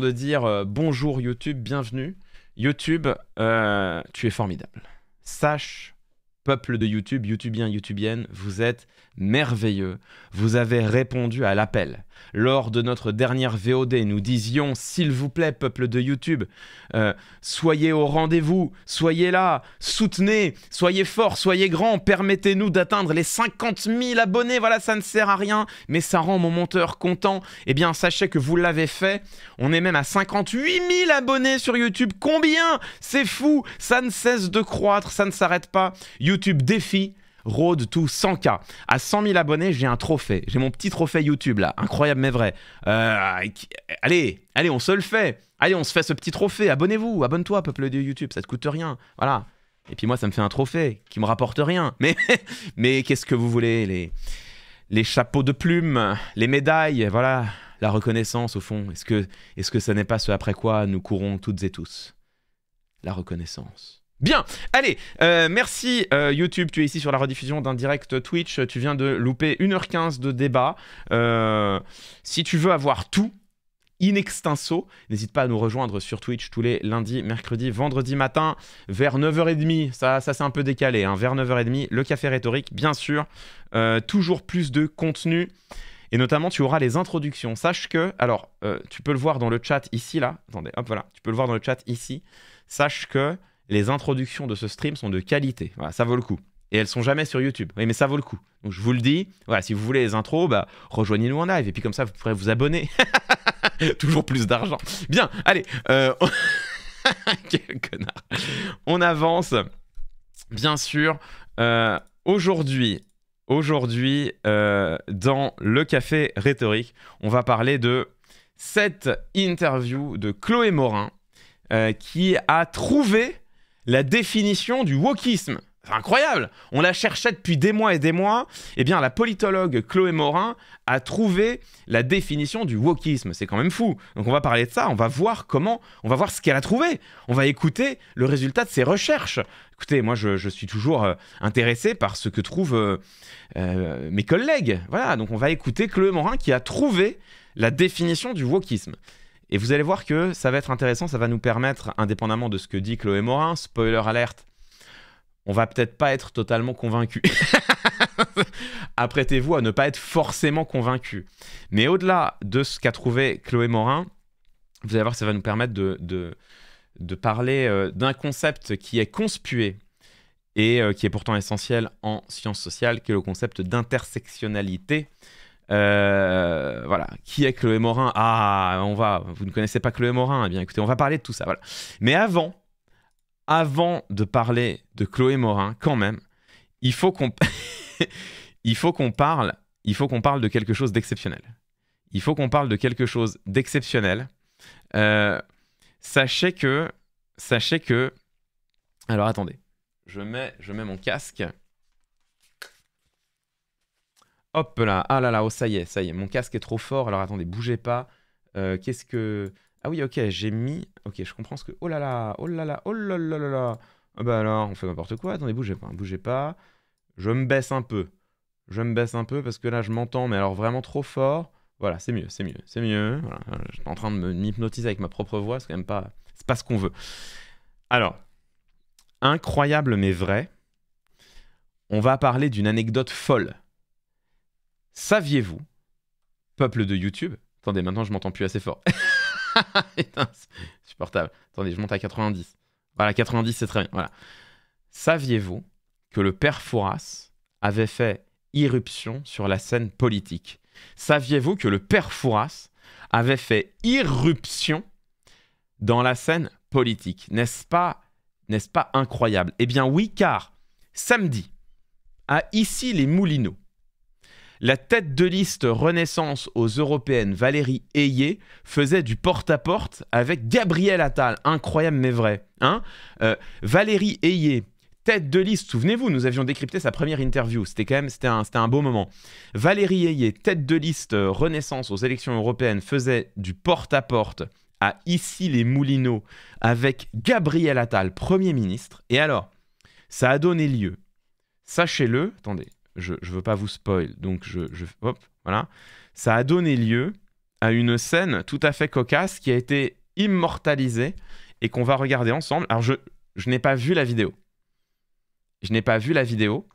de dire euh, bonjour YouTube, bienvenue. YouTube, euh, tu es formidable. Sache, peuple de YouTube, YouTubien, YouTubienne, vous êtes merveilleux, vous avez répondu à l'appel. Lors de notre dernière VOD, nous disions, s'il vous plaît, peuple de YouTube, euh, soyez au rendez-vous, soyez là, soutenez, soyez forts, soyez grands, permettez-nous d'atteindre les 50 000 abonnés, voilà, ça ne sert à rien, mais ça rend mon monteur content. Eh bien, sachez que vous l'avez fait, on est même à 58 000 abonnés sur YouTube, combien C'est fou, ça ne cesse de croître, ça ne s'arrête pas. YouTube défie road tout 100K. À 100 000 abonnés, j'ai un trophée. J'ai mon petit trophée YouTube là. Incroyable mais vrai. Euh, allez, allez, on se le fait. Allez, on se fait ce petit trophée. Abonnez-vous, abonne-toi, peuple de YouTube. Ça te coûte rien. Voilà. Et puis moi, ça me fait un trophée qui me rapporte rien. Mais, mais qu'est-ce que vous voulez les, les chapeaux de plumes, les médailles, voilà, la reconnaissance au fond. Est-ce que, est -ce que n'est pas ce après quoi nous courons toutes et tous La reconnaissance. Bien, allez, euh, merci euh, YouTube, tu es ici sur la rediffusion d'un direct Twitch, tu viens de louper 1h15 de débat. Euh, si tu veux avoir tout in extenso, n'hésite pas à nous rejoindre sur Twitch tous les lundis, mercredis, vendredis matin vers 9h30, ça, ça c'est un peu décalé, hein. vers 9h30, le café rhétorique, bien sûr, toujours plus de contenu. Et notamment, tu auras les introductions. Sache que, alors, tu peux le voir dans le chat ici, là. Attendez, hop, voilà. Tu peux le voir dans le chat ici. Sache que les introductions de ce stream sont de qualité. Voilà, ça vaut le coup. Et elles sont jamais sur YouTube. Oui, mais ça vaut le coup. Donc je vous le dis, voilà, si vous voulez les intros, bah, rejoignez-nous en live. Et puis comme ça, vous pourrez vous abonner. Toujours plus d'argent. Bien, allez. Euh, quel connard. On avance. Bien sûr. Euh, aujourd'hui, aujourd'hui, euh, dans le café rhétorique, on va parler de cette interview de Chloé Morin qui a trouvé la définition du wokisme. incroyable On la cherchait depuis des mois et des mois. Eh bien, la politologue Chloé Morin a trouvé la définition du wokisme. C'est quand même fou. Donc on va parler de ça, on va voir comment, on va voir ce qu'elle a trouvé. On va écouter le résultat de ses recherches. Écoutez, moi, je, suis toujours euh, intéressé par ce que trouvent euh, euh, mes collègues. Voilà, donc on va écouter Chloé Morin qui a trouvé la définition du wokisme. Et vous allez voir que ça va être intéressant, ça va nous permettre, indépendamment de ce que dit Chloé Morin, spoiler alerte, on va peut-être pas être totalement convaincu. Apprêtez-vous à ne pas être forcément convaincu. Mais au-delà de ce qu'a trouvé Chloé Morin, vous allez voir, ça va nous permettre de, parler euh, d'un concept qui est conspué et euh, qui est pourtant essentiel en sciences sociales, qui est le concept d'intersectionnalité. Euh, voilà, qui est Chloé Morin Ah, on va, vous ne connaissez pas Chloé Morin Eh bien, écoutez, on va parler de tout ça. Voilà. Mais avant, avant de parler de Chloé Morin, quand même, il faut qu'on, il faut qu'on parle, il faut qu'on parle de quelque chose d'exceptionnel. Il faut qu'on parle de quelque chose d'exceptionnel. Euh, sachez que, sachez que, alors attendez, je mets, je mets mon casque. Hop là, ah là là, oh ça y est, ça y est, mon casque est trop fort. Alors attendez, bougez pas. Euh, qu'est-ce que... Ah oui, ok, j'ai mis... Ok, je comprends ce que... Oh là là, oh là là, oh là là là là. Ah bah alors, on fait n'importe quoi. Attendez, bougez pas, bougez pas. Je me baisse un peu. Je me baisse un peu parce que là, je m'entends, mais alors vraiment trop fort. Voilà, c'est mieux, c'est mieux, c'est mieux. je suis en train de m'hypnotiser avec ma propre voix, c'est quand même pas... C'est pas ce qu'on veut. Alors, incroyable mais vrai, on va parler d'une anecdote folle. Saviez-vous, peuple de YouTube, attendez, maintenant je m'entends plus assez fort. supportable. Attendez, je monte à 90. Voilà, 90, c'est très bien. Voilà. Saviez-vous que le père Fouras avait fait irruption sur la scène politique Saviez-vous que le père Fouras avait fait irruption dans la scène politique N'est-ce pas, n'est-ce pas incroyable Eh bien oui, car samedi, à Ici les Moulineaux, la tête de liste Renaissance aux européennes Valérie Ayé faisait du porte-à-porte avec Gabriel Attal. Incroyable mais vrai. Hein euh, Valérie Ayé, tête de liste, souvenez-vous, nous avions décrypté sa première interview, c'était quand même c'était un, un, beau moment. Valérie Ayé, tête de liste Renaissance aux élections européennes, faisait du porte-à-porte -à, -porte ici les Moulineaux avec Gabriel Attal, Premier ministre. Et alors, ça a donné lieu, sachez-le, attendez, je ne veux pas vous spoil, donc je, hop, voilà. Ça a donné lieu à une scène tout à fait cocasse qui a été immortalisée et qu'on va regarder ensemble. Alors je, n'ai pas vu la vidéo. Je n'ai pas vu la vidéo,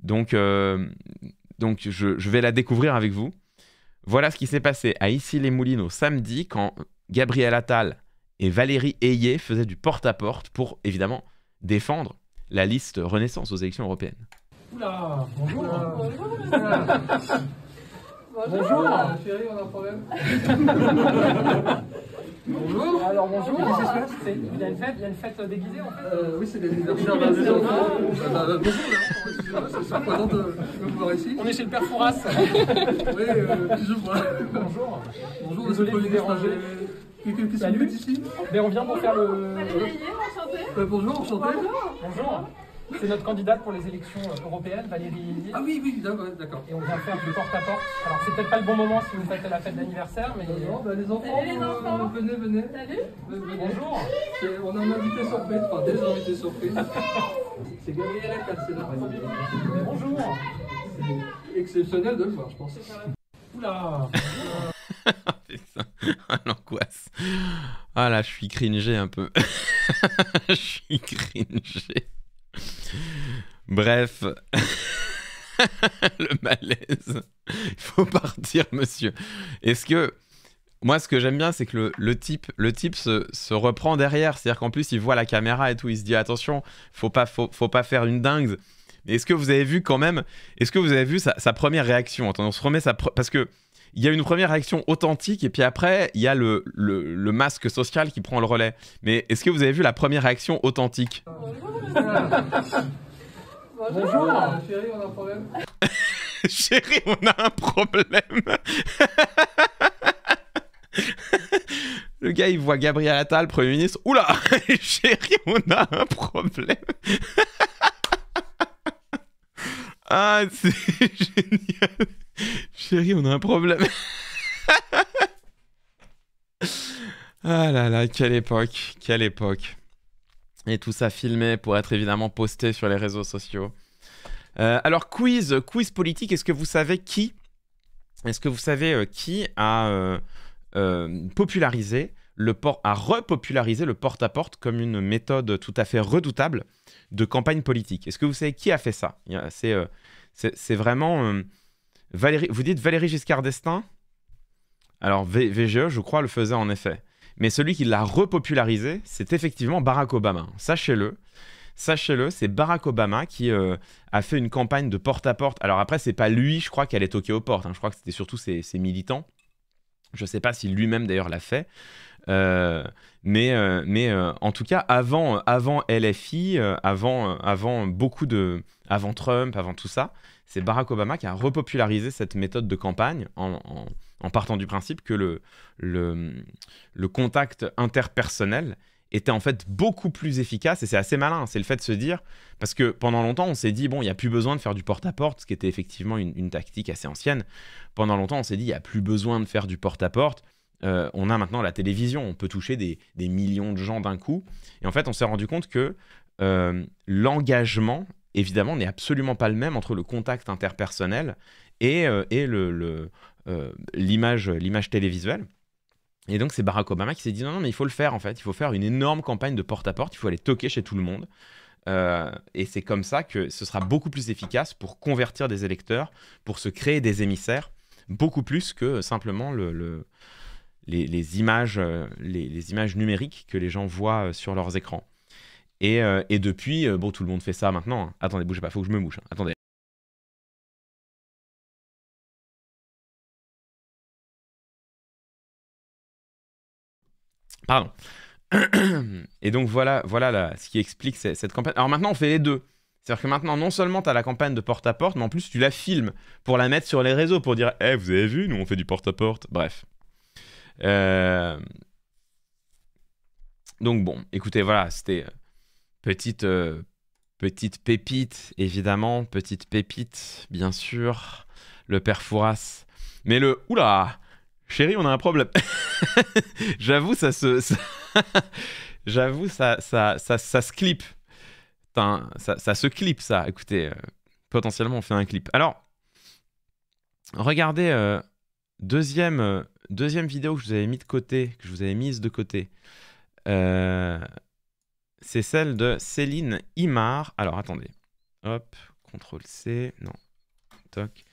donc, euh, donc je, vais la découvrir avec vous. Voilà ce qui s'est passé à issy les au samedi quand Gabriel Attal et Valérie Ayé faisaient du porte à -porte pour évidemment défendre la liste Renaissance aux élections européennes bonjour. Bonjour. Bonjour. Chérie, on a un problème. bonjour. Alors bonjour. Il y a une fête, il y a une fête déguisée en fait. Euh, oui, c'est l'anniversaire d'un des enfants. Euh, bah, bah, bonjour. Hein, c'est surprenant de euh, me voir ici. On est chez le père Fouras. oui, euh, Bonjour. Bonjour. Désolé de vous déranger. ici Mais ben, on vient pour faire le. Bah, euh, bonjour, enchanté. bonjour, Bonjour. C'est notre candidate pour les élections euh, européennes, Valérie Ah oui, oui, d'accord. Et on vient faire du porte-à-porte. Alors, c'est peut-être pas le bon moment si vous faites la fête d'anniversaire, mais. Non, bah, les euh, enfants, venez, venez. Salut. Bonjour. On a un invité surprise, enfin des invités surprises. c'est Gabriela Cassela. Bonjour. exceptionnel de le voir, je pense. Oula ah, l'angoisse. Ah là, je suis cringé un peu. je suis cringé. Bref. le malaise. Il faut partir, monsieur. Est-ce que. Moi, ce que j'aime bien, c'est que le, type, le type se, reprend derrière. C'est-à-dire qu'en plus, il voit la caméra et tout. Il se dit attention, faut pas, faut, pas faire une dingue. Est-ce que vous avez vu quand même Est-ce que vous avez vu sa, première réaction on se remet sa parce que il y a une première réaction authentique et puis après, il y a le, le, masque social qui prend le relais. Mais est-ce que vous avez vu la première réaction authentique Bonjour. Euh, chérie, on a un problème. Chérie, on a un problème. Le gars, il voit Gabriel Attal, Premier ministre. Oula, chérie, on a un problème. ah, c'est génial. Chérie, on a un problème. ah là là, quelle époque, quelle époque. Et tout ça filmé pour être évidemment posté sur les réseaux sociaux. Euh, alors quiz, quiz politique, est-ce que vous savez qui Est-ce que vous savez euh, qui a euh, popularisé le port a repopularisé le porte-à-porte -porte comme une méthode tout à fait redoutable de campagne politique. Est-ce que vous savez qui a fait ça C'est vraiment vous dites Valérie Giscard d'Estaing Alors, VGE, je crois, le faisait en effet. Mais celui qui l'a repopularisé, c'est effectivement Barack Obama. Sachez-le. Sachez-le, c'est Barack Obama qui euh, a fait une campagne de porte-à-porte. Alors après, c'est pas lui, je crois, qui allait toquer aux portes. Hein. Je crois que c'était surtout ses, militants. Je ne sais pas si lui-même d'ailleurs l'a fait. Euh, mais euh, mais en tout cas, avant, avant LFI, avant, avant beaucoup de. avant Trump, avant tout ça, c'est Barack Obama qui a repopularisé cette méthode de campagne en, partant du principe que le, contact interpersonnel était en fait beaucoup plus efficace et c'est assez malin. C'est le fait de se dire, parce que pendant longtemps, on s'est dit, bon, il n'y a plus besoin de faire du porte-à-porte, ce qui était effectivement une, tactique assez ancienne. Pendant longtemps, on s'est dit, il n'y a plus besoin de faire du porte-à-porte. Euh, on a maintenant la télévision, on peut toucher des, millions de gens d'un coup. Et en fait, on s'est rendu compte que euh, l'engagement évidemment, n'est absolument pas le même entre le contact interpersonnel et, euh, euh, l'image télévisuelle. Et donc c'est Barack Obama qui s'est dit non, non, mais il faut le faire en fait, il faut faire une énorme campagne de porte-à-porte, il faut aller toquer chez tout le monde. Euh, et c'est comme ça que ce sera beaucoup plus efficace pour convertir des électeurs, pour se créer des émissaires, beaucoup plus que simplement les, images, les images numériques que les gens voient sur leurs écrans. Euh, et, depuis, euh, bon, tout le monde fait ça maintenant. Hein. Attendez, bougez pas, faut que je me mouche. Hein. Attendez. Pardon. Et donc voilà, voilà ce qui explique cette campagne. Alors maintenant, on fait les deux. C'est-à-dire que maintenant, non seulement tu as la campagne de porte-à-porte, mais en plus, tu la filmes pour la mettre sur les réseaux, pour dire Eh, vous avez vu, nous, on fait du porte-à-porte. Bref. Euh, donc bon, écoutez, voilà, c'était Petite, euh, petite pépite, évidemment, petite pépite, bien sûr, le père Fouras. Mais le... Oula Chérie, on a un problème. J'avoue, ça se... J'avoue, ça, ça, ça, se clip. ça, ça se clip, ça. Écoutez, euh, potentiellement, on fait un clip. Alors, regardez, euh, deuxième, deuxième vidéo que je vous avais mis de côté, que je vous avais mise de côté c'est celle de Céline Imar. Alors attendez, hop, CTRL-C, non, toc.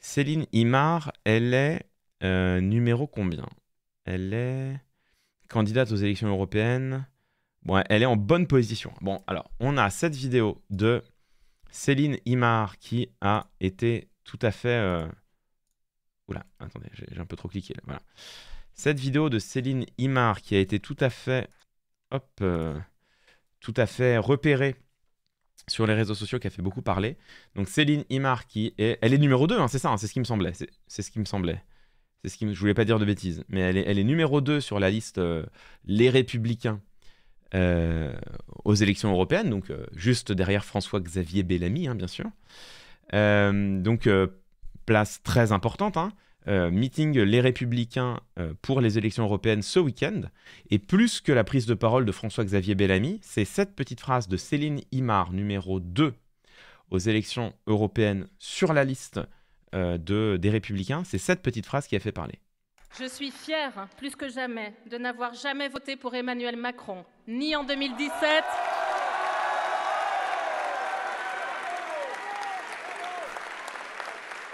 Céline Imar, elle est euh, numéro combien Elle est candidate aux élections européennes. Bon, elle est en bonne position. Bon, alors, on a cette vidéo de Céline Imar qui a été tout à fait... Euh, oula, attendez, j'ai un peu trop cliqué voilà. Cette vidéo de Céline Imar qui a été tout à fait... Hop euh, tout à fait repérée sur les réseaux sociaux qui a fait beaucoup parler. Donc Céline Imar qui est... Elle est numéro 2, hein, c'est ça, hein, c'est ce qui me semblait. C'est ce qui me semblait. C'est ce qui Je voulais pas dire de bêtises. Mais elle est, elle est numéro 2 sur la liste euh, Les Républicains euh, aux élections européennes, donc euh, juste derrière François-Xavier Bellamy, hein, bien sûr. donc place très importante. Euh, meeting Les Républicains euh, pour les élections européennes ce week-end. Et plus que la prise de parole de François-Xavier Bellamy, c'est cette petite phrase de Céline Imar, numéro 2, aux élections européennes sur la liste euh, des Républicains. C'est cette petite phrase qui a fait parler. Je suis fière, plus que jamais, de n'avoir jamais voté pour Emmanuel Macron, ni en 2017,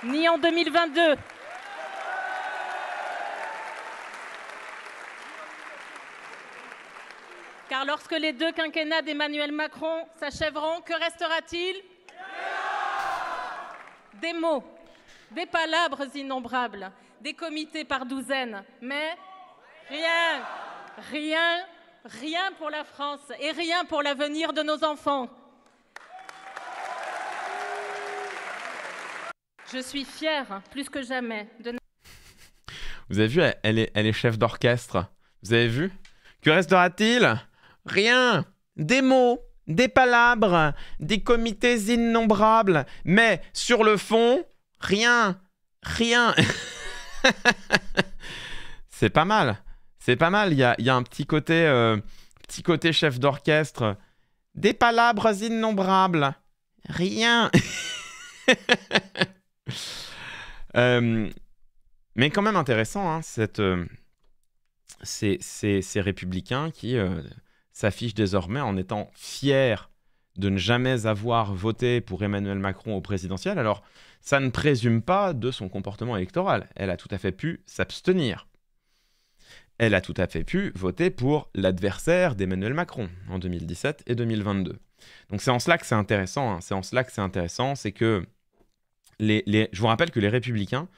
ni en 2022. lorsque les deux quinquennats d'Emmanuel Macron s'achèveront, que restera-t-il Des mots, des palabres innombrables, des comités par douzaines, mais rien, rien, rien pour la France et rien pour l'avenir de nos enfants. Je suis fière, plus que jamais, de... Vous avez vu, elle est, elle est chef d'orchestre. Vous avez vu Que restera-t-il Rien. Des mots, des palabres, des comités innombrables. Mais sur le fond, rien. Rien. C'est pas mal. C'est pas mal. Il y a, un petit côté, euh, petit côté chef d'orchestre. Des palabres innombrables. Rien. Euh, mais quand même intéressant, hein, euh, ces, républicains qui, s'affiche désormais en étant fier de ne jamais avoir voté pour Emmanuel Macron au présidentiel. Alors, ça ne présume pas de son comportement électoral. Elle a tout à fait pu s'abstenir. Elle a tout à fait pu voter pour l'adversaire d'Emmanuel Macron en 2017 et 2022. Donc c'est en cela que c'est intéressant. Hein. C'est en cela que c'est intéressant, c'est que les, je vous rappelle que les républicains,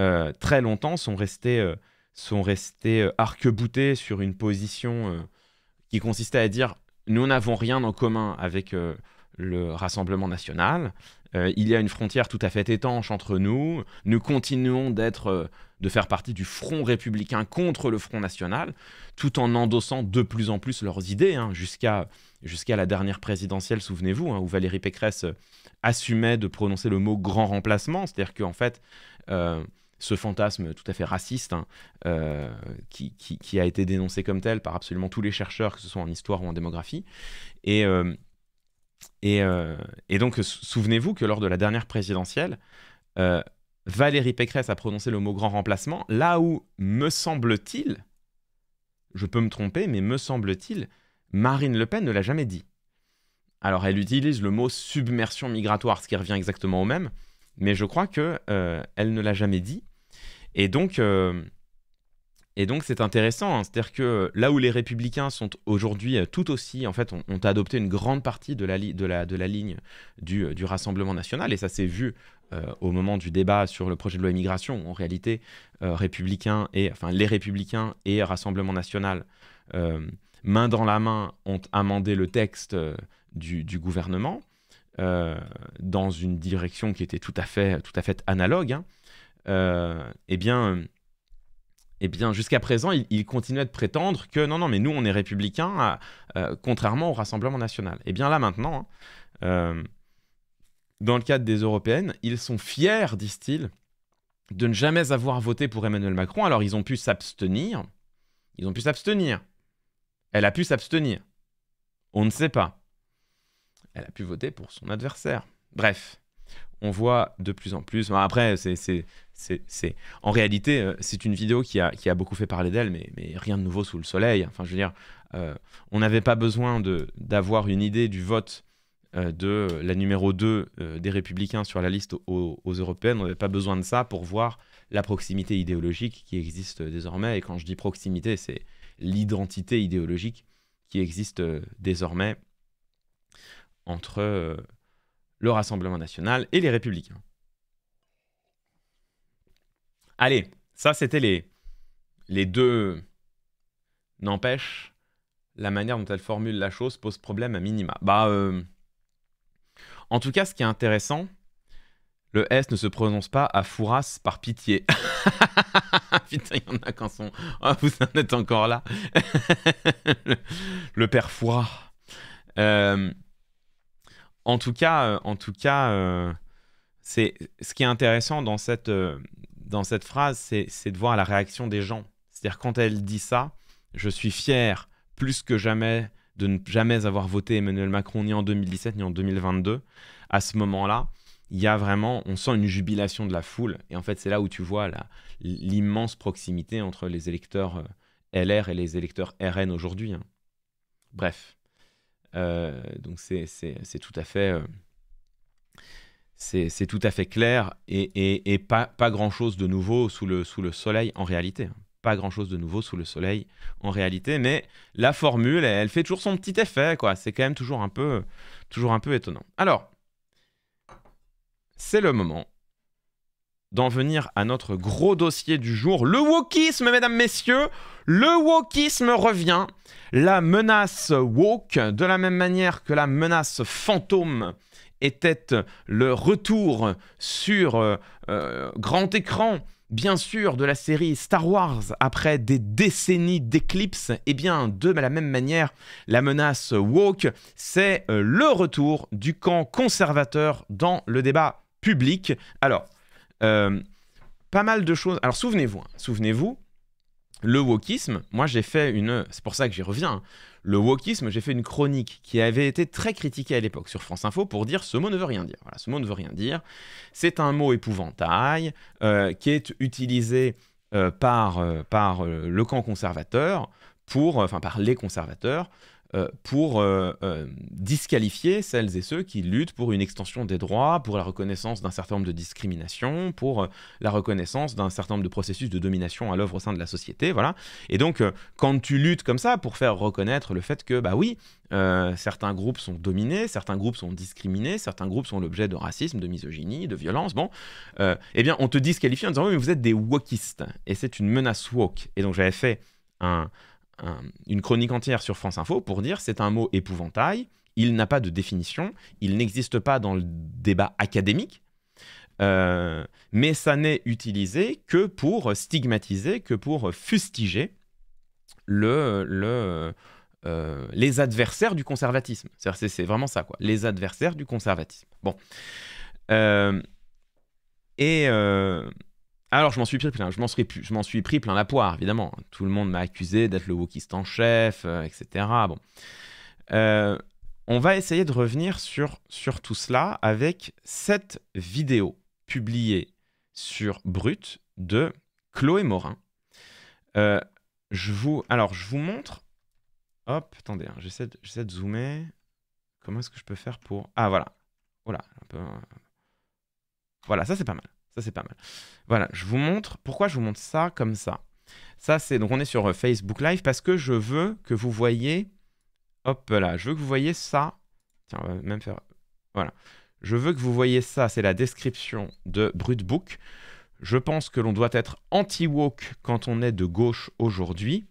euh, très longtemps, sont restés, euh, sont restés euh, arc-boutés sur une position qui consistait à dire nous n'avons rien en commun avec euh, le Rassemblement national. Euh, il y a une frontière tout à fait étanche entre nous. Nous continuons d'être, euh, de faire partie du front républicain contre le front national, tout en endossant de plus en plus leurs idées, hein, jusqu'à jusqu'à la dernière présidentielle, souvenez-vous, hein, où Valérie Pécresse assumait de prononcer le mot grand remplacement, c'est-à-dire qu'en fait, ce fantasme tout à fait raciste hein, euh, qui, a été dénoncé comme tel par absolument tous les chercheurs, que ce soit en histoire ou en démographie. Et, euh, et, euh, et, donc, souvenez-vous que lors de la dernière présidentielle, Valérie Pécresse a prononcé le mot grand remplacement, là où, me semble-t-il, je peux me tromper, mais me semble-t-il, Marine Le Pen ne l'a jamais dit. Alors, elle utilise le mot submersion migratoire, ce qui revient exactement au même mais je crois que euh, elle ne l'a jamais dit. Et donc, euh, et donc c'est intéressant, hein. c'est-à-dire que euh, là où les républicains sont aujourd'hui tout aussi, en fait, ont, adopté une grande partie de la, ligne du, Rassemblement national, et ça s'est vu au moment du débat sur le projet de loi immigration, en réalité, républicains et, enfin, les républicains et Rassemblement national, main dans la main, ont amendé le texte du gouvernement. Euh, dans une direction qui était tout à fait, tout à fait analogue, hein, euh, eh bien, eh bien jusqu'à présent, il, continuaient continuait de prétendre que non, non, mais nous, on est républicains, euh, contrairement au Rassemblement national. Eh bien là, maintenant, hein, dans le cadre des européennes, ils sont fiers, disent-ils, de ne jamais avoir voté pour Emmanuel Macron. Alors, ils ont pu s'abstenir. Ils ont pu s'abstenir. Elle a pu s'abstenir. On ne sait pas elle a pu voter pour son adversaire. Bref, on voit de plus en plus. après, c'est, en réalité, euh, c'est une vidéo qui a, beaucoup fait parler d'elle, mais, rien de nouveau sous le soleil. Enfin, je veux dire, euh, on n'avait pas besoin d'avoir une idée du vote euh, de la numéro 2 des Républicains sur la liste aux, aux Européennes. On n'avait pas besoin de ça pour voir la proximité idéologique qui existe désormais. Et quand je dis proximité, c'est l'identité idéologique qui existe désormais entre euh, le Rassemblement national et les Républicains. Allez, ça c'était les, les deux. N'empêche, la manière dont elle formule la chose pose problème à minima. Bah, euh, en tout cas, ce qui est intéressant, le S ne se prononce pas à Fouras par pitié. Putain, il y en a quand son... Ah, vous en êtes encore là. le, père Fouras. Euh, en tout cas, euh, en tout cas euh, c'est ce qui est intéressant dans cette, euh, dans cette phrase, c'est de voir la réaction des gens. C'est-à-dire quand elle dit ça, je suis fier plus que jamais de ne jamais avoir voté Emmanuel Macron ni en 2017 ni en 2022. À ce moment-là, il y a vraiment, on sent une jubilation de la foule. Et en fait, c'est là où tu vois l'immense proximité entre les électeurs LR et les électeurs RN aujourd'hui. Hein. Bref. Euh, donc c'est tout à fait euh, c'est tout à fait clair et, pas, pas grand-chose de nouveau sous le, sous le soleil en réalité. Pas grand-chose de nouveau sous le soleil en réalité, mais la formule, elle, elle fait toujours son petit effet, quoi. C'est quand même toujours un peu, toujours un peu étonnant. Alors, c'est le moment d'en venir à notre gros dossier du jour. Le wokisme, mesdames, messieurs, le wokisme revient. La menace woke, de la même manière que la menace fantôme était le retour sur euh, euh, grand écran, bien sûr, de la série Star Wars après des décennies d'éclipses, et eh bien, de la même manière, la menace woke, c'est euh, le retour du camp conservateur dans le débat public. Alors, euh, pas mal de choses. Alors souvenez-vous, hein, souvenez-vous, le wokisme, moi j'ai fait une... C'est pour ça que j'y reviens. Hein. le wokisme, j'ai fait une chronique qui avait été très critiquée à l'époque sur France Info pour dire ce mot ne veut rien dire. ce mot ne veut rien dire. C'est un mot épouvantail euh, qui est utilisé euh, par, par le camp conservateur pour, enfin par les conservateurs, euh, pour euh, euh, disqualifier celles et ceux qui luttent pour une extension des droits, pour la reconnaissance d'un certain nombre de discriminations, pour la reconnaissance d'un certain nombre de processus de domination à l'œuvre au sein de la société, voilà. Et donc, quand tu luttes comme ça pour faire reconnaître le fait que, bah oui, certains groupes sont dominés, certains groupes sont discriminés, certains groupes sont l'objet de racisme, de misogynie, de violence, bon, eh bien, on te disqualifie en disant, oui, mais vous êtes des wokistes, et c'est une menace woke. Et donc, j'avais fait un, une chronique entière sur France Info pour dire c'est un mot épouvantail, il n'a pas de définition, il n'existe pas dans le débat académique, euh, mais ça n'est utilisé que pour stigmatiser, que pour fustiger le, le, euh, les adversaires du conservatisme. C'est vraiment ça, quoi. Les adversaires du conservatisme. Bon. Euh, et, alors, je m'en suis pris plein, je m'en suis, suis, pris plein la poire, évidemment. Tout le monde m'a accusé d'être le wokiste en chef, euh, etc. Bon. Euh, on va essayer de revenir sur, sur tout cela avec cette vidéo publiée sur Brut de Chloé Morin. Euh, je vous, alors, je vous montre. Hop, attendez, hein, j'essaie de, zoomer. Comment est-ce que je peux faire pour. Ah, voilà. Voilà, Voilà, ça c'est pas mal. Ça, c'est pas mal. Voilà, je vous montre. Pourquoi je vous montre ça comme ça Ça, c'est. Donc, on est sur euh, Facebook Live parce que je veux que vous voyez. Hop là, je veux que vous voyez ça. Tiens, on va même faire. Voilà. Je veux que vous voyez ça. C'est la description de Brutbook. Je pense que l'on doit être anti-woke quand on est de gauche aujourd'hui.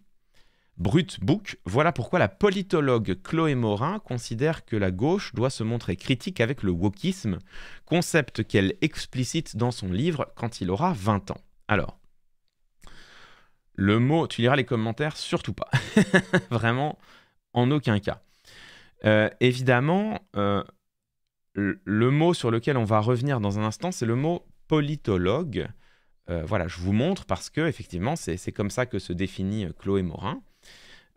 Brut Book, voilà pourquoi la politologue Chloé Morin considère que la gauche doit se montrer critique avec le wokisme, concept qu'elle explicite dans son livre quand il aura 20 ans. Alors, le mot, tu liras les commentaires, surtout pas. Vraiment, en aucun cas. Euh, évidemment, euh, le mot sur lequel on va revenir dans un instant, c'est le mot politologue. Euh, voilà, je vous montre parce que, effectivement, c'est comme ça que se définit Chloé Morin.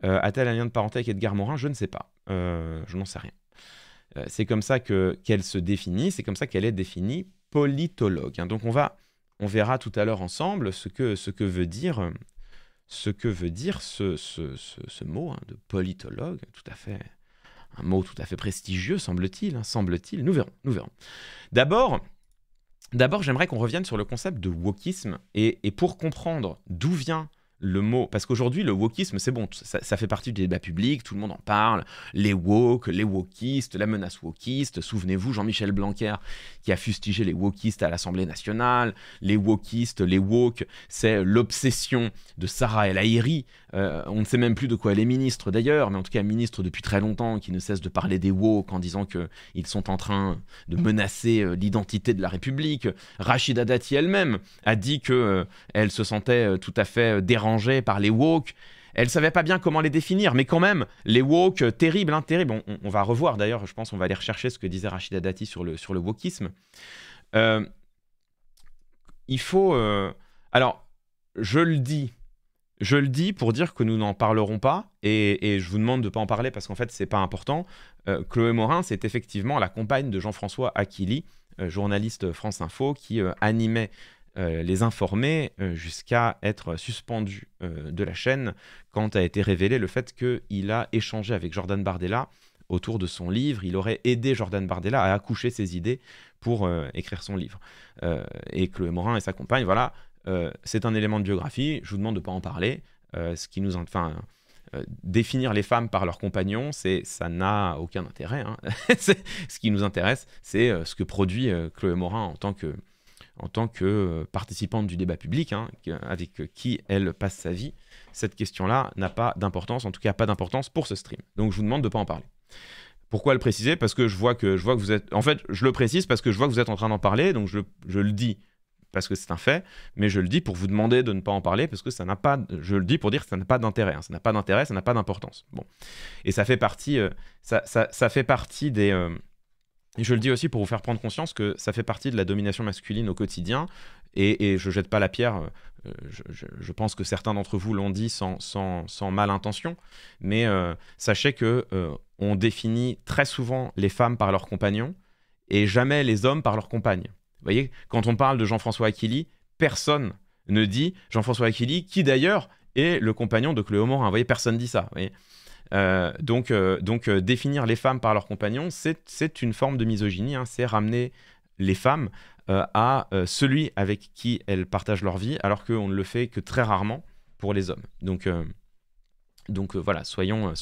Euh, a-t-elle un lien de parenté avec Edgar Morin Je ne sais pas. Euh, je n'en sais rien. Euh, c'est comme ça qu'elle se définit, c'est comme ça qu'elle est définie politologue. Hein. Donc on va, on verra tout à l'heure ensemble ce que, ce que veut dire ce que veut dire ce, mot hein, de politologue, tout à fait un mot tout à fait prestigieux, semble-t-il, hein, semble-t-il. Nous verrons, nous verrons. D'abord, d'abord, j'aimerais qu'on revienne sur le concept de wokisme et pour comprendre d'où vient le mot. Parce qu'aujourd'hui, le wokisme, c'est bon, ça, fait partie du débat public, tout le monde en parle. Les woke, les wokistes, la menace wokiste. Souvenez-vous, Jean-Michel Blanquer qui a fustigé les wokistes à l'Assemblée nationale. Les wokistes, les woke, c'est l'obsession de Sarah El Haïry. Euh, on ne sait même plus de quoi elle est ministre d'ailleurs, mais en tout cas ministre depuis très longtemps, qui ne cesse de parler des woke en disant que ils sont en train de mm. menacer euh, l'identité de la République. Rachida Dati elle-même a dit que euh, elle se sentait tout à fait dérangée par les woke. Elle savait pas bien comment les définir, mais quand même, les woke, terrible euh, hein, terribles. On, va revoir d'ailleurs, je pense, on va aller rechercher ce que disait Rachida Dati sur le, sur le wokisme. Euh, il faut. Euh, alors, je le dis. Je le dis pour dire que nous n'en parlerons pas, et, je vous demande de ne pas en parler parce qu'en fait, c'est pas important. Chloé Morin, c'est effectivement la compagne de Jean-François Aquili, journaliste France Info, qui animait euh, les informer euh, jusqu'à être suspendu euh, de la chaîne quand a été révélé le fait qu'il a échangé avec Jordan Bardella autour de son livre. Il aurait aidé Jordan Bardella à accoucher ses idées pour écrire son livre. et Chloé Morin et sa compagne, voilà, c'est un élément de biographie. Je vous demande de ne pas en parler. ce qui nous. Enfin. définir les femmes par leurs compagnons, c'est ça n'a aucun intérêt. Hein. ce qui nous intéresse, c'est ce que produit Chloé Morin en tant que en tant que euh, participante du débat public, hein, euh, avec euh, qui elle passe sa vie, cette question-là n'a pas d'importance, en tout cas pas d'importance pour ce stream. Donc je vous demande de ne pas en parler. Pourquoi le préciser Parce que je vois que je vois que vous êtes. En fait, je le précise parce que je vois que vous êtes en train d'en parler, donc je, le dis parce que c'est un fait, mais je le dis pour vous demander de ne pas en parler parce que ça n'a pas. Je le dis pour dire que ça n'a pas d'intérêt. Hein. Ça n'a pas d'intérêt, ça n'a pas d'importance. Bon, et ça fait partie. ça, fait partie des je le dis aussi pour vous faire prendre conscience que ça fait partie de la domination masculine au quotidien. Et, et je jette pas la pierre. Euh, je, pense que certains d'entre vous l'ont dit sans, sans, mal intention. Mais euh, sachez que euh, on définit très souvent les femmes par leurs compagnons et jamais les hommes par leurs compagnes. Vous voyez, quand on parle de Jean-François Aquili, personne ne dit Jean-François Aquili, qui d'ailleurs est le compagnon de Cléo Morin. Vous voyez, personne dit ça. Vous voyez euh, donc, euh, euh, définir les femmes par leurs compagnons, c'est une forme de misogynie. Hein. c'est ramener les femmes à celui avec qui elles partagent leur vie, alors qu'on ne le fait que très rarement pour les hommes. Donc, voilà, soyons,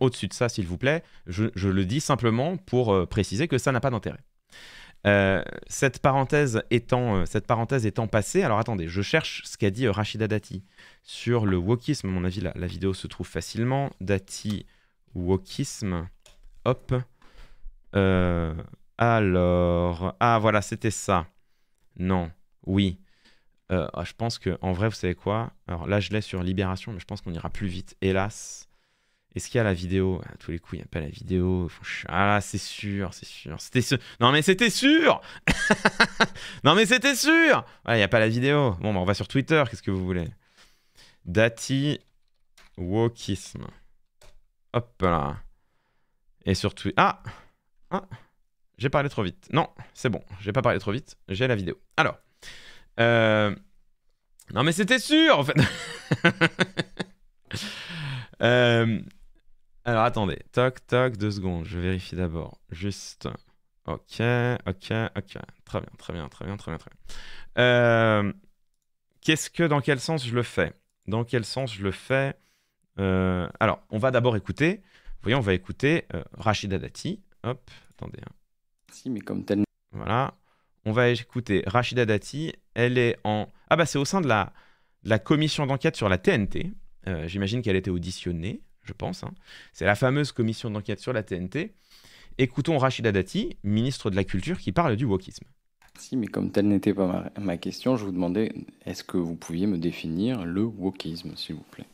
au-dessus de ça, s'il vous plaît. je, le dis simplement pour préciser que ça n'a pas d'intérêt. Euh, cette, parenthèse étant, euh, cette parenthèse étant passée, alors attendez, je cherche ce qu'a dit euh, Rachida Dati sur le wokisme. À mon avis, la, vidéo se trouve facilement. Dati, wokisme. Hop. alors. Ah, voilà, c'était ça. Non. Oui. Ah, je pense que, en vrai, vous savez quoi Alors là, je l'ai sur Libération, mais je pense qu'on ira plus vite, hélas. Est-ce qu'il y a la vidéo À tous les coups, il n'y a pas la vidéo. Ah c'est sûr, c'est sûr. C'était Non, mais c'était sûr Non, mais c'était sûr il n'y a pas la vidéo. Bon, bah, on va sur Twitter. Qu'est-ce que vous voulez Dati Wokisme. Hop là. Et sur Twitter. Ah Ah J'ai parlé trop vite. Non, c'est bon. J'ai pas parlé trop vite. J'ai la vidéo. Alors. Euh, non, mais c'était sûr, en fait euh, alors attendez, toc, toc, deux secondes, je vérifie d'abord. Juste. Ok, ok, ok. Très bien, très bien, très bien, très bien, très bien. Euh, qu'est-ce que, dans quel sens je le fais Dans quel sens je le fais euh, Alors, on va d'abord écouter. Vous voyez, on va écouter euh, Rachida Dati. Hop, attendez. Hein. Si, mais comme tel. Voilà. On va écouter Rachida Dati. Elle est en. Ah, bah, c'est au sein de la, de la commission d'enquête sur la TNT. J'imagine qu'elle était auditionnée je pense. Hein. C'est la fameuse commission d'enquête sur la TNT. Écoutons Rachida Dati, ministre de la Culture, qui parle du wokisme. Si, mais comme telle n'était pas ma, question, je vous demandais est-ce que vous pouviez me définir le wokisme, s'il vous plaît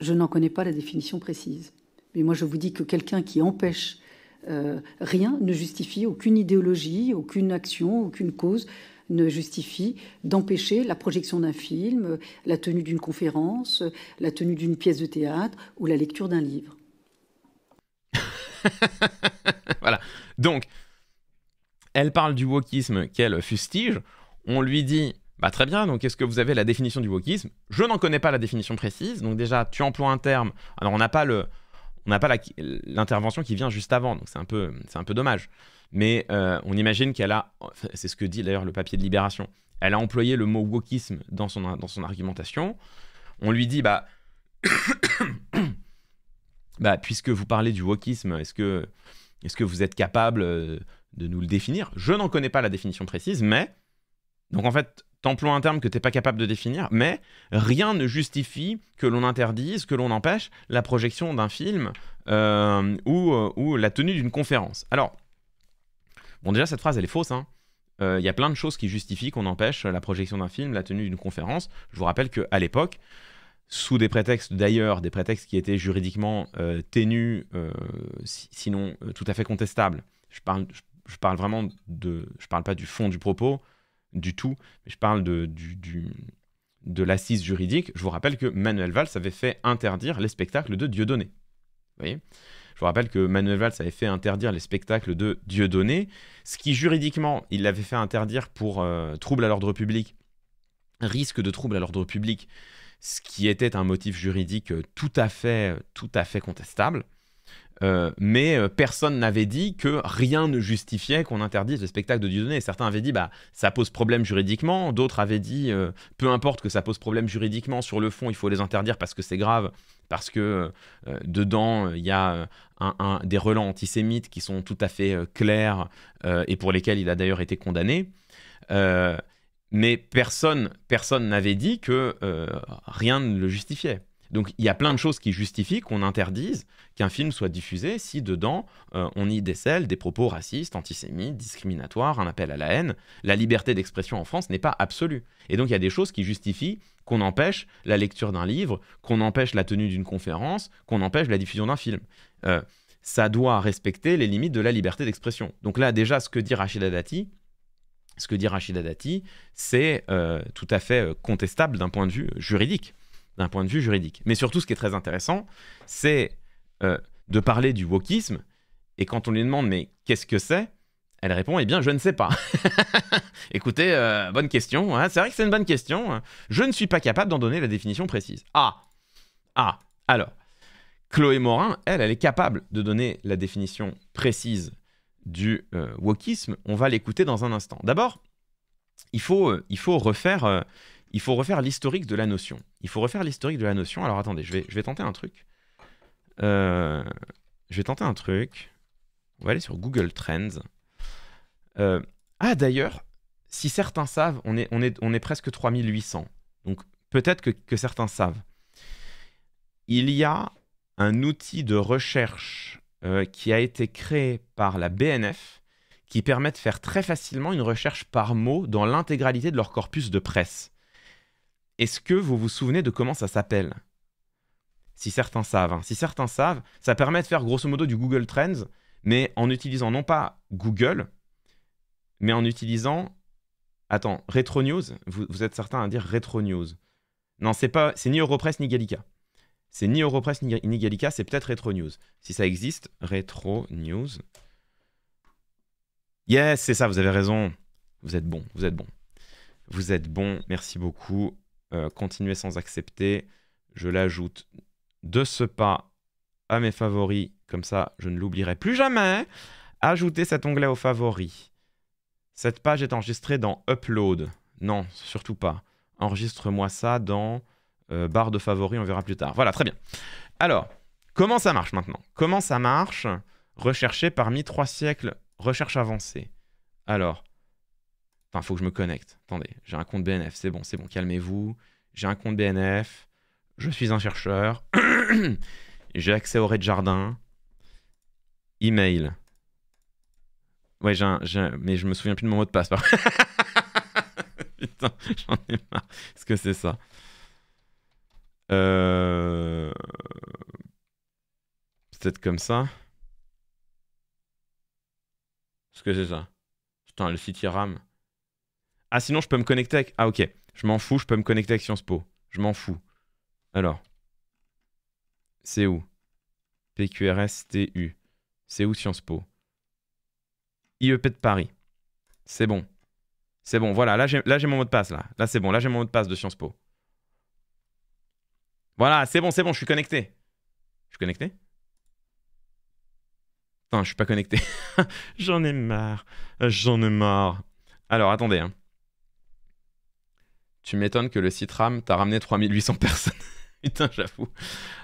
Je n'en connais pas la définition précise. Mais moi, je vous dis que quelqu'un qui empêche euh, rien ne justifie aucune idéologie, aucune action, aucune cause ne justifie d'empêcher la projection d'un film, euh, la tenue d'une conférence, euh, la tenue d'une pièce de théâtre ou la lecture d'un livre. voilà. Donc, elle parle du wokisme qu'elle fustige. On lui dit bah, très bien, donc est-ce que vous avez la définition du wokisme Je n'en connais pas la définition précise, donc déjà tu emploies un terme, alors on n'a pas le, on n'a pas l'intervention qui vient juste avant, donc c'est un c'est un peu dommage mais euh, on imagine qu'elle a, c'est ce que dit d'ailleurs le papier de Libération, elle a employé le mot wokisme dans son, dans son argumentation. On lui dit, bah, bah puisque vous parlez du wokisme, est-ce que, est -ce que vous êtes capable euh, de nous le définir Je n'en connais pas la définition précise, mais... Donc en fait, t'emploies un terme que t'es pas capable de définir, mais rien ne justifie que l'on interdise, que l'on empêche la projection d'un film euh, ou, ou la tenue d'une conférence. Alors, Bon, déjà, cette phrase, elle est fausse. Il hein. euh, y a plein de choses qui justifient qu'on empêche la projection d'un film, la tenue d'une conférence. Je vous rappelle qu'à l'époque, sous des prétextes d'ailleurs, des prétextes qui étaient juridiquement euh, ténus, euh, sinon tout à fait contestables. Je parle, parle vraiment de. Je parle pas du fond du propos, du tout, mais je parle de, de l'assise juridique. Je vous rappelle que Manuel Valls avait fait interdire les spectacles de Dieudonné. Vous voyez je vous rappelle que Manuel Valls avait fait interdire les spectacles de Dieudonné, ce qui juridiquement, il l'avait fait interdire pour euh, trouble à l'ordre public, risque de trouble à l'ordre public, ce qui était un motif juridique euh, tout à fait, euh, tout à fait contestable. mais personne n'avait dit que rien ne justifiait qu'on interdise le spectacle de Dieudonné. Certains avaient dit bah ça pose problème juridiquement, d'autres avaient dit peu importe que ça pose problème juridiquement sur le fond, il faut les interdire parce que c'est grave parce que euh, dedans, il y a euh, des relents antisémites qui sont tout à fait euh, clairs et pour lesquels il a d'ailleurs été condamné. mais personne n'avait dit que rien ne le justifiait. Donc il y a plein de choses qui justifient qu'on interdise qu'un film soit diffusé si dedans on y décèle des propos racistes, antisémites, discriminatoires, un appel à la haine. La liberté d'expression en France n'est pas absolue. Et donc il y a des choses qui justifient qu'on empêche la lecture d'un livre, qu'on empêche la tenue d'une conférence, qu'on empêche la diffusion d'un film. Euh, ça doit respecter les limites de la liberté d'expression. Donc là, déjà, ce que dit Rachida Dati, ce que dit c'est euh, tout à fait euh, contestable d'un point de vue juridique, d'un point de vue juridique. Mais surtout, ce qui est très intéressant, c'est de parler du wokisme. Et quand on lui demande mais qu'est-ce que c'est, elle répond, eh bien, je ne sais pas. Écoutez, euh, bonne question. Hein. C'est vrai que c'est une bonne question. Hein. Je ne suis pas capable d'en donner la définition précise. Ah, ah, alors. Chloé Morin, elle, elle est capable de donner la définition précise du euh, wokisme. On va l'écouter dans un instant. D'abord, il faut, euh, il faut refaire, il faut refaire l'historique de la notion. Il faut refaire l'historique de la notion. Alors attendez, je vais, je vais tenter un truc. je vais tenter un truc. On va aller sur Google Trends. Euh, ah d'ailleurs, si certains savent, on est, on est, on est presque 3800. Donc peut-être que, certains savent. Il y a un outil de recherche euh, qui a été créé par la BNF qui permet de faire très facilement une recherche par mot dans l'intégralité de leur corpus de presse. Est-ce que vous vous souvenez de comment ça s'appelle Si certains savent. Hein. Si certains savent, ça permet de faire grosso modo du Google Trends, mais en utilisant non pas Google, mais en utilisant. Attends, Retro News vous, êtes certain à dire Retro News. Non, c'est pas, c'est ni Europress ni Gallica. C'est ni Europress ni, Gallica, c'est peut-être Retro News. Si ça existe, Retro News. Yes, c'est ça, vous avez raison. Vous êtes bon, vous êtes bon. Vous êtes bon, merci beaucoup. Euh, continuez sans accepter. Je l'ajoute de ce pas à mes favoris, comme ça je ne l'oublierai plus jamais. Ajoutez cet onglet aux favoris. Cette page est enregistrée dans Upload. Non, surtout pas. Enregistre-moi ça dans euh, barre de favoris, on verra plus tard. Voilà, très bien. Alors, comment ça marche maintenant Comment ça marche Rechercher parmi trois siècles, recherche avancée. Alors, enfin, faut que je me connecte. Attendez, j'ai un compte BNF, c'est bon, c'est bon, calmez-vous. J'ai un compte BNF, je suis un chercheur, j'ai accès au Red Jardin, email. Ouais, mais je me souviens plus de mon mot de passe. Putain, j'en ai marre. Est-ce que c'est ça euh, Peut-être comme ça. Est-ce que c'est ça Putain, le City RAM. Ah, sinon, je peux me connecter avec. Ah, ok. Je m'en fous, je peux me connecter avec Sciences Po. Je m'en fous. Alors. C'est où PQRSTU. C'est où Sciences Po IEP de Paris. C'est bon. C'est bon, voilà, là j'ai mon mot de passe, là. Là c'est bon, là j'ai mon mot de passe de Sciences Po. Voilà, c'est bon, c'est bon, je suis connecté. Je suis connecté Non, je suis pas connecté. J'en ai marre. Euh, j'en ai marre. Alors, attendez. Hein. Tu m'étonnes que le site RAM t'a ramené 3800 personnes. Putain, j'avoue.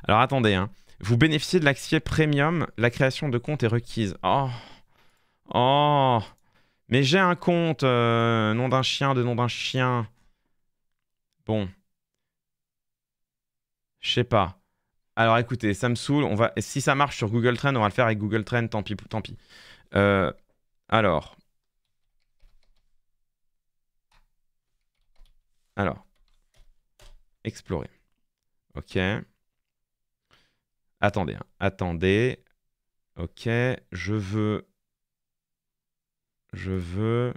Alors, attendez. Hein. Vous bénéficiez de l'accès premium. La création de compte est requise. Oh Oh Mais j'ai un compte euh, Nom d'un chien, de nom d'un chien. Bon. Je sais pas. Alors écoutez, ça me saoule. On va... Si ça marche sur Google Trend, on va le faire avec Google Trend. Tant pis, tant pis. Euh, alors. Alors. Explorer. Ok. Attendez. Hein. Attendez. Ok. Je veux je veux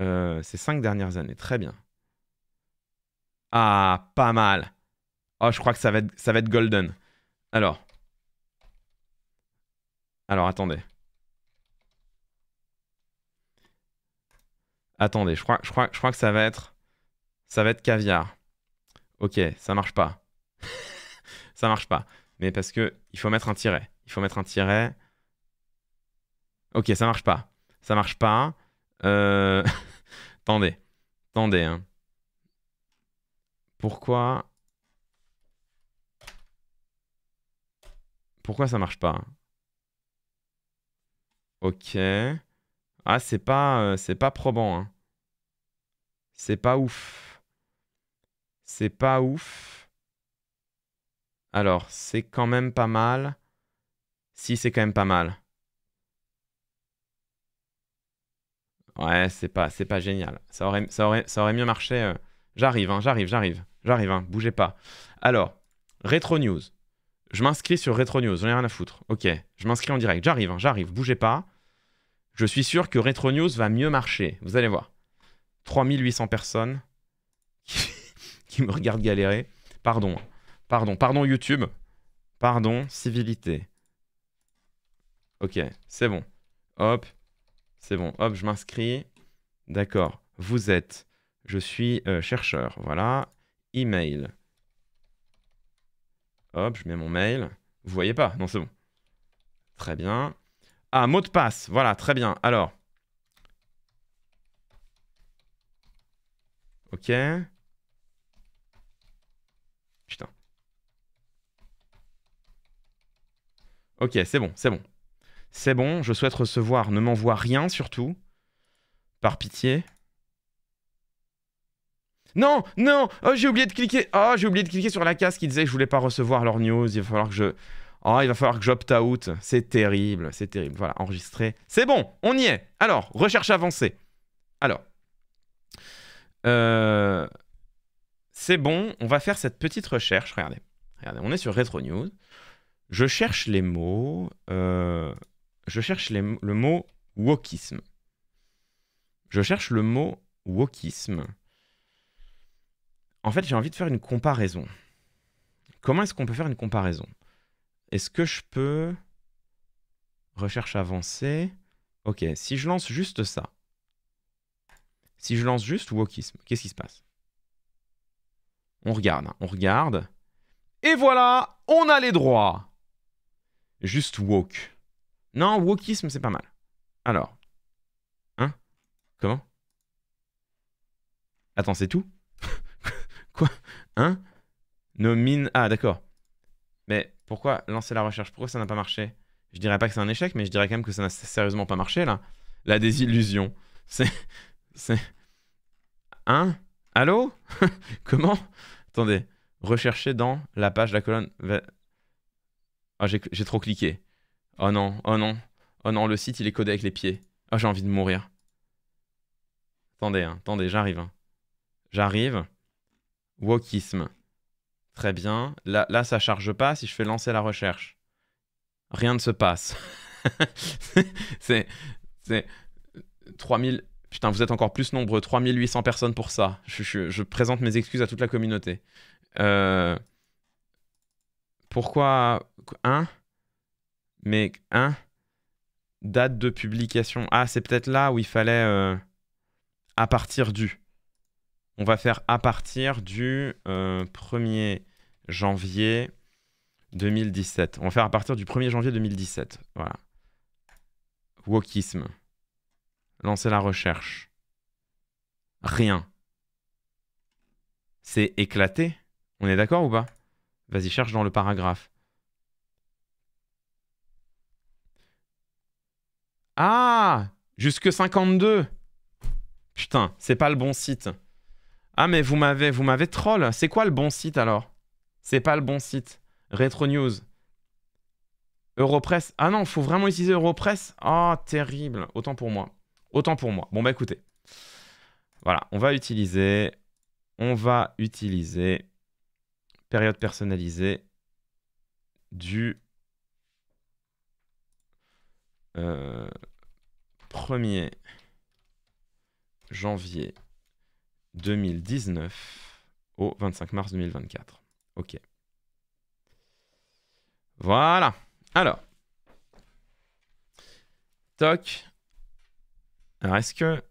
euh, ces cinq dernières années. Très bien. Ah, pas mal. Oh, je crois que ça va être, ça va être golden. Alors. Alors, attendez. Attendez, je crois, je, crois, je crois que ça va être... Ça va être caviar. Ok, ça marche pas. ça marche pas. Mais parce que il faut mettre un tiret. Il faut mettre un tiret. Ok, ça marche pas ça marche pas. Euh... attendez, attendez. Hein. Pourquoi Pourquoi ça marche pas Ok. Ah, c'est pas, euh, c'est pas probant. Hein. C'est pas ouf. C'est pas ouf. Alors, c'est quand même pas mal. Si, c'est quand même pas mal. Ouais, c'est pas, c'est pas génial. Ça aurait, ça aurait, ça aurait mieux marché. Euh, j'arrive, hein, j'arrive, j'arrive, j'arrive, hein, bougez pas. Alors, Retro News. Je m'inscris sur Retro News, j'en ai rien à foutre. Ok, je m'inscris en direct. J'arrive, hein, j'arrive, bougez pas. Je suis sûr que Retro News va mieux marcher. Vous allez voir. 3800 personnes qui me regardent galérer. Pardon, hein. pardon, pardon YouTube. Pardon, civilité. Ok, c'est bon. Hop, c'est bon, hop, je m'inscris. D'accord. Vous êtes, je suis euh, chercheur. Voilà. Email. Hop, je mets mon mail. Vous voyez pas Non, c'est bon. Très bien. Ah, mot de passe. Voilà, très bien. Alors. Ok. Putain. Ok, c'est bon, c'est bon. C'est bon, je souhaite recevoir, ne m'envoie rien surtout. Par pitié. Non, non, oh, j'ai oublié de cliquer. Oh, j'ai oublié de cliquer sur la case qui disait que je voulais pas recevoir leur news. Il va falloir que je. Oh, il va falloir que j'opte out. C'est terrible, c'est terrible. Voilà, enregistré. C'est bon, on y est. Alors, recherche avancée. Alors. Euh... C'est bon, on va faire cette petite recherche. Regardez. Regardez, on est sur Retro News. Je cherche les mots. Euh, je cherche le mot wokisme. Je cherche le mot wokisme. En fait, j'ai envie de faire une comparaison. Comment est-ce qu'on peut faire une comparaison Est-ce que je peux... Recherche avancée. Ok, si je lance juste ça, si je lance juste wokisme, qu'est-ce qui se passe On regarde, on regarde. Et voilà, on a les droits. Juste woke. Non, wokisme, c'est pas mal. Alors. Hein Comment Attends, c'est tout Quoi Hein Nomine. Ah, d'accord. Mais pourquoi lancer la recherche Pourquoi ça n'a pas marché Je dirais pas que c'est un échec, mais je dirais quand même que ça n'a sérieusement pas marché, là. La désillusion. C'est. C'est. Hein Allô Comment Attendez. Rechercher dans la page, la colonne. Ah, j'ai trop cliqué. Oh non, oh non. Oh non, le site, il est codé avec les pieds. Oh, j'ai envie de mourir. Attendez, hein, attendez, j'arrive. Hein. J'arrive. Wokisme. Très bien. Là, là, ça charge pas si je fais lancer la recherche. Rien ne se passe. c'est... C'est... 3000... Putain, vous êtes encore plus nombreux. 3800 personnes pour ça. Je, je, présente mes excuses à toute la communauté. Euh, pourquoi... Hein mais hein Date de publication. Ah, c'est peut-être là où il fallait euh, à partir du. On va faire à partir du 1er euh, janvier 2017. On va faire à partir du 1er janvier 2017. Voilà. Wokisme. Lancer la recherche. Rien. C'est éclaté. On est d'accord ou pas Vas-y, cherche dans le paragraphe. Ah Jusque 52 Putain, c'est pas le bon site. Ah mais vous m'avez vous m'avez troll. C'est quoi le bon site alors C'est pas le bon site. Retro News. Europress. Ah non, faut vraiment utiliser Europress. Oh, terrible. Autant pour moi. Autant pour moi. Bon bah écoutez. Voilà, on va utiliser on va utiliser période personnalisée du 1er euh, janvier 2019 au 25 mars 2024. Ok. Voilà. Alors. Toc. Alors, est-ce que,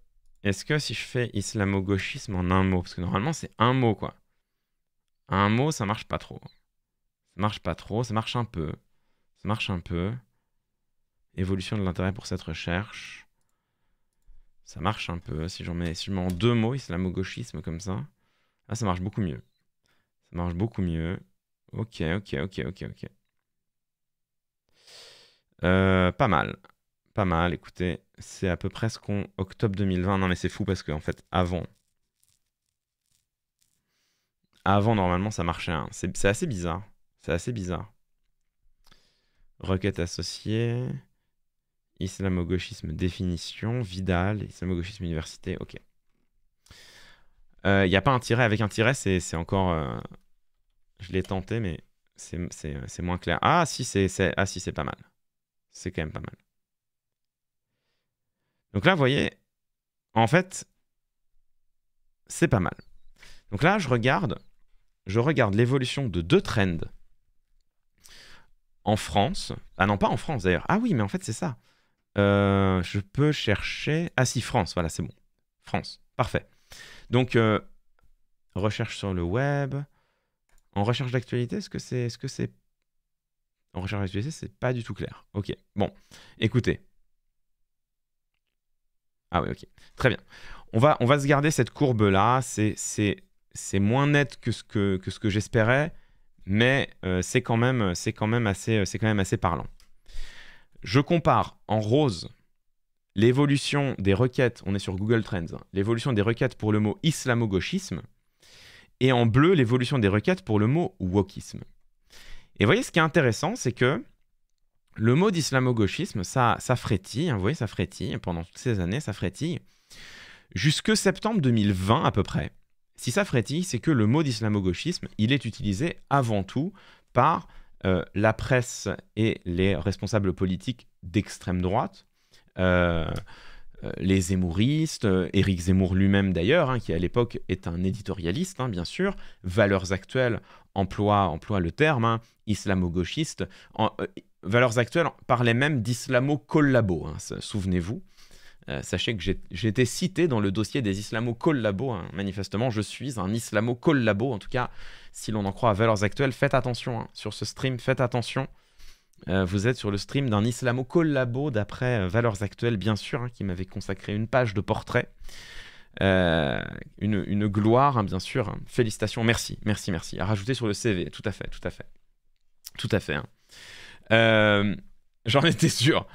est que si je fais islamo-gauchisme en un mot Parce que normalement, c'est un mot, quoi. Un mot, ça marche pas trop. Ça marche pas trop, ça marche un peu. Ça marche un peu. Évolution de l'intérêt pour cette recherche. Ça marche un peu. Si j'en mets, je mets en deux mots, islamo-gauchisme comme ça, Ah, ça marche beaucoup mieux. Ça marche beaucoup mieux. Ok, ok, ok, ok, ok. Euh, pas mal. Pas mal, écoutez. C'est à peu près ce qu'on... Octobre 2020. Non mais c'est fou parce qu'en en fait, avant... Avant, normalement, ça marchait. Hein. C'est assez bizarre. C'est assez bizarre. Requête associée. Islamo-gauchisme définition, Vidal, islamo-gauchisme université, ok. Il euh, y n'y a pas un tiret avec un tiret, c'est encore. Euh, je l'ai tenté, mais c'est moins clair. Ah, si, c'est ah, si, pas mal. C'est quand même pas mal. Donc là, vous voyez, en fait, c'est pas mal. Donc là, je regarde, je regarde l'évolution de deux trends en France. Ah non, pas en France d'ailleurs. Ah oui, mais en fait, c'est ça. Euh, je peux chercher. Ah si, France, voilà, c'est bon. France, parfait. Donc, euh, recherche sur le web. En recherche d'actualité, est-ce que c'est. -ce En recherche d'actualité, c'est pas du tout clair. Ok, bon, écoutez. Ah oui, ok. Très bien. On va, on va se garder cette courbe-là. C'est, moins net que ce que, que, ce que j'espérais, mais euh, c'est, quand quand c'est quand même assez parlant. Je compare en rose l'évolution des requêtes, on est sur Google Trends, hein, l'évolution des requêtes pour le mot islamo-gauchisme, et en bleu l'évolution des requêtes pour le mot wokisme. Et vous voyez, ce qui est intéressant, c'est que le mot d'islamo-gauchisme, ça, ça frétille, hein, vous voyez, ça frétille, pendant toutes ces années, ça frétille. Jusque septembre 2020 à peu près, si ça frétille, c'est que le mot d'islamo-gauchisme, il est utilisé avant tout par euh, la presse et les responsables politiques d'extrême droite, euh, euh, les zémouristes, Éric Zemmour lui-même d'ailleurs, hein, qui à l'époque est un éditorialiste, hein, bien sûr, Valeurs Actuelles emploie, le terme hein, islamo-gauchiste. Valeurs Actuelles parlait même d'islamo-collabo, souvenez-vous. sachez que j'ai été cité dans le dossier des islamo collabo Manifestement, je suis un islamo-collabo, en tout cas, si l'on en croit à Valeurs Actuelles. Faites attention hein. sur ce stream, faites attention. Euh, vous êtes sur le stream d'un islamo-collabo d'après euh, Valeurs Actuelles, bien sûr, hein, qui m'avait consacré une page de portrait. Euh, une, gloire, hein, bien sûr. Félicitations, merci, merci, merci. À rajouter sur le CV, tout à fait, tout à fait. Tout à fait. J'en étais sûr.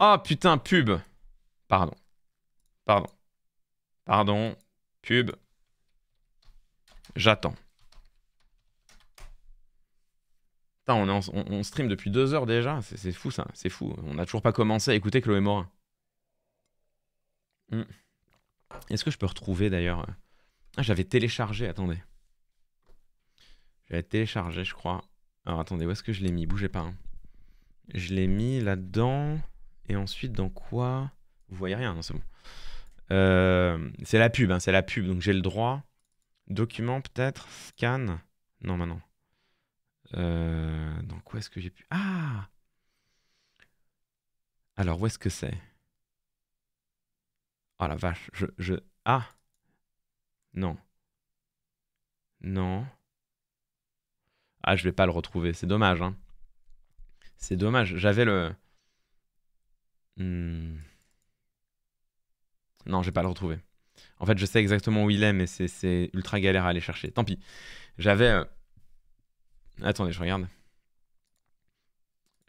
oh, putain, pub. Pardon. Pardon. Pardon. Pub. J'attends. on, stream depuis deux heures déjà. C'est fou ça, c'est fou. On n'a toujours pas commencé à écouter Chloé Morin. Hmm. Est-ce que je peux retrouver d'ailleurs euh, Ah, j'avais téléchargé, attendez. J'avais téléchargé, je crois. Alors attendez, où est-ce que je l'ai mis Bougez pas. Hein. Je l'ai mis là-dedans. Et ensuite, dans quoi Vous voyez rien, hein, c'est bon. Euh, c'est la pub, hein, c'est la pub. Donc j'ai le droit. Document peut-être. Scan. Non, maintenant. Euh, dans quoi est-ce que j'ai pu. Ah Alors, où est-ce que c'est Oh la vache, je, je. Ah Non. Non. Ah, je vais pas le retrouver, c'est dommage. Hein. C'est dommage, j'avais le. Hmm. Non, j'ai pas le retrouver. En fait, je sais exactement où il est, mais c'est ultra galère à aller chercher. Tant pis. J'avais. Euh, Attendez, je regarde.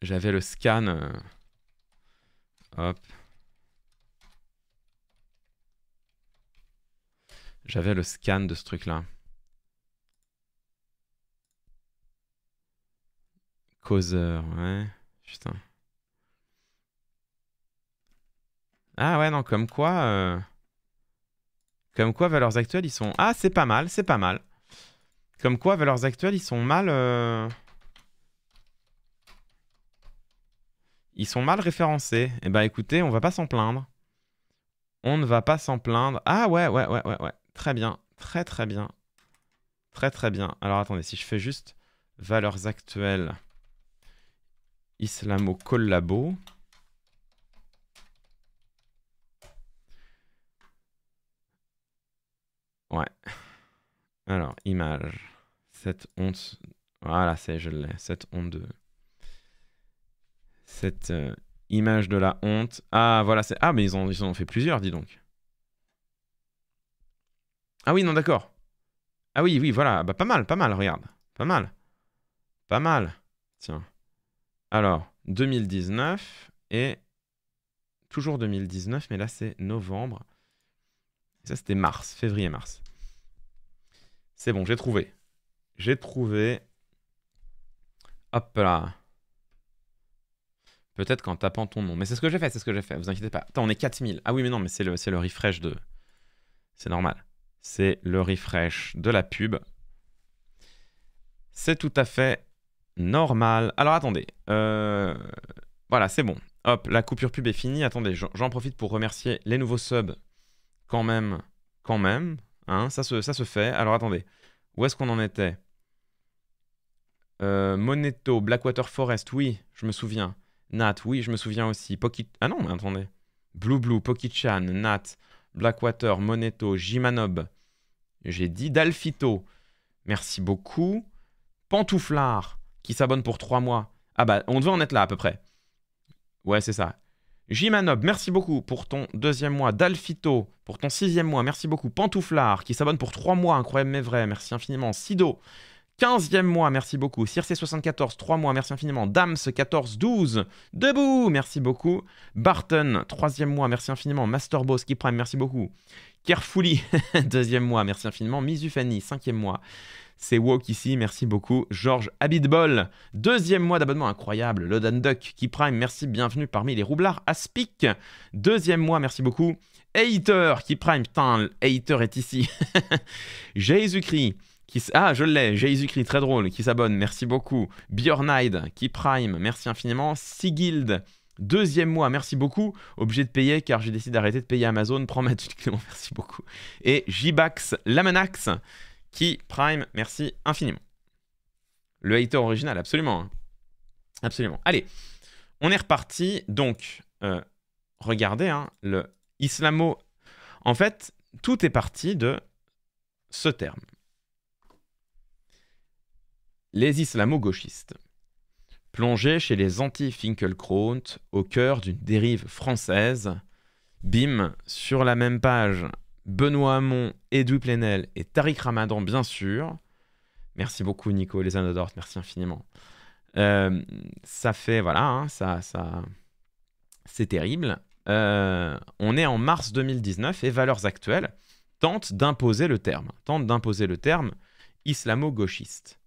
J'avais le scan. Euh, hop. J'avais le scan de ce truc-là. Causeur, ouais. Putain. Ah ouais, non, comme quoi... Euh, comme quoi, valeurs actuelles, ils sont... Ah, c'est pas mal, c'est pas mal. Comme quoi, valeurs actuelles, ils sont mal... Euh, ils sont mal référencés. Eh ben écoutez, on va pas s'en plaindre. On ne va pas s'en plaindre. Ah ouais, ouais, ouais, ouais, ouais. Très bien. Très, très bien. Très, très bien. Alors attendez, si je fais juste valeurs actuelles islamo-collabo. Ouais. Alors, image. Cette honte. Voilà, c'est, je l'ai. Cette honte de. Cette euh, image de la honte. Ah, voilà, c'est. Ah, mais ils, ont, ils en ont fait plusieurs, dis donc. Ah oui, non, d'accord. Ah oui, oui, voilà. Bah, pas mal, pas mal, regarde. Pas mal. Pas mal. Tiens. Alors, 2019 et toujours 2019, mais là c'est novembre. ça c'était mars, février-mars. C'est bon, j'ai trouvé. J'ai trouvé. Hop là. Peut-être qu'en tapant ton nom. Mais c'est ce que j'ai fait, c'est ce que j'ai fait. Vous inquiétez pas. Attends, on est 4000. Ah oui, mais non, mais c'est le, refresh de. C'est normal. C'est le refresh de la pub. C'est tout à fait normal. Alors attendez. Euh, voilà, c'est bon. Hop, la coupure pub est finie. Attendez, j'en profite pour remercier les nouveaux subs. Quand même, quand même. Hein, ça, se, ça se fait. Alors attendez, où est-ce qu'on en était euh, Moneto, Blackwater Forest, oui, je me souviens. Nat, oui, je me souviens aussi. Ah non, mais attendez. Blue Blue, Pokichan, Nat, Blackwater, Moneto, Jimanob. J'ai dit Dalfito. Merci beaucoup. Pantouflard, qui s'abonne pour 3 mois. Ah bah, on devait en être là à peu près. Ouais, c'est ça. Jimanob, merci beaucoup pour ton deuxième mois. Dalfito, pour ton sixième mois, merci beaucoup. Pantouflard, qui s'abonne pour trois mois, incroyable mais vrai, merci infiniment. Sido, quinzième mois, merci beaucoup. Circe74, trois mois, merci infiniment. Dams14, 12. Debout, merci beaucoup. Barton, troisième mois, merci infiniment. Masterboss, qui prime, merci beaucoup. Carefully, deuxième mois, merci infiniment. Mizufani, cinquième mois. C'est Woke ici, merci beaucoup. Georges Habitbol, deuxième mois d'abonnement incroyable. Lodan Duck, qui prime, merci, bienvenue parmi les roublards. Aspic, deuxième mois, merci beaucoup. Hater, qui prime, putain, Hater est ici. Jésus-Christ. Qui ah, je l'ai, Jésus-Christ, très drôle, qui s'abonne, merci beaucoup. Bjornide, qui prime, merci infiniment. Sigild, Deuxième mois, merci beaucoup. Obligé de payer car j'ai décidé d'arrêter de payer Amazon. Prends ma merci beaucoup. Et Jibax Lamanax, qui prime. Merci infiniment. Le hater original, absolument. Hein. Absolument. Allez, on est reparti. Donc, euh, regardez, hein, le islamo. En fait, tout est parti de ce terme. Les islamo-gauchistes. Plongés chez les anti-Finkelkraut, au cœur d'une dérive française, bim, sur la même page, Benoît Hamon, Edoui Plenel et Tariq Ramadan, bien sûr. Merci beaucoup, Nico, les Anodortes, merci infiniment. Euh, ça fait, voilà, hein, ça, ça, c'est terrible. Euh, on est en mars 2019 et Valeurs Actuelles tente d'imposer le terme, tente d'imposer le terme islamo-gauchiste.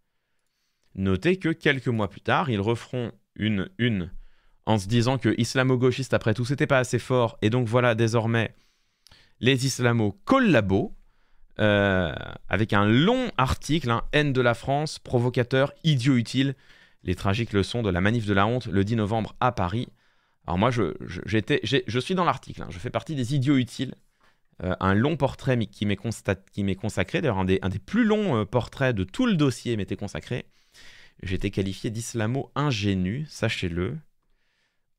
Notez que quelques mois plus tard, ils referont une une en se disant que islamo-gauchiste, après tout, c'était pas assez fort, et donc voilà, désormais, les islamo-collabos, euh, avec un long article, hein, Haine de la France, provocateur, idiot utile, les tragiques leçons de la manif de la honte le 10 novembre à Paris. Alors moi, je, suis dans l'article, hein. je fais partie des idiots utiles. Euh, un long portrait qui m'est consacré, d'ailleurs un des, un des, plus longs euh, portraits de tout le dossier m'était consacré. J'étais qualifié d'islamo-ingénu, sachez-le.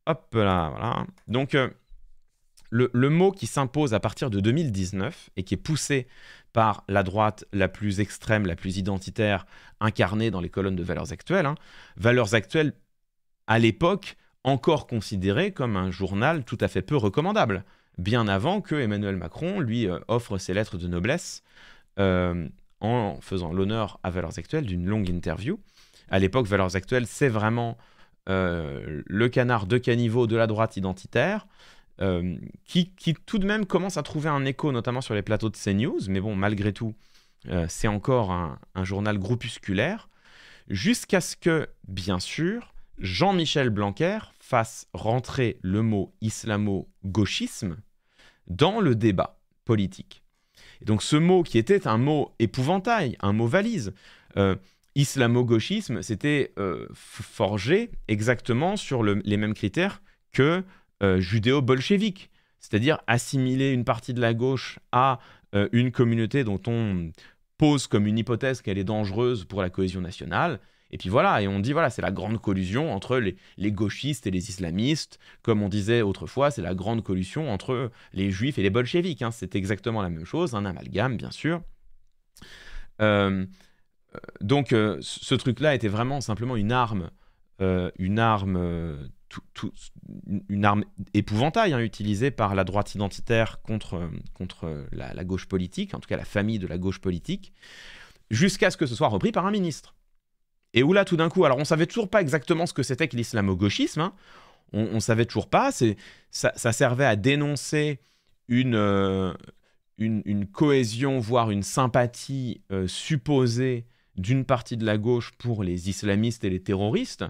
Hop là, voilà. Donc, le, mot qui s'impose à partir de 2019 et qui est poussé par la droite la plus extrême, la plus identitaire, incarnée dans les colonnes de valeurs actuelles, hein. valeurs actuelles à l'époque encore considérée comme un journal tout à fait peu recommandable, bien avant que Emmanuel Macron lui euh, offre ses lettres de noblesse euh, en faisant l'honneur à Valeurs Actuelles d'une longue interview. À l'époque, Valeurs Actuelles, c'est vraiment euh, le canard de caniveau de la droite identitaire euh, qui, tout de même commence à trouver un écho, notamment sur les plateaux de CNews, mais bon, malgré tout, euh, c'est encore un, journal groupusculaire, jusqu'à ce que, bien sûr, Jean-Michel Blanquer fasse rentrer le mot islamo-gauchisme dans le débat politique. donc ce mot qui était un mot épouvantail, un mot valise, euh, islamo-gauchisme, c'était forgé exactement sur les mêmes critères que euh, judéo bolchévique, cest c'est-à-dire assimiler une partie de la gauche à euh, une communauté dont on pose comme une hypothèse qu'elle est dangereuse pour la cohésion nationale. Et puis voilà, et on dit voilà, c'est la grande collusion entre les, gauchistes et les islamistes, comme on disait autrefois, c'est la grande collusion entre les juifs et les bolcheviques. Hein. C'est exactement la même chose, un amalgame, bien sûr. Euh, donc ce truc-là était vraiment simplement une arme, une arme une arme épouvantaille hein, utilisée par la droite identitaire contre, euh, contre euh, la, gauche politique, en tout cas la famille de la gauche politique, jusqu'à ce que ce soit repris par un ministre. Et où là, tout d'un coup, alors on savait toujours pas exactement ce que c'était que l'islamo-gauchisme, hein. on, on, savait toujours pas, ça, ça servait à dénoncer une, euh, une, cohésion, voire une sympathie supposée d'une partie de la gauche pour les islamistes et les terroristes,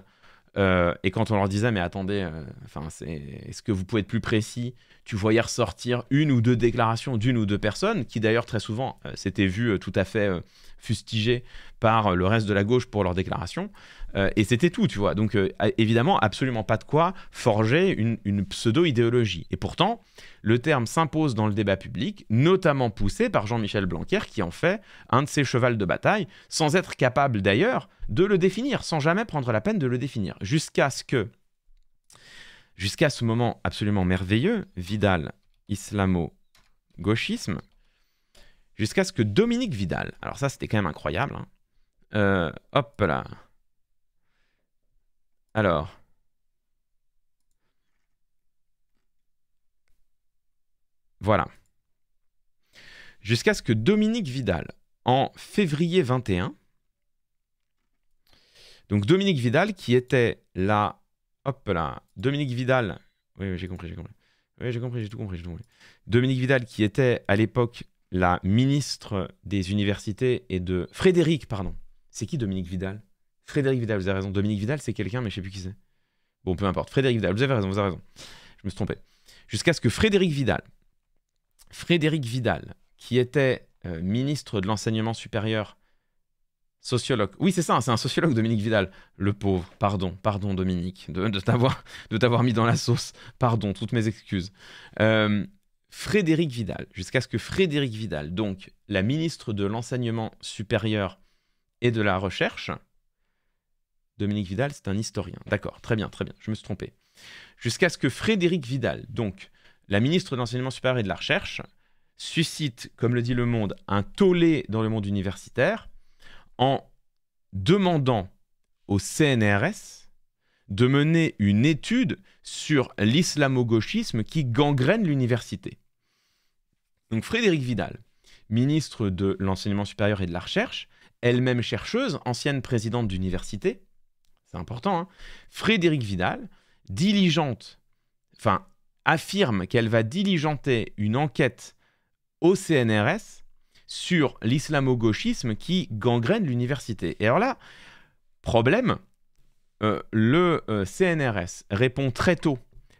euh, et quand on leur disait, mais attendez, euh, enfin, c'est, est-ce que vous pouvez être plus précis Tu voyais ressortir une ou deux déclarations d'une ou deux personnes, qui d'ailleurs très souvent euh, s'étaient vues tout à fait fustigées par le reste de la gauche pour leurs déclarations. Euh, et c'était tout, tu vois. Donc euh, évidemment, absolument pas de quoi forger une, pseudo-idéologie. Et pourtant, le terme s'impose dans le débat public, notamment poussé par Jean-Michel Blanquer, qui en fait un de ses chevals de bataille, sans être capable d'ailleurs de le définir, sans jamais prendre la peine de le définir, jusqu'à ce que, jusqu'à ce moment absolument merveilleux, Vidal, islamo-gauchisme, jusqu'à ce que Dominique Vidal, alors ça c'était quand même incroyable, hein, euh, hop là, alors. Voilà. Jusqu'à ce que Dominique Vidal, en février 21, donc Dominique Vidal qui était là, hop là, Dominique Vidal, oui, oui j'ai compris, j'ai compris, oui j'ai compris, j'ai tout compris, j'ai tout compris. Dominique Vidal qui était à l'époque la ministre des universités et de Frédéric, pardon. C'est qui Dominique Vidal Frédéric Vidal, vous avez raison. Dominique Vidal, c'est quelqu'un, mais je sais plus qui c'est. Bon, peu importe. Frédéric Vidal, vous avez raison, vous avez raison. Je me suis trompé. Jusqu'à ce que Frédéric Vidal, Frédéric Vidal, qui était euh, ministre de l'enseignement supérieur, sociologue. Oui, c'est ça, hein, c'est un sociologue, Dominique Vidal. Le pauvre, pardon, pardon Dominique, de, de t'avoir mis dans la sauce. Pardon, toutes mes excuses. Euh, Frédéric Vidal, jusqu'à ce que Frédéric Vidal, donc la ministre de l'enseignement supérieur et de la recherche, Dominique Vidal, c'est un historien. D'accord, très bien, très bien, je me suis trompé. Jusqu'à ce que Frédéric Vidal, donc la ministre de l'Enseignement supérieur et de la Recherche, suscite, comme le dit le monde, un tollé dans le monde universitaire en demandant au CNRS de mener une étude sur l'islamo-gauchisme qui gangrène l'université. Donc Frédéric Vidal, ministre de l'enseignement supérieur et de la recherche, elle-même chercheuse, ancienne présidente d'université, c'est important, hein, Frédéric Vidal diligente, enfin affirme qu'elle va diligenter une enquête au CNRS sur l'islamo-gauchisme qui gangrène l'université. Et alors là, problème, euh, le euh, CNRS répond très tôt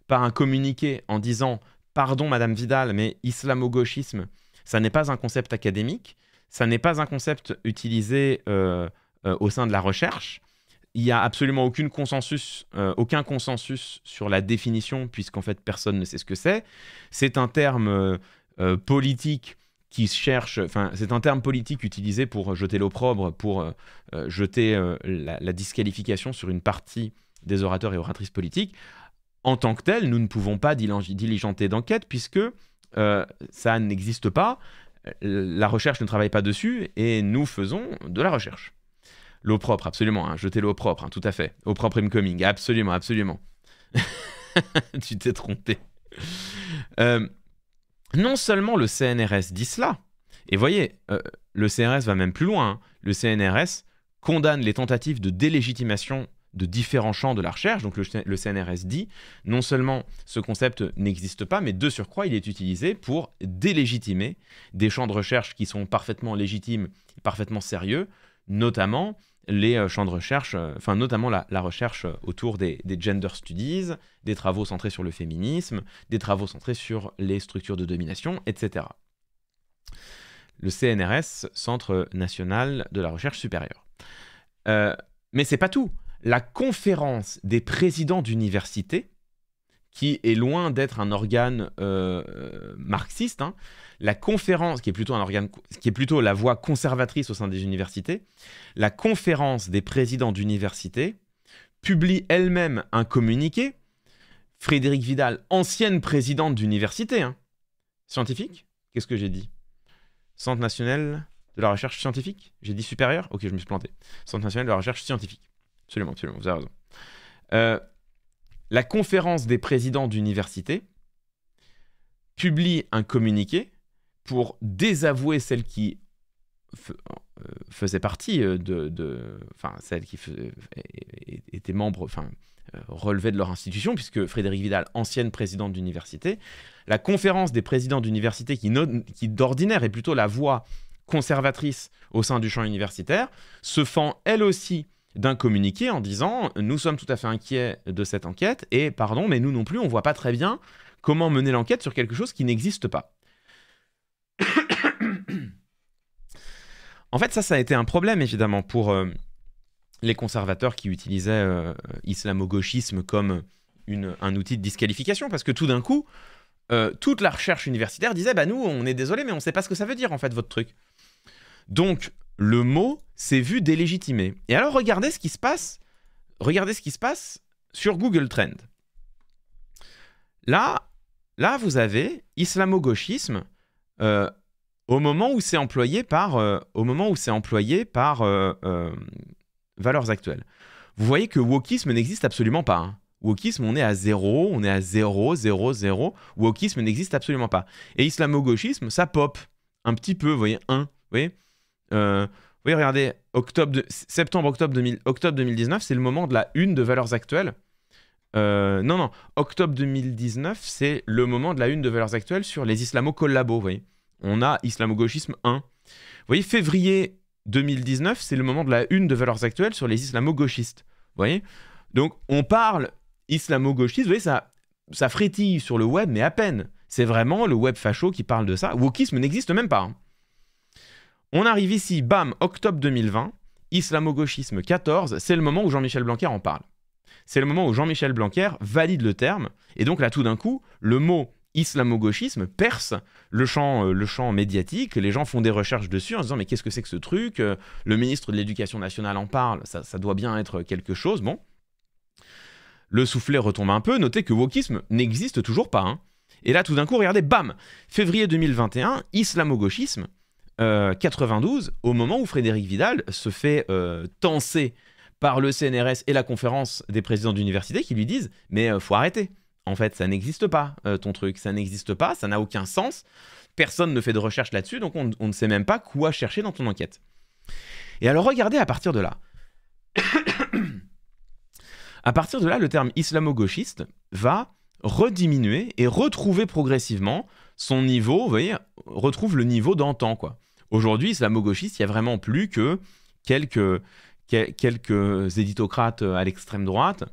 par un communiqué en disant Pardon, Madame Vidal, mais islamo-gauchisme, ça n'est pas un concept académique, ça n'est pas un concept utilisé euh, au sein de la recherche, il n'y a absolument aucune consensus, euh, aucun consensus sur la définition, puisqu'en fait personne ne sait ce que c'est. C'est un terme euh, euh, politique qui cherche, enfin c'est un terme politique utilisé pour jeter l'opprobre, pour jeter la, la, disqualification sur une partie des orateurs et oratrices politiques. En tant que tel, nous ne pouvons pas diligenter d'enquête puisque ça n'existe pas. La recherche ne travaille pas dessus et nous faisons de la recherche. L'eau propre, absolument. Hein. Jeter l'eau propre, hein, tout à fait. au propre coming, absolument, absolument. tu t'es trompé. Euh, non seulement le CNRS dit cela, et voyez, euh, le CNRS va même plus loin. Hein. Le CNRS condamne les tentatives de délégitimation de différents champs de la recherche. Donc le, le CNRS dit, non seulement ce concept n'existe pas, mais de surcroît, il est utilisé pour délégitimer des champs de recherche qui sont parfaitement légitimes, parfaitement sérieux, notamment les euh, champs de recherche, euh, enfin notamment la, recherche euh, autour des, gender studies, des travaux centrés sur le féminisme, des travaux centrés sur les structures de domination, etc. Le CNRS, Centre national de la recherche supérieure. Euh, mais c'est pas tout. La conférence des présidents d'université qui est loin d'être un organe euh, euh, marxiste, hein. la conférence, qui est, plutôt un organe, qui est plutôt la voie conservatrice au sein des universités, la conférence des présidents d'université publie elle-même un communiqué. Frédéric Vidal, ancienne présidente d'université, hein. scientifique, qu'est-ce que j'ai dit Centre national de la recherche scientifique J'ai dit supérieur Ok, je me suis planté. Centre national de la recherche scientifique. Absolument, absolument, vous avez raison. Euh, la conférence des présidents d'université publie un communiqué pour désavouer celle qui euh, faisait partie euh, de, enfin celle qui euh, était membres, enfin relevées de leur institution, puisque Frédéric Vidal, ancienne présidente d'université, la conférence des présidents d'université qui, qui d'ordinaire est plutôt la voix conservatrice au sein du champ universitaire, se fend elle aussi d'un communiqué en disant nous sommes tout à fait inquiets de cette enquête et pardon mais nous non plus on voit pas très bien comment mener l'enquête sur quelque chose qui n'existe pas. en fait ça ça a été un problème évidemment pour euh, les conservateurs qui utilisaient lislamo euh, gauchisme comme un outil de disqualification parce que tout d'un coup euh, toute la recherche universitaire disait bah nous on est désolé mais on ne sait pas ce que ça veut dire en fait votre truc. Donc le mot c'est vu délégitimé. Et alors regardez ce qui se passe, regardez ce qui se passe sur Google Trends. Là, là vous avez islamo-gauchisme euh, au moment où c'est employé par, euh, au moment où c'est employé par euh, valeurs actuelles. Vous voyez que wokisme n'existe absolument pas. Hein. Wokisme, on est à zéro, on est à zéro, zéro, zéro. Wokisme n'existe absolument pas. Et islamo-gauchisme, ça pop un petit peu, vous voyez, un, Vous voyez voyez, regardez, octobre septembre, octobre, 2019, c'est le moment de la une de Valeurs Actuelles. Euh, non, non, octobre 2019, c'est le moment de la une de Valeurs Actuelles sur les islamo-collabos, vous voyez. On a islamo-gauchisme 1. Vous voyez, février 2019, c'est le moment de la une de Valeurs Actuelles sur les islamo-gauchistes, vous voyez. Donc, on parle islamo-gauchiste, vous voyez, ça, ça frétille sur le web, mais à peine. C'est vraiment le web facho qui parle de ça. Wokisme n'existe même pas. Hein. On arrive ici, bam, octobre 2020, islamo-gauchisme 14, c'est le moment où Jean-Michel Blanquer en parle. C'est le moment où Jean-Michel Blanquer valide le terme, et donc là tout d'un coup, le mot islamo-gauchisme perce le champ, euh, le champ médiatique, les gens font des recherches dessus en se disant mais qu'est-ce que c'est que ce truc euh, Le ministre de l'Éducation nationale en parle, ça, doit bien être quelque chose, bon. Le soufflet retombe un peu, notez que wokisme n'existe toujours pas. Hein. Et là tout d'un coup, regardez, bam Février 2021, islamo-gauchisme, 92, euh, au moment où Frédéric Vidal se fait euh, tenser par le CNRS et la conférence des présidents d'université qui lui disent mais euh, faut arrêter. En fait, ça n'existe pas euh, ton truc, ça n'existe pas, ça n'a aucun sens. Personne ne fait de recherche là-dessus, donc on, on ne sait même pas quoi chercher dans ton enquête. Et alors regardez à partir de là. à partir de là, le terme islamo-gauchiste va rediminuer et retrouver progressivement son niveau, vous voyez, retrouve le niveau d'antan, quoi. Aujourd'hui, islamo-gauchiste, il n'y a vraiment plus que quelques, quelques éditocrates euh, à l'extrême droite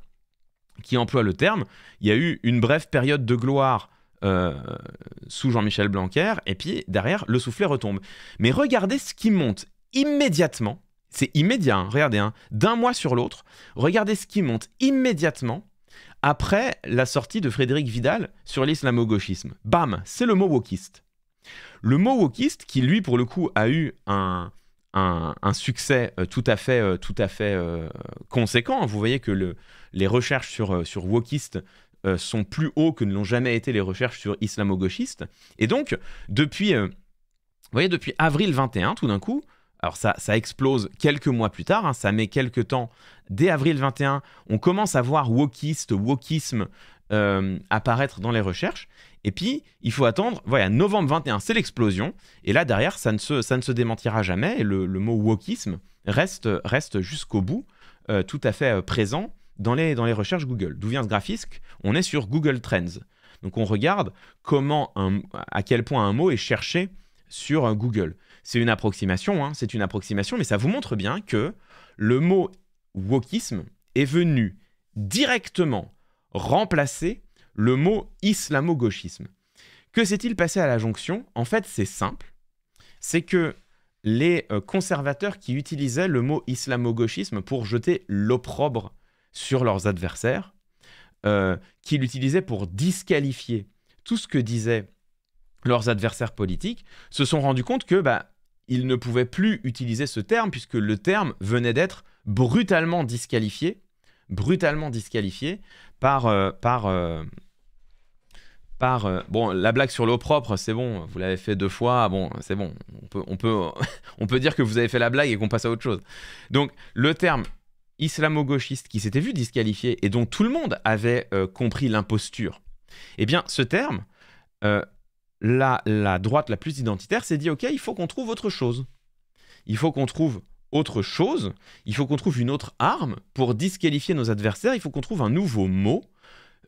qui emploient le terme. Il y a eu une brève période de gloire euh, sous Jean-Michel Blanquer, et puis derrière, le soufflet retombe. Mais regardez ce qui monte immédiatement, c'est immédiat, hein, regardez, hein. d'un mois sur l'autre, regardez ce qui monte immédiatement après la sortie de Frédéric Vidal sur l'islamo-gauchisme. Bam, c'est le mot wokiste. Le mot wokiste, qui lui, pour le coup, a eu un, succès euh, tout à fait, euh, tout à fait euh, conséquent, vous voyez que les recherches sur, sur wokiste sont plus hauts que ne l'ont jamais été les recherches sur islamo-gauchiste. Et donc, depuis, voyez, depuis avril 21, tout d'un coup, alors ça, ça explose quelques mois plus tard, hein, ça met quelques temps. Dès avril 21, on commence à voir wokiste, wokisme, euh, apparaître dans les recherches. Et puis, il faut attendre, voilà, novembre 21, c'est l'explosion. Et là, derrière, ça ne se, démentira jamais. Et le, mot wokisme reste, reste jusqu'au bout, euh, tout à fait euh, présent dans les, dans les recherches Google. D'où vient ce graphisme On est sur Google Trends. Donc, on regarde comment à quel point un mot est cherché sur Google. C'est une approximation, hein, c'est une approximation, mais ça vous montre bien que le mot wokisme est venu directement remplacer le mot islamo-gauchisme. Que s'est-il passé à la jonction En fait, c'est simple. C'est que les euh, conservateurs qui utilisaient le mot islamo-gauchisme pour jeter l'opprobre sur leurs adversaires, euh, qui l'utilisaient pour disqualifier tout ce que disaient leurs adversaires politiques, se sont rendus compte que bah, ils ne pouvaient plus utiliser ce terme puisque le terme venait d'être brutalement disqualifié brutalement disqualifié par, euh, par, euh, par euh, bon, la blague sur l'eau propre, c'est bon, vous l'avez fait deux fois, bon, c'est bon, on peut, on, peut, on peut dire que vous avez fait la blague et qu'on passe à autre chose. Donc, le terme islamo-gauchiste qui s'était vu disqualifié et dont tout le monde avait compris l'imposture, eh bien, ce terme, la, la droite la plus identitaire s'est dit, OK, il faut qu'on trouve autre chose. Il faut qu'on trouve autre chose, il faut qu'on trouve une autre arme pour disqualifier nos adversaires, il faut qu'on trouve un nouveau mot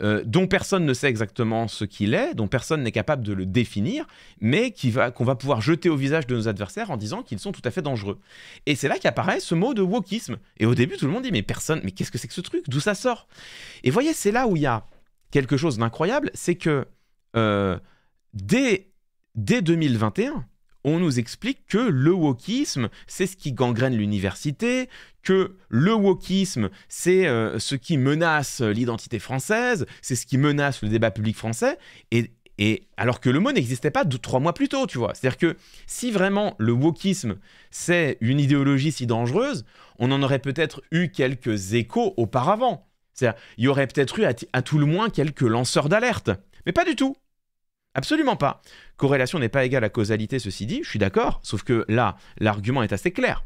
euh, dont personne ne sait exactement ce qu'il est, dont personne n'est capable de le définir, mais qu'on va, va pouvoir jeter au visage de nos adversaires en disant qu'ils sont tout à fait dangereux. Et c'est là qu'apparaît ce mot de wokisme. Et au début, tout le monde dit, mais personne, mais qu'est-ce que c'est que ce truc D'où ça sort Et voyez, c'est là où il y a quelque chose d'incroyable, c'est que euh, dès, dès 2021, on nous explique que le wokisme, c'est ce qui gangrène l'université, que le wokisme, c'est euh, ce qui menace l'identité française, c'est ce qui menace le débat public français, et, alors que le mot n'existait pas trois mois plus tôt, tu vois. C'est-à-dire que si vraiment le wokisme, c'est une idéologie si dangereuse, on en aurait peut-être eu quelques échos auparavant. C'est-à-dire, il y aurait peut-être eu à tout le moins quelques lanceurs d'alerte. Mais pas du tout. Absolument pas. Corrélation n'est pas égale à causalité, ceci dit, je suis d'accord, sauf que là, l'argument est assez clair.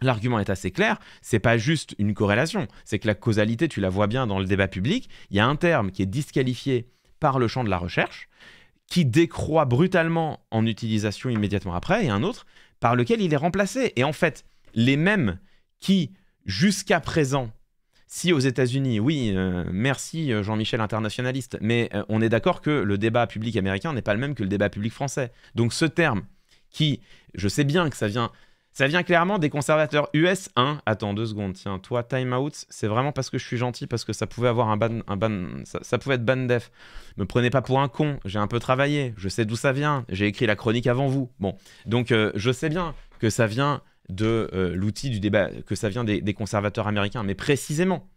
L'argument est assez clair, c'est pas juste une corrélation, c'est que la causalité, tu la vois bien dans le débat public, il y a un terme qui est disqualifié par le champ de la recherche, qui décroît brutalement en utilisation immédiatement après, et un autre par lequel il est remplacé. Et en fait, les mêmes qui, jusqu'à présent, si aux États-Unis, oui, euh, merci euh, Jean-Michel internationaliste, mais euh, on est d'accord que le débat public américain n'est pas le même que le débat public français. Donc ce terme, qui, je sais bien que ça vient, ça vient clairement des conservateurs US. 1 hein. attends deux secondes, tiens, toi time out, c'est vraiment parce que je suis gentil, parce que ça pouvait avoir un ban, un ban, ça, pouvait être ban def. Me prenez pas pour un con, j'ai un peu travaillé, je sais d'où ça vient, j'ai écrit la chronique avant vous. Bon, donc je sais bien que ça vient de euh, l'outil du débat, que ça vient des, conservateurs américains, mais précisément,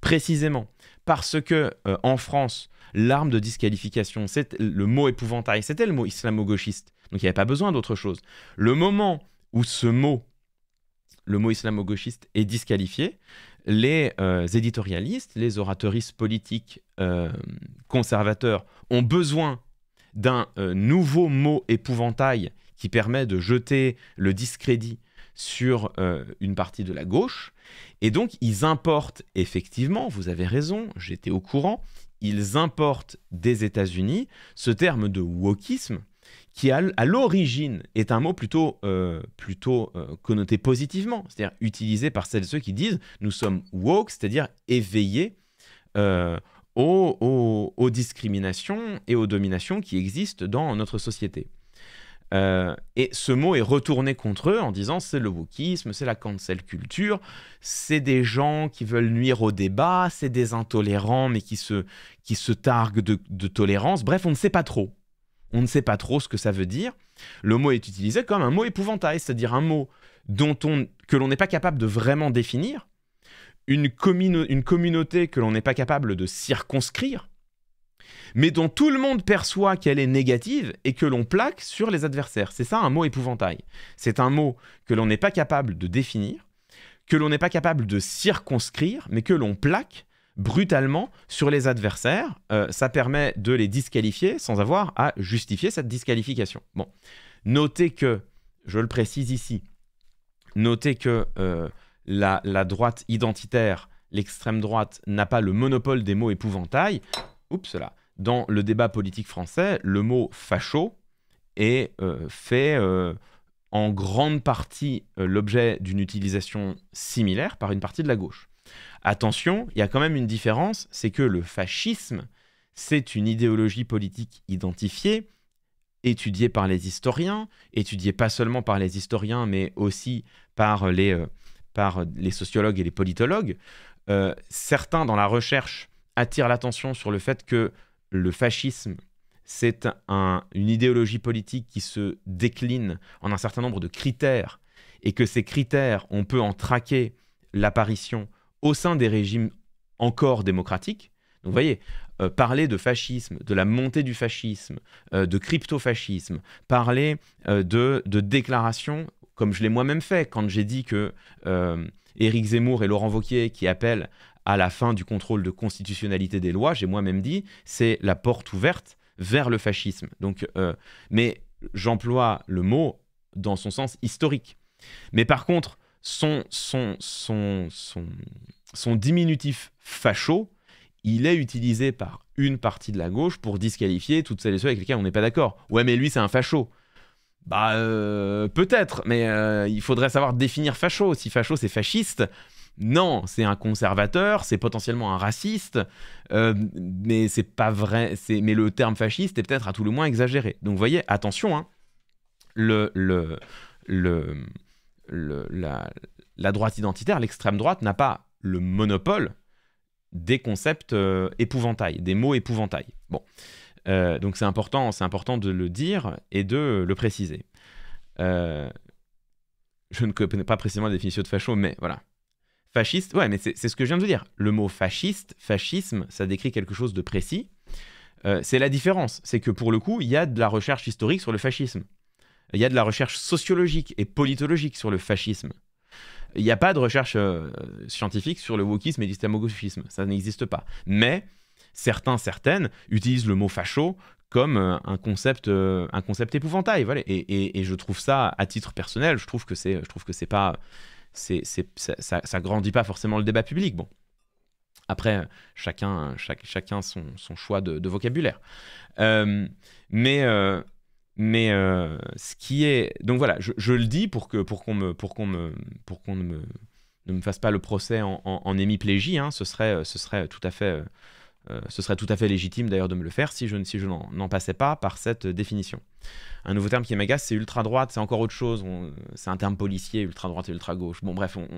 précisément, parce que euh, en France, l'arme de disqualification, c'est le mot épouvantail, c'était le mot islamo-gauchiste, donc il n'y avait pas besoin d'autre chose. Le moment où ce mot, le mot islamo-gauchiste, est disqualifié, les euh, éditorialistes, les oratoristes politiques conservateurs ont besoin d'un nouveau mot épouvantail qui permet de jeter le discrédit sur euh, une partie de la gauche. Et donc, ils importent effectivement, vous avez raison, j'étais au courant, ils importent des États-Unis ce terme de wokisme qui à l'origine est un mot plutôt, euh, plutôt euh, connoté positivement, c'est-à-dire utilisé par celles et ceux qui disent nous sommes woke, c'est-à-dire éveillés aux discriminations et aux dominations qui existent dans notre société. Euh, et ce mot est retourné contre eux en disant c'est le wokisme, c'est la cancel culture, c'est des gens qui veulent nuire au débat, c'est des intolérants mais qui se, qui se targuent de, tolérance. Bref, on ne sait pas trop. On ne sait pas trop ce que ça veut dire. Le mot est utilisé comme un mot épouvantail, c'est-à-dire un mot dont on, que l'on n'est pas capable de vraiment définir, une, une communauté que l'on n'est pas capable de circonscrire, mais dont tout le monde perçoit qu'elle est négative et que l'on plaque sur les adversaires. C'est ça un mot épouvantail. C'est un mot que l'on n'est pas capable de définir, que l'on n'est pas capable de circonscrire, mais que l'on plaque brutalement sur les adversaires. Euh, ça permet de les disqualifier sans avoir à justifier cette disqualification. Bon, notez que, je le précise ici, notez que euh, la, droite identitaire, l'extrême droite, n'a pas le monopole des mots épouvantail. Oups cela dans le débat politique français, le mot facho est euh, fait euh, en grande partie euh, l'objet d'une utilisation similaire par une partie de la gauche. Attention, il y a quand même une différence, c'est que le fascisme, c'est une idéologie politique identifiée, étudiée par les historiens, étudiée pas seulement par les historiens, mais aussi par les, par les sociologues et les politologues. certains dans la recherche attirent l'attention sur le fait que le fascisme, c'est une idéologie politique qui se décline en un certain nombre de critères, et que ces critères, on peut en traquer l'apparition au sein des régimes encore démocratiques. Donc vous voyez, euh, parler de fascisme, de la montée du fascisme, euh, de crypto-fascisme, parler euh, de, déclarations, comme je l'ai moi-même fait quand j'ai dit que Éric Zemmour et Laurent Vauquier qui appellent à la fin du contrôle de constitutionnalité des lois, j'ai moi-même dit, c'est la porte ouverte vers le fascisme. Donc, euh, mais j'emploie le mot dans son sens historique. Mais par contre, son, diminutif facho, il est utilisé par une partie de la gauche pour disqualifier toutes celles et ceux avec lesquels on n'est pas d'accord. Ouais, mais lui, c'est un facho. Bah, euh, peut-être, mais euh, il faudrait savoir définir facho. Si facho, c'est fasciste, non, c'est un conservateur, c'est potentiellement un raciste, euh, mais c'est pas vrai. Mais le terme fasciste est peut-être à tout le moins exagéré. Donc, vous voyez, attention, hein. la, droite identitaire, l'extrême droite, n'a pas le monopole des concepts épouvantail, euh, épouvantails, des mots épouvantail. Bon, euh, donc c'est important, c'est important de le dire et de le préciser. je ne connais pas précisément la définition de facho, mais voilà. Fasciste, ouais, mais c'est ce que je viens de vous dire. Le mot fasciste, fascisme, ça décrit quelque chose de précis. Euh, c'est la différence, c'est que pour le coup, il y a de la recherche historique sur le fascisme. Il y a de la recherche sociologique et politologique sur le fascisme. Il n'y a pas de recherche euh, scientifique sur le wokisme et lislamo ça n'existe pas. Mais certains, certaines utilisent le mot facho comme euh, un concept, un concept épouvantail. Et, et, je trouve ça, à titre personnel, je trouve que c'est, je trouve que c'est pas, c'est, ça, grandit pas forcément le débat public. Bon. Après, chacun, chacun son, choix de, vocabulaire. Euh, mais euh, mais euh, ce qui est... Donc voilà, je, le dis pour, que, pour qu'on me... Pour qu'on me, pour qu'on ne me me fasse pas le procès en, hémiplégie, hein. ce, serait, ce serait tout à fait euh, ce serait tout à fait légitime d'ailleurs de me le faire si je, si je n'en passais pas par cette définition. Un nouveau terme qui est m'agace, c'est ultra-droite, c'est encore autre chose, c'est un terme policier, ultra-droite et ultra-gauche. Bon bref, on,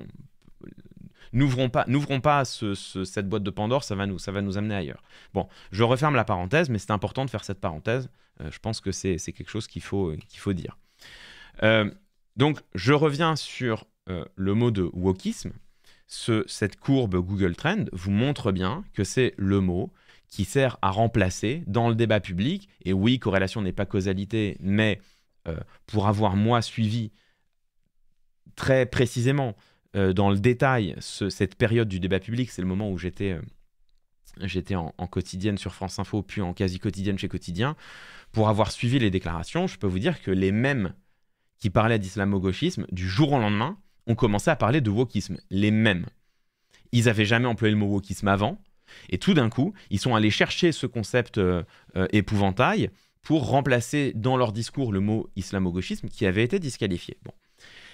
n'ouvrons pas, pas cette boîte de Pandore, ça va, nous, ça va nous amener ailleurs. Bon, je referme la parenthèse, mais c'est important de faire cette parenthèse. Euh, je pense que c'est, quelque chose qu'il faut, qu'il faut dire. Euh, donc, je reviens sur le mot de wokisme cette courbe Google Trend vous montre bien que c'est le mot qui sert à remplacer dans le débat public, et oui, corrélation n'est pas causalité, mais euh, pour avoir moi suivi très précisément euh, dans le détail cette période du débat public, c'est le moment où j'étais... Euh, en, quotidienne sur France Info, puis en quasi-quotidienne chez Quotidien, pour avoir suivi les déclarations, je peux vous dire que les mêmes qui parlaient d'islamo-gauchisme, du jour au lendemain, ont commencé à parler de wokisme, les mêmes. Ils n'avaient jamais employé le mot wokisme avant, et tout d'un coup, ils sont allés chercher ce concept euh, euh, épouvantail pour remplacer dans leur discours le mot islamo-gauchisme qui avait été disqualifié. Bon.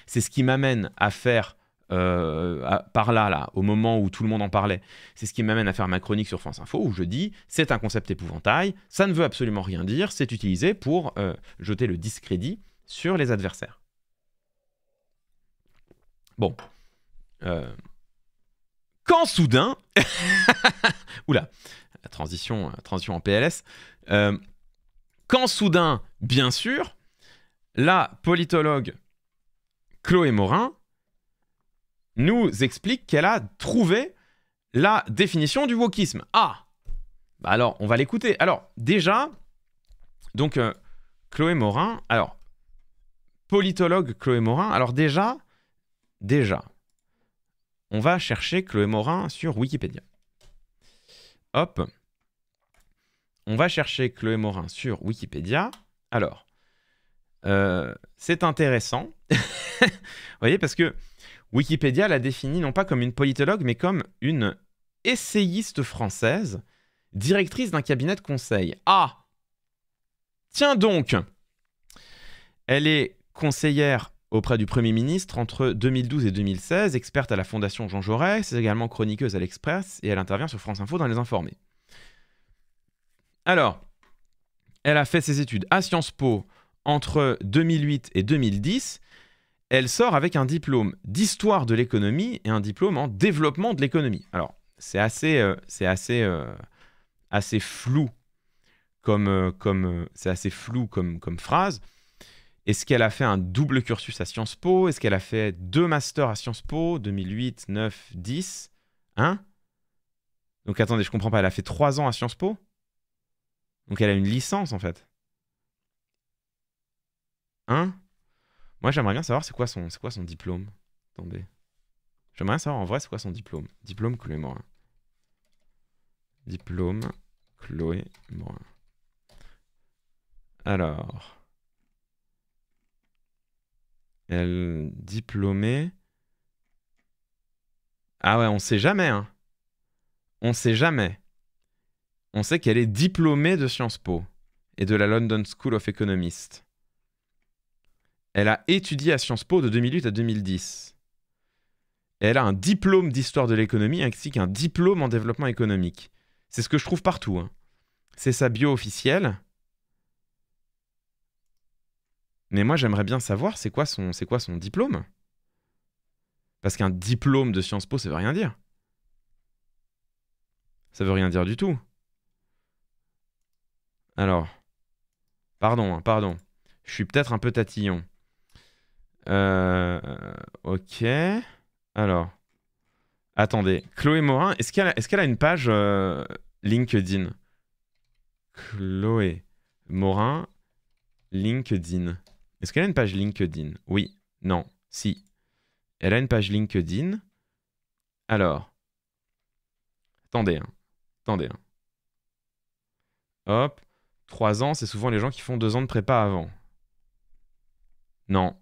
C'est ce qui m'amène à faire, euh, par là, là, au moment où tout le monde en parlait, c'est ce qui m'amène à faire ma chronique sur France Info où je dis c'est un concept épouvantail, ça ne veut absolument rien dire, c'est utilisé pour jeter le discrédit sur les adversaires. Bon. Euh, quand soudain. Oula, la transition, transition en PLS. Euh, quand soudain, bien sûr, la politologue Chloé Morin nous explique qu'elle a trouvé la définition du wokisme. Ah bah Alors, on va l'écouter. Alors, déjà, donc, euh, Chloé Morin, alors, politologue Chloé Morin, alors déjà, Déjà, on va chercher Chloé Morin sur Wikipédia. Hop. On va chercher Chloé Morin sur Wikipédia. Alors, euh, c'est intéressant. Vous voyez, parce que Wikipédia la définit non pas comme une politologue, mais comme une essayiste française, directrice d'un cabinet de conseil. Ah Tiens donc Elle est conseillère auprès du Premier ministre entre 2012 et 2016, experte à la Fondation Jean Jaurès, c'est également chroniqueuse à l'Express et elle intervient sur France Info dans Les Informés. Alors, elle a fait ses études à Sciences Po entre 2008 et 2010. Elle sort avec un diplôme d'histoire de l'économie et un diplôme en développement de l'économie. Alors, c'est assez, euh, c'est assez, euh, assez flou comme, euh, comme c'est assez flou comme, comme phrase. Est-ce qu'elle a fait un double cursus à Sciences Po Est-ce qu'elle a fait deux masters à Sciences Po 2008, 9, 10 Hein Donc attendez, je comprends pas. Elle a fait trois ans à Sciences Po Donc elle a une licence en fait. Hein Moi j'aimerais bien savoir c'est quoi, quoi son diplôme. Attendez. J'aimerais bien savoir en vrai c'est quoi son diplôme. Diplôme Chloé Morin. Diplôme Chloé Morin. Alors. Elle diplômée. Ah ouais, on sait jamais. Hein. On sait jamais. On sait qu'elle est diplômée de Sciences Po et de la London School of Economists. Elle a étudié à Sciences Po de 2008 à 2010. elle a un diplôme d'histoire de l'économie ainsi qu'un diplôme en développement économique. C'est ce que je trouve partout. Hein. C'est sa bio officielle. Mais moi, j'aimerais bien savoir c'est quoi, son, quoi son diplôme. Parce qu'un diplôme de Sciences Po, ça veut rien dire. Ça veut rien dire du tout. Alors, pardon, hein, pardon. Je suis peut-être un peu tatillon. Euh, ok. Alors, attendez. Chloé Morin, est-ce qu'elle a, a, une page euh, LinkedIn Chloé Morin, LinkedIn. Est-ce qu'elle a une page LinkedIn Oui, non, si. Elle a une page LinkedIn. Alors, attendez, hein. attendez. Hein. Hop, Trois ans, c'est souvent les gens qui font deux ans de prépa avant. Non,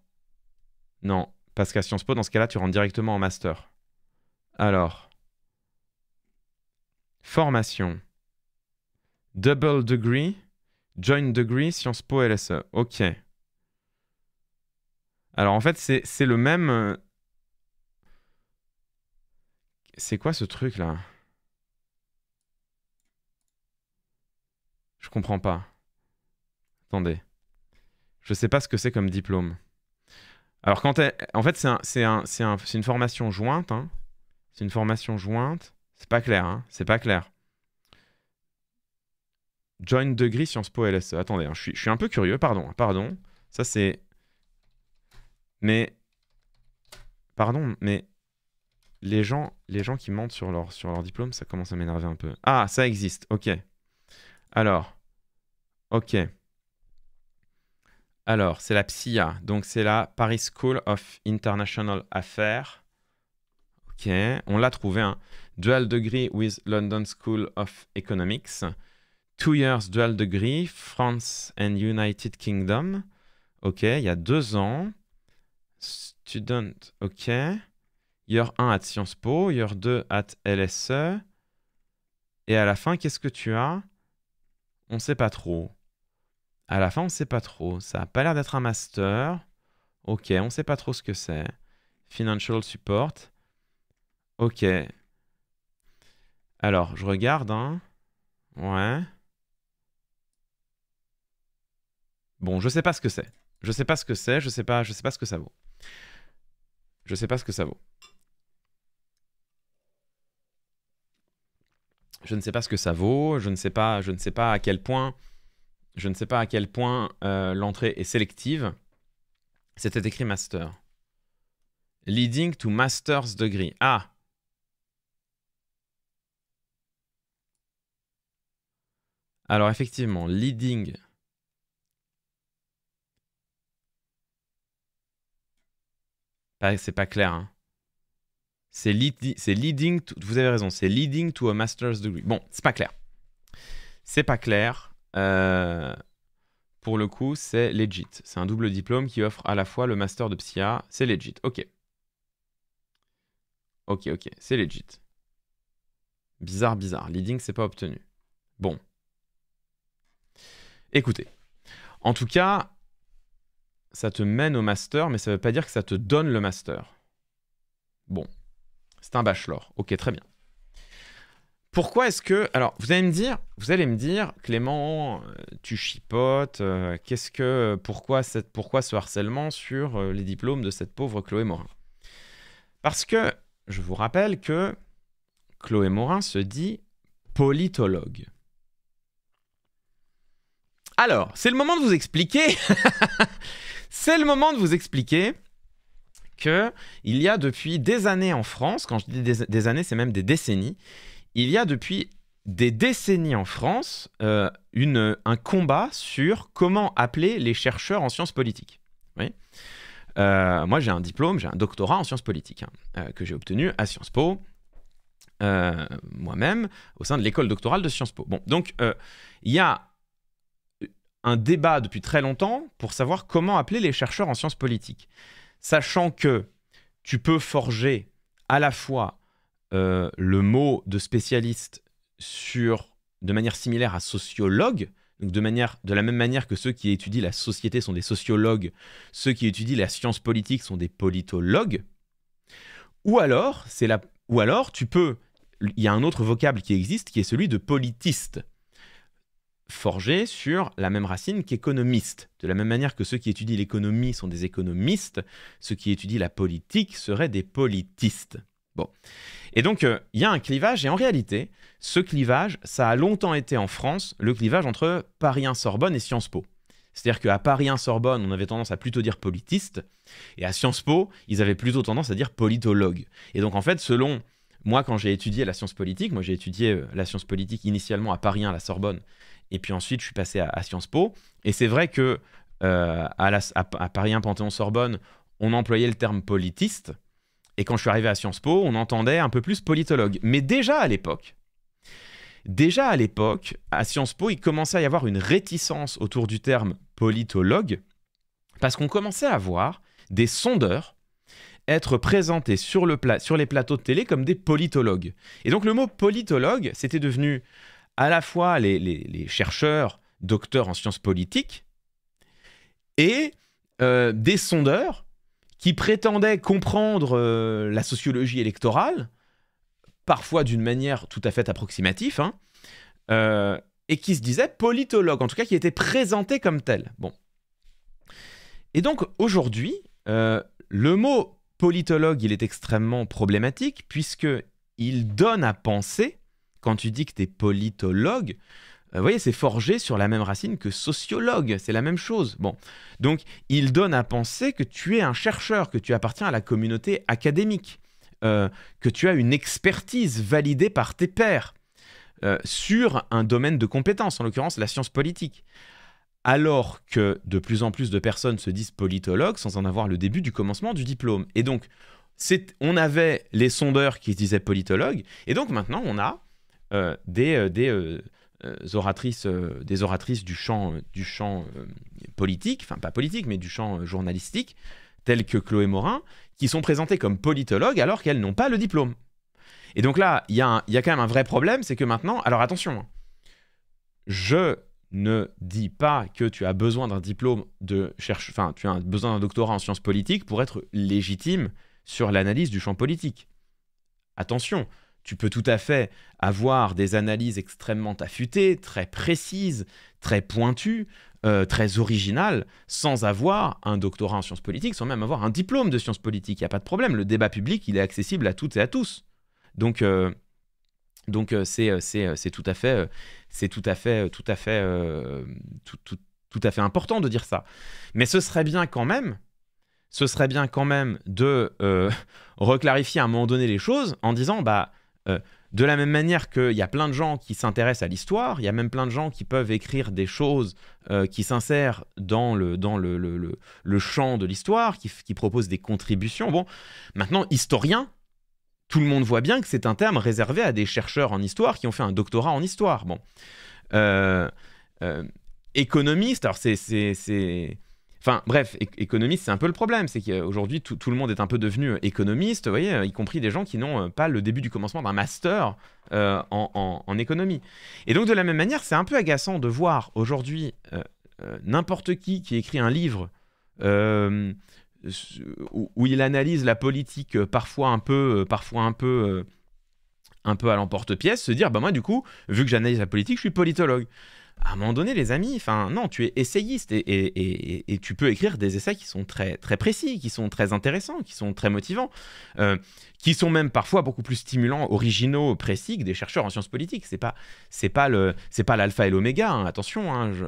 non, parce qu'à Sciences Po, dans ce cas-là, tu rentres directement en master. Alors, formation, double degree, joint degree, Sciences Po LSE. Ok. Alors en fait, c'est le même. Euh, c'est quoi ce truc là Je comprends pas. Attendez. Je sais pas ce que c'est comme diplôme. Alors quand En fait, c'est un, un, une formation jointe. Hein. C'est une formation jointe. C'est pas clair, hein. C'est pas clair. Joint degree Sciences Po LSE. Attendez, hein, je, suis, je suis un peu curieux, pardon. Pardon. Ça, c'est mais, pardon, mais les gens, les gens qui mentent sur leur, sur leur diplôme, ça commence à m'énerver un peu. Ah, ça existe, ok. Alors, ok. Alors, c'est la PSIA, donc c'est la Paris School of International Affairs. Ok, on l'a trouvé, un hein. Dual Degree with London School of Economics. Two years dual degree, France and United Kingdom. Ok, il y a deux ans. Student, ok. Year 1 at Sciences Po, Year 2 at LSE. Et à la fin, qu'est-ce que tu as On ne sait pas trop. À la fin, on ne sait pas trop. Ça n'a pas l'air d'être un master. Ok, on ne sait pas trop ce que c'est. Financial support. Ok. Alors, je regarde. Hein. Ouais. Bon, je ne sais pas ce que c'est. Je ne sais pas ce que c'est, je sais sais pas ce que ça vaut. Je ne sais pas ce que ça vaut. Je ne sais pas ce que ça vaut. Je ne sais pas. Je ne sais pas à quel point. Je ne sais pas à quel point euh, l'entrée est sélective. C'était écrit master. Leading to master's degree. Ah. Alors effectivement, leading c'est pas clair. Hein. C'est leading, vous avez raison, c'est leading to a master's degree. Bon, c'est pas clair. C'est pas clair. Euh, pour le coup, c'est legit. C'est un double diplôme qui offre à la fois le master de psya. C'est legit, ok. Ok, ok, c'est legit. Bizarre, bizarre. Leading, c'est pas obtenu. Bon. Écoutez. En tout cas, ça te mène au master, mais ça ne veut pas dire que ça te donne le master. Bon, c'est un bachelor. Ok, très bien. Pourquoi est-ce que... Alors, vous allez me dire, vous allez me dire, Clément, euh, tu chipotes, euh, qu'est-ce que... Pourquoi, cette, pourquoi ce harcèlement sur euh, les diplômes de cette pauvre Chloé Morin Parce que, je vous rappelle que Chloé Morin se dit politologue. Alors, c'est le moment de vous expliquer C'est le moment de vous expliquer que il y a depuis des années en France, quand je dis des, années, c'est même des décennies, il y a depuis des décennies en France euh, un combat sur comment appeler les chercheurs en sciences politiques. Oui. Euh, moi, j'ai un diplôme, j'ai un doctorat en sciences politiques hein, euh, que j'ai obtenu à Sciences Po. moi-même, au sein de l'école doctorale de Sciences Po. Bon, donc il y a un débat depuis très longtemps pour savoir comment appeler les chercheurs en sciences politiques. Sachant que tu peux forger à la fois euh, le mot de spécialiste sur, de manière similaire à sociologue, de, manière, de la même manière que ceux qui étudient la société sont des sociologues, ceux qui étudient la science politique sont des politologues, ou alors, la, ou alors tu peux, il y a un autre vocable qui existe qui est celui de politiste forgé sur la même racine qu'économiste. De la même manière que ceux qui étudient l'économie sont des économistes, ceux qui étudient la politique seraient des politistes. Bon. Et donc, euh, il y a un clivage, et en réalité, ce clivage, ça a longtemps été en France le clivage entre Paris 1 Sorbonne et Sciences Po. C'est-à-dire qu'à Paris 1 Sorbonne, on avait tendance à plutôt dire politiste, et à Sciences Po, ils avaient plutôt tendance à dire politologue. Et donc, en fait, selon moi, quand j'ai étudié la science politique, moi j'ai étudié euh, la science politique initialement à Paris 1 à la Sorbonne, et puis ensuite, je suis passé à, Sciences Po. Et c'est vrai que euh, à, Paris 1 Panthéon-Sorbonne, on employait le terme politiste. Et quand je suis arrivé à Sciences Po, on entendait un peu plus politologue. Mais déjà à l'époque, déjà à l'époque, à Sciences Po, il commençait à y avoir une réticence autour du terme politologue, parce qu'on commençait à voir des sondeurs être présentés sur, sur les plateaux de télé comme des politologues. Et donc le mot politologue, c'était devenu à la fois les, chercheurs, docteurs en sciences politiques, et euh, des sondeurs qui prétendaient comprendre euh, la sociologie électorale, parfois d'une manière tout à fait approximative, hein, euh, et qui se disaient politologues, en tout cas qui étaient présentés comme tels. Bon. Et donc aujourd'hui, le mot politologue, il est extrêmement problématique puisque il donne à penser quand tu dis que tu es politologue, euh, vous voyez, c'est forgé sur la même racine que sociologue, c'est la même chose. Bon, donc il donne à penser que tu es un chercheur, que tu appartiens à la communauté académique, euh, que tu as une expertise validée par tes pairs euh, sur un domaine de compétence, en l'occurrence la science politique. Alors que de plus en plus de personnes se disent politologues sans en avoir le début du commencement du diplôme. Et donc, on avait les sondeurs qui se disaient politologues, et donc maintenant on a euh, des, euh, euh, oratrices, des oratrices du champ, du champ politique, enfin pas politique, mais du champ journalistique, telles que Chloé Morin, qui sont présentées comme politologues alors qu'elles n'ont pas le diplôme. Et donc là, il y, a quand même un vrai problème, c'est que maintenant, alors attention, hein. je ne dis pas que tu as besoin d'un diplôme de cherche, enfin, tu as besoin d'un doctorat en sciences politiques pour être légitime sur l'analyse du champ politique. Attention, tu peux tout à fait avoir des analyses extrêmement affûtées, très précises, très pointues, euh, très originales, sans avoir un doctorat en sciences politiques, sans même avoir un diplôme de sciences politiques. Il n'y a pas de problème. Le débat public, il est accessible à toutes et à tous. Donc, euh, donc euh, c'est, c'est, tout à fait, c'est tout à fait, tout à fait, tout, à fait important de dire ça. Mais ce serait bien quand même, ce serait bien quand même de reclarifier à un moment donné les choses en disant bah euh, de la même manière qu'il y a plein de gens qui s'intéressent à l'histoire, il y a même plein de gens qui peuvent écrire des choses euh, qui s'insèrent dans le, dans le, le, champ de l'histoire, qui, qui proposent des contributions. Bon, maintenant, historien, tout le monde voit bien que c'est un terme réservé à des chercheurs en histoire qui ont fait un doctorat en histoire. Bon. Euh, économiste, alors c'est Enfin bref, économiste, c'est un peu le problème, c'est qu'aujourd'hui euh, tout, tout, le monde est un peu devenu euh, économiste, vous voyez, euh, y compris des gens qui n'ont pas le début du commencement d'un master en, économie. Et donc de la même manière, c'est un peu agaçant de voir aujourd'hui n'importe qui qui écrit un livre où, il analyse la politique parfois un peu, parfois un peu, un peu à l'emporte-pièce, se dire bah moi du coup, vu que j'analyse la politique, je suis politologue à un moment donné, les amis, enfin non, tu es essayiste et, tu peux écrire des essais qui sont très, très précis, qui sont très intéressants, qui sont très motivants, euh, qui sont même parfois beaucoup plus stimulants, originaux, précis que des chercheurs en sciences politiques. C'est pas, c'est pas le, c'est pas l'alpha et l'oméga. Hein, attention, hein, je,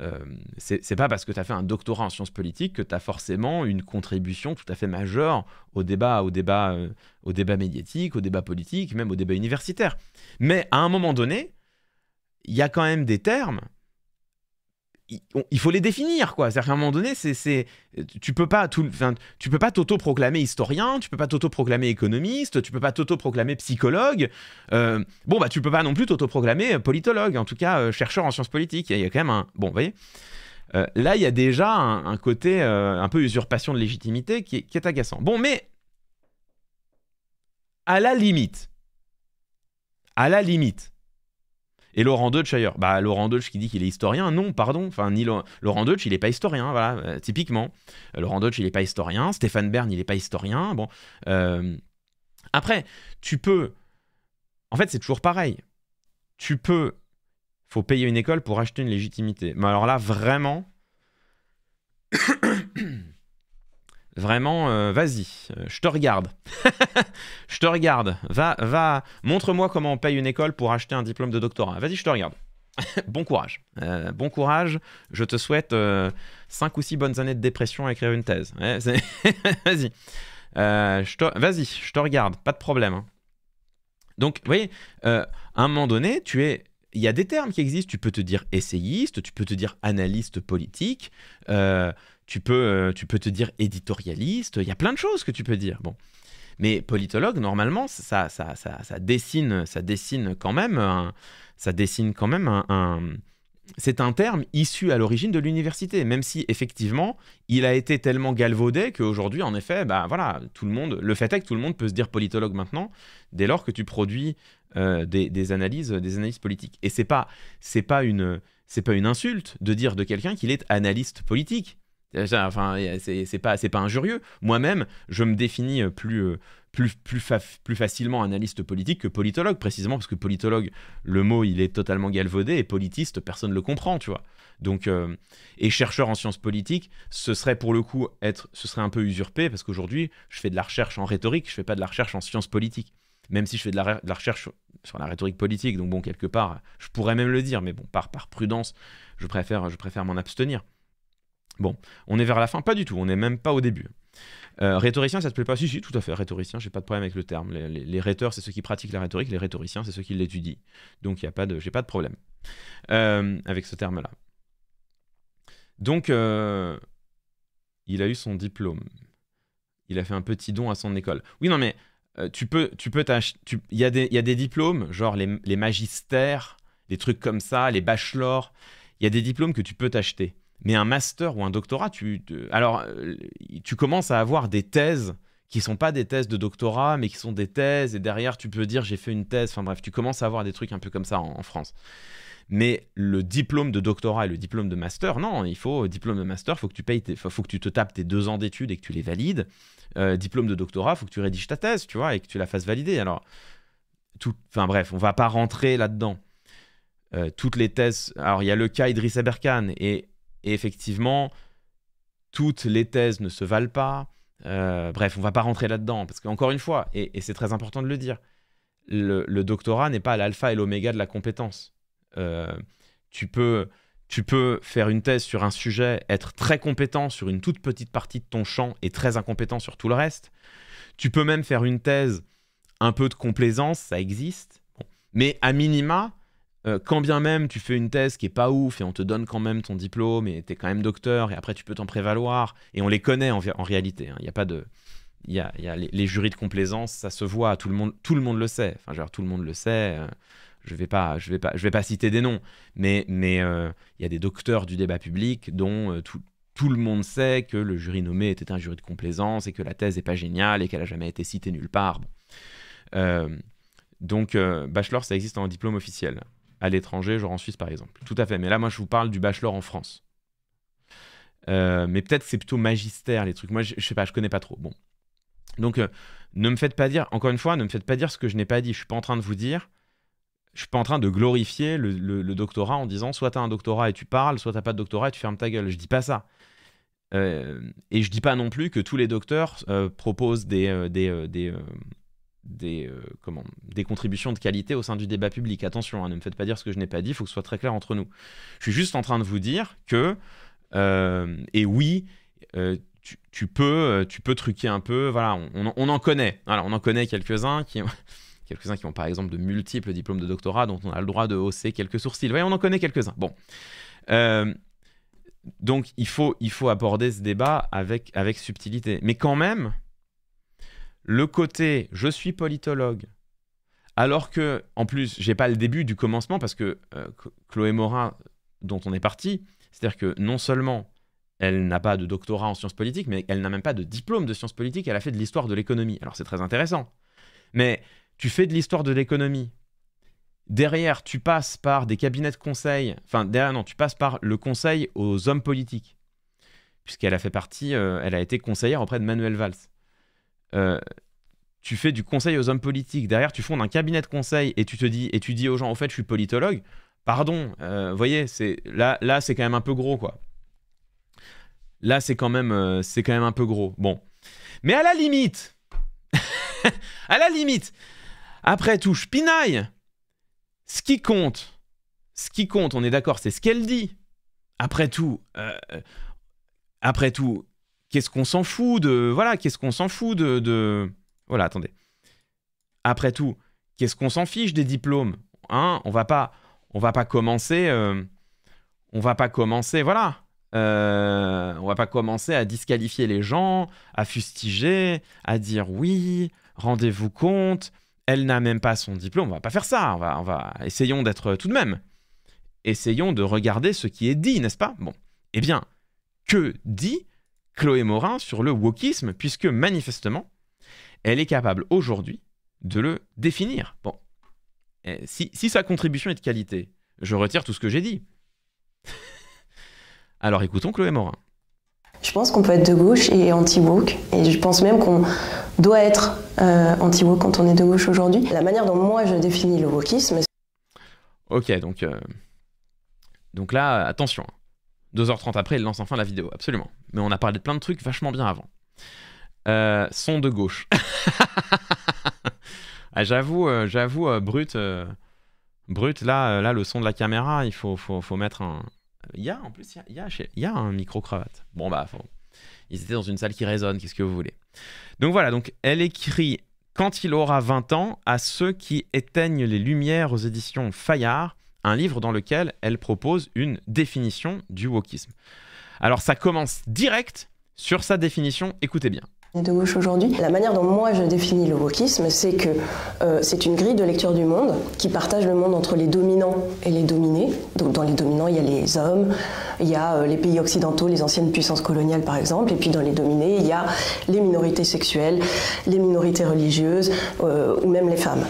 euh, c'est pas parce que tu as fait un doctorat en sciences politiques que tu as forcément une contribution tout à fait majeure au débat, au débat, euh, au débat médiatique, au débat politique, même au débat universitaire. Mais à un moment donné, il y a quand même des termes il faut les définir quoi c'est à un moment donné c'est tu peux pas tout enfin, tu peux pas t'auto-proclamer historien tu peux pas t'auto-proclamer économiste tu peux pas t'auto-proclamer psychologue euh, bon bah tu peux pas non plus t'auto-proclamer politologue en tout cas euh, chercheur en sciences politiques il y a quand même un bon vous voyez euh, là il y a déjà un, côté un peu usurpation de légitimité qui est agaçant bon mais à la limite à la limite et Laurent Deutsch ailleurs. Bah, Laurent Deutsch qui dit qu'il est historien, non, pardon. Enfin, ni Laurent Deutsch, il n'est pas historien, voilà, euh, typiquement. Euh, Laurent Deutsch, il n'est pas historien. Stéphane Bern, il n'est pas historien. Bon. Euh, après, tu peux. En fait, c'est toujours pareil. Tu peux. faut payer une école pour acheter une légitimité. Mais alors là, vraiment. Vraiment, euh, vas-y, euh, je te regarde. Je te regarde. Va, va, montre-moi comment on paye une école pour acheter un diplôme de doctorat. Vas-y, je te regarde. bon courage. Euh, bon courage. Je te souhaite 5 ou 6 bonnes années de dépression à écrire une thèse. vas-y. vas-y, je te regarde. Pas de problème. Hein. Donc, vous voyez, à un moment donné, tu es. Il y a des termes qui existent. Tu peux te dire essayiste, tu peux te dire analyste politique. Euh, tu peux, euh, tu peux te dire éditorialiste, il y a plein de choses que tu peux dire. Bon. Mais politologue, normalement, ça, ça, ça, dessine, ça dessine quand même un, ça dessine quand même un, c'est un terme issu à l'origine de l'université, même si effectivement il a été tellement galvaudé qu'aujourd'hui, en effet, bah voilà, tout le monde, le fait est que tout le monde peut se dire politologue maintenant, dès lors que tu produis euh, des, des, analyses, des analyses politiques. Et c'est pas, c'est pas une, c'est pas une insulte de dire de quelqu'un qu'il est analyste politique. Enfin, c'est pas, pas injurieux. Moi-même, je me définis euh, euh, plus, plus, plus, plus, facilement analyste politique que politologue, précisément parce que politologue, le mot, il est totalement galvaudé, et politiste, personne ne le comprend, tu vois. Donc, euh, et chercheur en sciences politiques, ce serait pour le coup être, ce serait un peu usurpé, parce qu'aujourd'hui, je fais de la recherche en rhétorique, je fais pas de la recherche en sciences politiques. Même si je fais de la, recherche sur, sur la rhétorique politique, donc bon, quelque part, je pourrais même le dire, mais bon, par, par prudence, je préfère, je préfère m'en abstenir. Bon, on est vers la fin, pas du tout, on n'est même pas au début. Euh, rhétoricien, ça te plaît pas Si, si, tout à fait, rhétoricien, j'ai pas de problème avec le terme. Les, rhéteurs, c'est ceux qui pratiquent la rhétorique, les rhétoriciens, c'est ceux qui l'étudient. Donc, il y a pas de, j'ai pas de problème euh, avec ce terme-là. Donc, euh, il a eu son diplôme. Il a fait un petit don à son école. Oui, non, mais euh, tu peux, tu peux Il y, y, a des diplômes, genre les, les magistères, des trucs comme ça, les bachelors. Il y a des diplômes que tu peux t'acheter. Mais un master ou un doctorat, tu, alors, euh, tu commences à avoir des thèses qui sont pas des thèses de doctorat, mais qui sont des thèses, et derrière, tu peux dire j'ai fait une thèse. Enfin bref, tu commences à avoir des trucs un peu comme ça en, France. Mais le diplôme de doctorat et le diplôme de master, non, il faut euh, diplôme de master, faut que tu payes, faut que tu te tapes tes deux ans d'études et que tu les valides. Euh, diplôme de doctorat, faut que tu rédiges ta thèse, tu vois, et que tu la fasses valider. Alors, tout, enfin bref, on va pas rentrer là-dedans. toutes les thèses. Alors, il y a le cas Idriss Aberkan et et effectivement, toutes les thèses ne se valent pas. Euh, bref, on ne va pas rentrer là-dedans, parce qu'encore une fois, et, c'est très important de le dire, le, doctorat n'est pas l'alpha et l'oméga de la compétence. Euh, tu, peux, tu peux faire une thèse sur un sujet, être très compétent sur une toute petite partie de ton champ et très incompétent sur tout le reste. Tu peux même faire une thèse un peu de complaisance, ça existe. Mais à minima, euh, quand bien même tu fais une thèse qui est pas ouf et on te donne quand même ton diplôme et tu es quand même docteur et après tu peux t'en prévaloir et on les connaît en, réalité. Hein. Il a pas de. Y a, y a les, jurys de complaisance, ça se voit, tout le monde, tout le monde le sait. Enfin, genre, tout le monde le sait. Euh, je vais pas, je vais pas, je vais pas citer des noms, mais mais euh, il y a des docteurs du débat public dont tout, le monde sait que le jury nommé était un jury de complaisance et que la thèse n'est pas géniale et qu'elle n'a jamais été citée nulle part. donc, bachelor, ça existe en diplôme officiel à l'étranger, genre en Suisse par exemple. Tout à fait. Mais là, moi, je vous parle du bachelor en France. Euh, mais peut-être c'est plutôt magistère les trucs. Moi, je, sais pas, je connais pas trop. Bon. Donc, euh, ne me faites pas dire, encore une fois, ne me faites pas dire ce que je n'ai pas dit. Je suis pas en train de vous dire, je suis pas en train de glorifier le, doctorat en disant soit tu as un doctorat et tu parles, soit t'as pas de doctorat et tu fermes ta gueule. Je dis pas ça. Euh, et je dis pas non plus que tous les docteurs proposent des, des des, euh, comment, des contributions de qualité au sein du débat public. Attention, hein, ne me faites pas dire ce que je n'ai pas dit, il faut que ce soit très clair entre nous. Je suis juste en train de vous dire que, euh, et oui, euh, tu, peux, tu peux truquer un peu, voilà, on, on, en connaît, voilà, on en connaît quelques-uns qui... quelques-uns qui ont par exemple de multiples diplômes de doctorat dont on a le droit de hausser quelques sourcils. Voyez, on en connaît quelques-uns. Bon. donc il faut, il faut aborder ce débat avec, avec subtilité. Mais quand même, le côté je suis politologue, alors que, en plus, j'ai pas le début du commencement parce que euh, Chloé Morin, dont on est parti, c'est-à-dire que non seulement elle n'a pas de doctorat en sciences politiques, mais elle n'a même pas de diplôme de sciences politiques, elle a fait de l'histoire de l'économie. Alors c'est très intéressant. Mais tu fais de l'histoire de l'économie. Derrière, tu passes par des cabinets de conseil. Enfin, derrière, non, tu passes par le conseil aux hommes politiques. Puisqu'elle a fait partie, euh, elle a été conseillère auprès de Manuel Valls. Euh, tu fais du conseil aux hommes politiques. Derrière, tu fondes un cabinet de conseil et tu te dis et tu dis aux gens, en fait, je suis politologue. Pardon, euh, voyez, c'est là, là, c'est quand même un peu gros, quoi. Là, c'est quand même, euh, c'est quand même un peu gros. Bon, mais à la limite, à la limite, après tout, je pinaille. Ce qui compte, ce qui compte, on est d'accord, c'est ce qu'elle dit. Après tout, après tout, Qu'est-ce qu'on s'en fout de. Voilà, qu'est-ce qu'on s'en fout de, de. Voilà, attendez. Après tout, qu'est-ce qu'on s'en fiche des diplômes hein On va pas. On va pas commencer. Euh, on va pas commencer. Voilà. Euh, on va pas commencer à disqualifier les gens, à fustiger, à dire oui, rendez-vous compte, elle n'a même pas son diplôme. On va pas faire ça. On va, on va essayons d'être tout de même. Essayons de regarder ce qui est dit, n'est-ce pas Bon, eh bien, que dit Chloé Morin sur le wokisme, puisque manifestement, elle est capable aujourd'hui de le définir. Bon, eh, si, sa contribution est de qualité, je retire tout ce que j'ai dit. Alors écoutons Chloé Morin. Je pense qu'on peut être de gauche et anti-woke, et je pense même qu'on doit être euh, anti-woke quand on est de gauche aujourd'hui. La manière dont moi je définis le wokisme. Ok, donc, euh, donc là, attention, hein. 2h30 après, il lance enfin la vidéo, absolument. Mais on a parlé de plein de trucs vachement bien avant. Euh, son de gauche. Ah, j'avoue, euh, j'avoue, euh, brut, brut. Là, là, le son de la caméra, il faut, faut, mettre un. Il y a en plus, il y a, un micro cravate. Bon bah, ils étaient dans une salle qui résonne. Qu'est-ce que vous voulez Donc voilà. Donc elle écrit quand il aura 20 ans à ceux qui éteignent les lumières aux éditions Fayard un livre dans lequel elle propose une définition du wokisme. Alors ça commence direct sur sa définition, écoutez bien de gauche aujourd'hui. La manière dont moi je définis le wokisme, c'est que euh, c'est une grille de lecture du monde qui partage le monde entre les dominants et les dominés. Donc dans les dominants, il y a les hommes, il y a euh, les pays occidentaux, les anciennes puissances coloniales par exemple, et puis dans les dominés, il y a les minorités sexuelles, les minorités religieuses euh, ou même les femmes.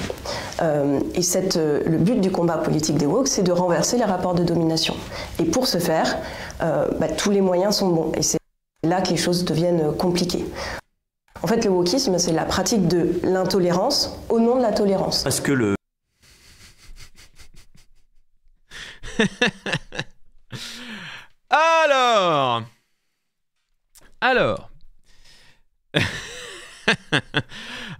et le but du combat politique des woke, c'est de renverser les rapports de domination. Et pour ce faire, bah, tous les moyens sont bons. Et c'est là que les choses deviennent compliquées. En fait, le wokisme, c'est la pratique de l'intolérance au nom de la tolérance. Parce que le. Alors Alors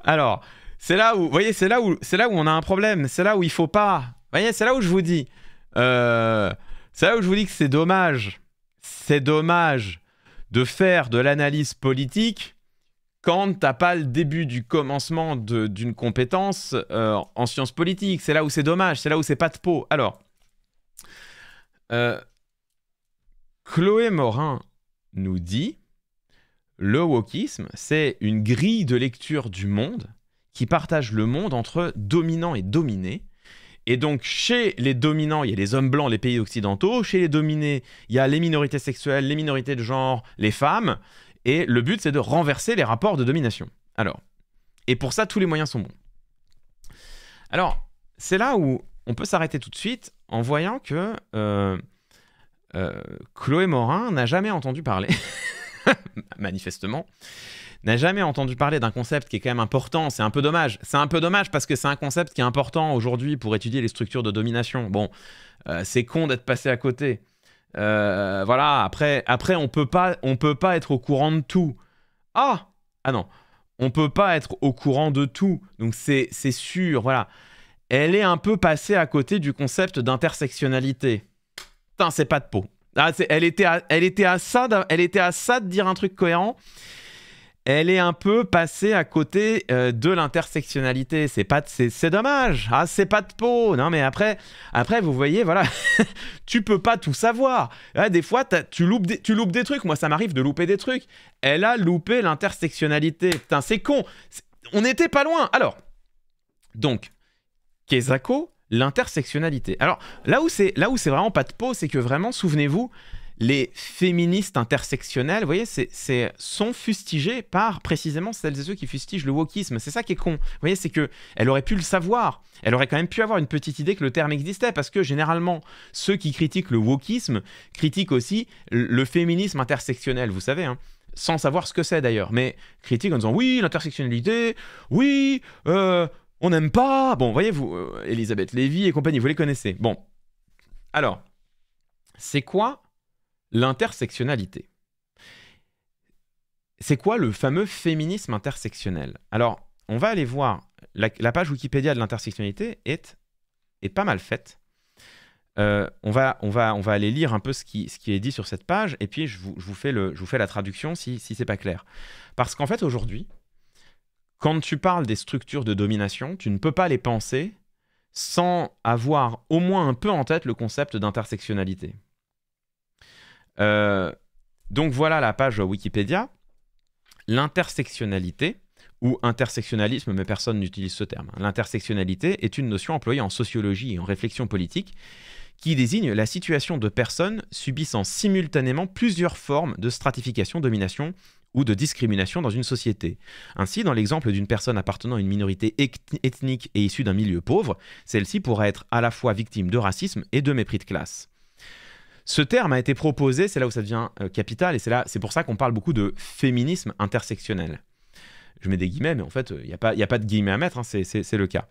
Alors, c'est là où, voyez, c'est là où, c'est là où on a un problème. C'est là où il faut pas. Voyez, c'est là où je vous dis. Euh, c'est là où je vous dis que c'est dommage. C'est dommage de faire de l'analyse politique quand t'as pas le début du commencement d'une compétence euh, en sciences politiques. C'est là où c'est dommage, c'est là où c'est pas de peau. Alors, euh, Chloé Morin nous dit le wokisme, c'est une grille de lecture du monde qui partage le monde entre dominants et dominés. Et donc, chez les dominants, il y a les hommes blancs, les pays occidentaux. Chez les dominés, il y a les minorités sexuelles, les minorités de genre, les femmes. Et le but, c'est de renverser les rapports de domination. Alors, et pour ça, tous les moyens sont bons. Alors, c'est là où on peut s'arrêter tout de suite en voyant que euh, euh, Chloé Morin n'a jamais entendu parler, manifestement, n'a jamais entendu parler d'un concept qui est quand même important. C'est un peu dommage. C'est un peu dommage parce que c'est un concept qui est important aujourd'hui pour étudier les structures de domination. Bon, euh, c'est con d'être passé à côté. Euh, voilà, après, après on peut pas, on peut pas être au courant de tout. Ah, ah non, on peut pas être au courant de tout. Donc c'est, c'est sûr, voilà. Elle est un peu passée à côté du concept d'intersectionnalité. Putain, c'est pas de peau. Ah, elle était, elle était à elle était à ça de dire un truc cohérent elle est un peu passée à côté euh, de l'intersectionnalité. C'est pas, c'est dommage. Ah, c'est pas de peau. Non, mais après, après, vous voyez, voilà, tu peux pas tout savoir. des fois, tu loupes des, tu loupes des trucs. Moi, ça m'arrive de louper des trucs. Elle a loupé l'intersectionnalité. Putain, c'est con. On n'était pas loin. Alors, donc, Kezako, l'intersectionnalité. Alors, là où c'est, là où c'est vraiment pas de peau, c'est que vraiment, souvenez-vous, les féministes intersectionnelles, vous voyez, c'est, sont fustigées par précisément celles et ceux qui fustigent le wokisme. C'est ça qui est con. Vous voyez, c'est que elle aurait pu le savoir. Elle aurait quand même pu avoir une petite idée que le terme existait, parce que généralement, ceux qui critiquent le wokisme critiquent aussi le féminisme intersectionnel, vous savez. Hein. sans savoir ce que c'est d'ailleurs, mais critiquent en disant oui, l'intersectionnalité, oui, euh, on n'aime pas. Bon, voyez-vous, euh, Elisabeth Lévy et compagnie, vous les connaissez. Bon, alors, c'est quoi L'intersectionnalité. C'est quoi le fameux féminisme intersectionnel Alors, on va aller voir. La, page Wikipédia de l'intersectionnalité est, est pas mal faite. Euh, on, va, on, va, on va aller lire un peu ce qui, ce qui est dit sur cette page, et puis je vous, fais, le, je vous fais la traduction si, si c'est pas clair. Parce qu'en fait, aujourd'hui, quand tu parles des structures de domination, tu ne peux pas les penser sans avoir au moins un peu en tête le concept d'intersectionnalité. Euh, donc voilà la page Wikipédia. L'intersectionnalité ou intersectionnalisme, mais personne n'utilise ce terme. Hein. L'intersectionnalité est une notion employée en sociologie et en réflexion politique qui désigne la situation de personnes subissant simultanément plusieurs formes de stratification, domination ou de discrimination dans une société. Ainsi, dans l'exemple d'une personne appartenant à une minorité ethnique et issue d'un milieu pauvre, celle-ci pourrait être à la fois victime de racisme et de mépris de classe. Ce terme a été proposé, c'est là où ça devient euh, capital, et c'est là, c'est pour ça qu'on parle beaucoup de féminisme intersectionnel. Je mets des guillemets, mais en fait, il euh, n'y a, pas, pas de guillemets à mettre, hein, c'est le cas.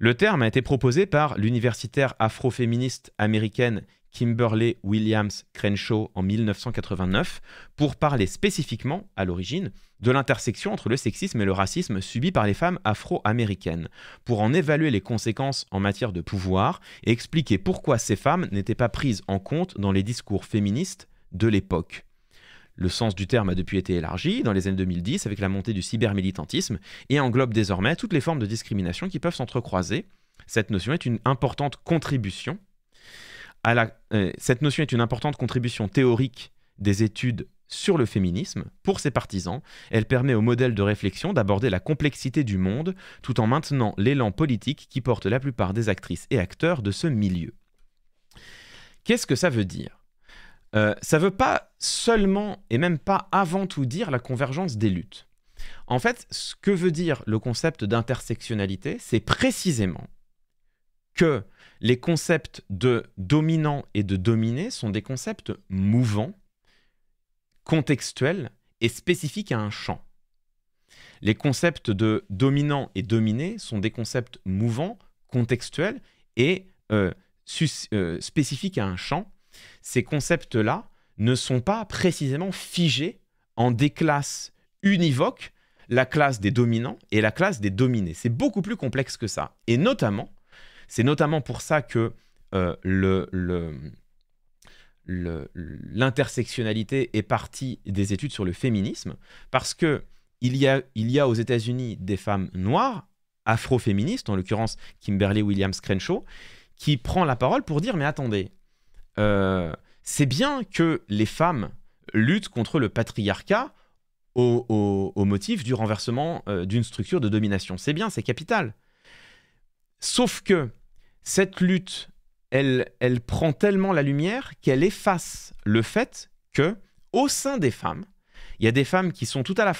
Le terme a été proposé par l'universitaire afroféministe américaine Kimberley Williams Crenshaw en 1989 pour parler spécifiquement, à l'origine, de l'intersection entre le sexisme et le racisme subi par les femmes afro-américaines, pour en évaluer les conséquences en matière de pouvoir et expliquer pourquoi ces femmes n'étaient pas prises en compte dans les discours féministes de l'époque. Le sens du terme a depuis été élargi dans les années 2010 avec la montée du cybermilitantisme et englobe désormais toutes les formes de discrimination qui peuvent s'entrecroiser. Cette notion est une importante contribution euh, cette notion est une importante contribution théorique des études sur le féminisme pour ses partisans. Elle permet au modèle de réflexion d'aborder la complexité du monde tout en maintenant l'élan politique qui porte la plupart des actrices et acteurs de ce milieu. Qu'est-ce que ça veut dire euh, Ça ne veut pas seulement et même pas avant tout dire la convergence des luttes. En fait, ce que veut dire le concept d'intersectionnalité, c'est précisément que les concepts de dominant et de dominé sont des concepts mouvants, contextuels et spécifiques à un champ. Les concepts de dominant et dominé sont des concepts mouvants, contextuels et euh, euh, spécifiques à un champ. Ces concepts-là ne sont pas précisément figés en des classes univoques, la classe des dominants et la classe des dominés. C'est beaucoup plus complexe que ça. Et notamment, c'est notamment pour ça que euh, l'intersectionnalité est partie des études sur le féminisme, parce que il y a, il y a aux États-Unis des femmes noires, afro-féministes, en l'occurrence Kimberly Williams Crenshaw, qui prend la parole pour dire mais attendez, euh, c'est bien que les femmes luttent contre le patriarcat au, motif du renversement euh, d'une structure de domination. C'est bien, c'est capital. Sauf que cette lutte, elle, elle prend tellement la lumière qu'elle efface le fait que, au sein des femmes, il y a des femmes qui sont tout à la,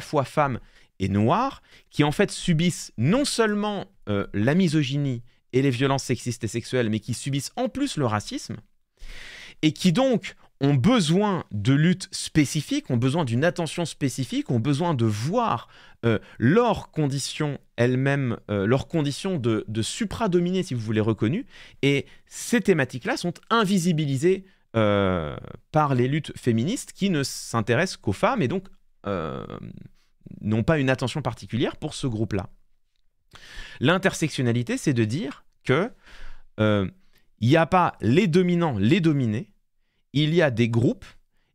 fois femmes et noires, qui en fait subissent non seulement euh, la misogynie et les violences sexistes et sexuelles, mais qui subissent en plus le racisme, et qui donc ont besoin de luttes spécifiques, ont besoin d'une attention spécifique, ont besoin de voir euh, leurs conditions elles-mêmes, euh, leurs conditions de, de supra dominer si vous voulez, reconnues. Et ces thématiques-là sont invisibilisées euh, par les luttes féministes qui ne s'intéressent qu'aux femmes et donc n'ont pas une attention particulière pour ce groupe-là. L'intersectionnalité, c'est de dire que il n'y a pas les dominants, les dominés, il y a des groupes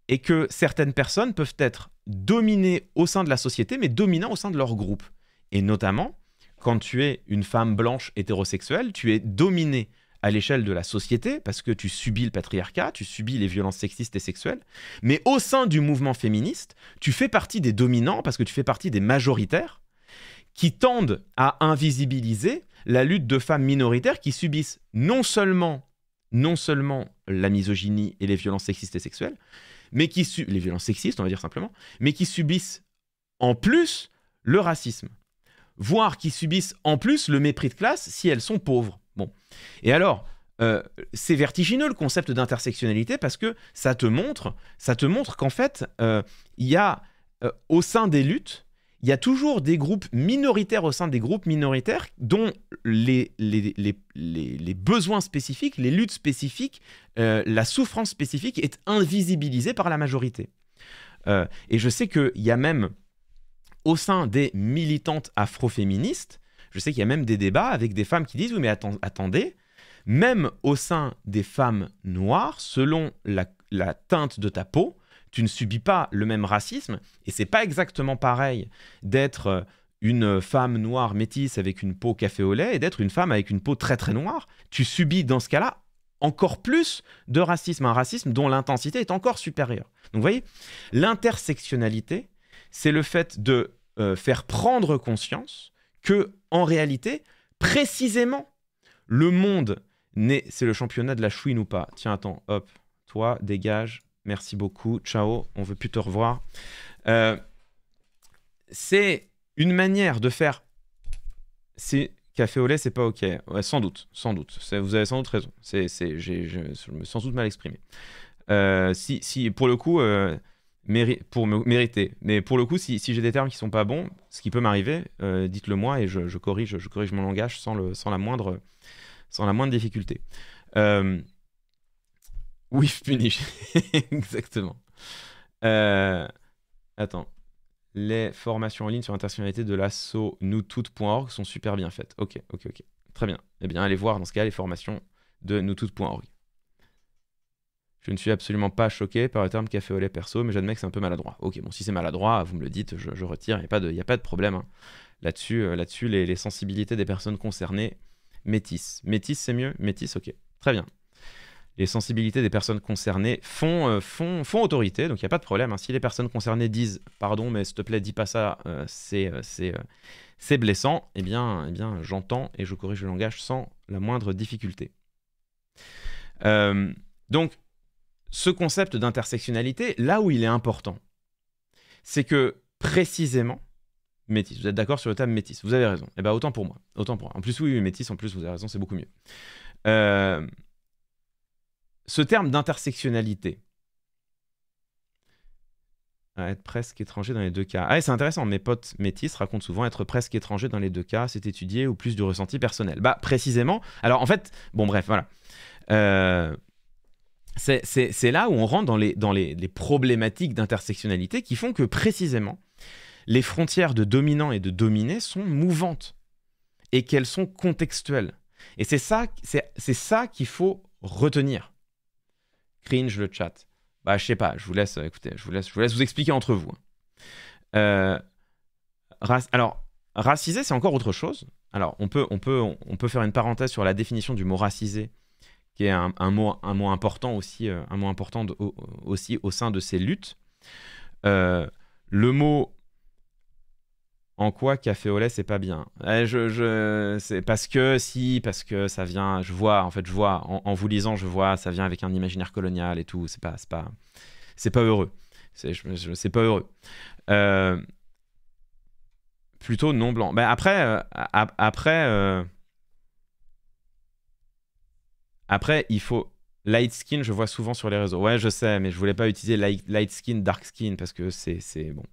et que certaines personnes peuvent être dominées au sein de la société, mais dominant au sein de leur groupe. Et notamment, quand tu es une femme blanche hétérosexuelle, tu es dominée à l'échelle de la société parce que tu subis le patriarcat, tu subis les violences sexistes et sexuelles, mais au sein du mouvement féministe, tu fais partie des dominants parce que tu fais partie des majoritaires qui tendent à invisibiliser la lutte de femmes minoritaires qui subissent non seulement non seulement la misogynie et les violences sexistes et sexuelles, mais qui les violences sexistes, on va dire simplement, mais qui subissent en plus le racisme, voire qui subissent en plus le mépris de classe si elles sont pauvres. Bon. Et alors, euh, c'est vertigineux le concept d'intersectionnalité parce que ça te montre, ça te montre qu'en fait, euh, il y a euh, au sein des luttes il y a toujours des groupes minoritaires au sein des groupes minoritaires dont les, besoins spécifiques, les luttes spécifiques, euh, la souffrance spécifique est invisibilisée par la majorité. Euh, et je sais qu'il y a même, au sein des militantes afroféministes, je sais qu'il y a même des débats avec des femmes qui disent Oui, mais attendez, même au sein des femmes noires, selon la teinte de ta peau, tu ne subis pas le même racisme. Et c'est pas exactement pareil d'être euh, une femme noire métisse avec une peau café au lait et d'être une femme avec une peau très très noire. Tu subis dans ce cas-là encore plus de racisme, un racisme dont l'intensité est encore supérieure. Donc vous voyez, l'intersectionnalité, c'est le fait de euh, faire prendre conscience que, en réalité, précisément, le monde, n'est... c'est le championnat de la chouine ou pas. Tiens, attends, hop, toi, dégage, Merci beaucoup. Ciao. On veut plus te revoir. Euh, c'est une manière de faire. C'est café au lait, c'est pas ok. sans doute, sans doute. Vous avez sans doute raison. je me sans doute mal exprimé. Euh, si, si, pour le coup, euh, pour me mériter. Mais pour le coup, si, j'ai des termes qui sont pas bons, ce qui peut m'arriver, dites-le moi et je, corrige, je corrige mon langage sans, le, sans la moindre, sans la moindre difficulté. With Punish. Exactement. Euh, attends. Les formations en ligne sur l'internationalité de l'assaut nous sont super bien faites. Ok, ok, ok. Très bien. Eh bien, allez voir dans ce cas les formations de nous Je ne suis absolument pas choqué par le terme café au lait perso, mais j'admets que c'est un peu maladroit. Ok, bon, si c'est maladroit, vous me le dites, je, retire, il n'y a, pas de, y a pas de problème. Hein. Là-dessus, euh, là-dessus les, les sensibilités des personnes concernées métis métis c'est mieux métis ok. Très bien les sensibilités des personnes concernées font, euh, autorité, donc il n'y a pas de problème. Hein. Si les personnes concernées disent « pardon, mais s'il te plaît, dis pas ça, euh, euh, c'est blessant », eh bien, eh bien j'entends et je corrige le langage sans la moindre difficulté. donc, ce concept d'intersectionnalité, là où il est important, c'est que précisément, métis, vous êtes d'accord sur le terme métis, vous avez raison, eh bien autant pour moi, autant pour En plus, oui, métis, en plus, vous avez raison, c'est beaucoup mieux ce terme d'intersectionnalité. Être presque étranger dans les deux cas. Ah, c'est intéressant, mes potes métis racontent souvent être presque étranger dans les deux cas, c'est étudié ou plus du ressenti personnel. Bah, précisément. Alors, en fait, bon, bref, voilà. Euh, c'est là où on rentre dans les, dans les, les problématiques d'intersectionnalité qui font que, précisément, les frontières de dominant et de dominé sont mouvantes et qu'elles sont contextuelles. Et c'est ça, c'est ça qu'il faut retenir cringe le chat. Bah, je sais pas, je vous laisse, euh, écouter. je vous laisse, je vous laisse vous expliquer entre vous. Hein. Euh, alors, racisé, c'est encore autre chose. Alors, on peut, on, peut, on peut faire une parenthèse sur la définition du mot racisé, qui est un, mot, un mot important aussi, euh, un mot important au, aussi au sein de ces luttes. le mot en quoi café au lait c'est pas bien eh, je, je parce que si parce que ça vient je vois en fait je vois en, vous lisant je vois ça vient avec un imaginaire colonial et tout c'est pas pas c'est pas heureux c'est c'est pas heureux euh, plutôt non blanc mais ben, après euh, après euh, après il faut light skin je vois souvent sur les réseaux ouais je sais mais je voulais pas utiliser light, skin dark skin parce que c'est c'est bon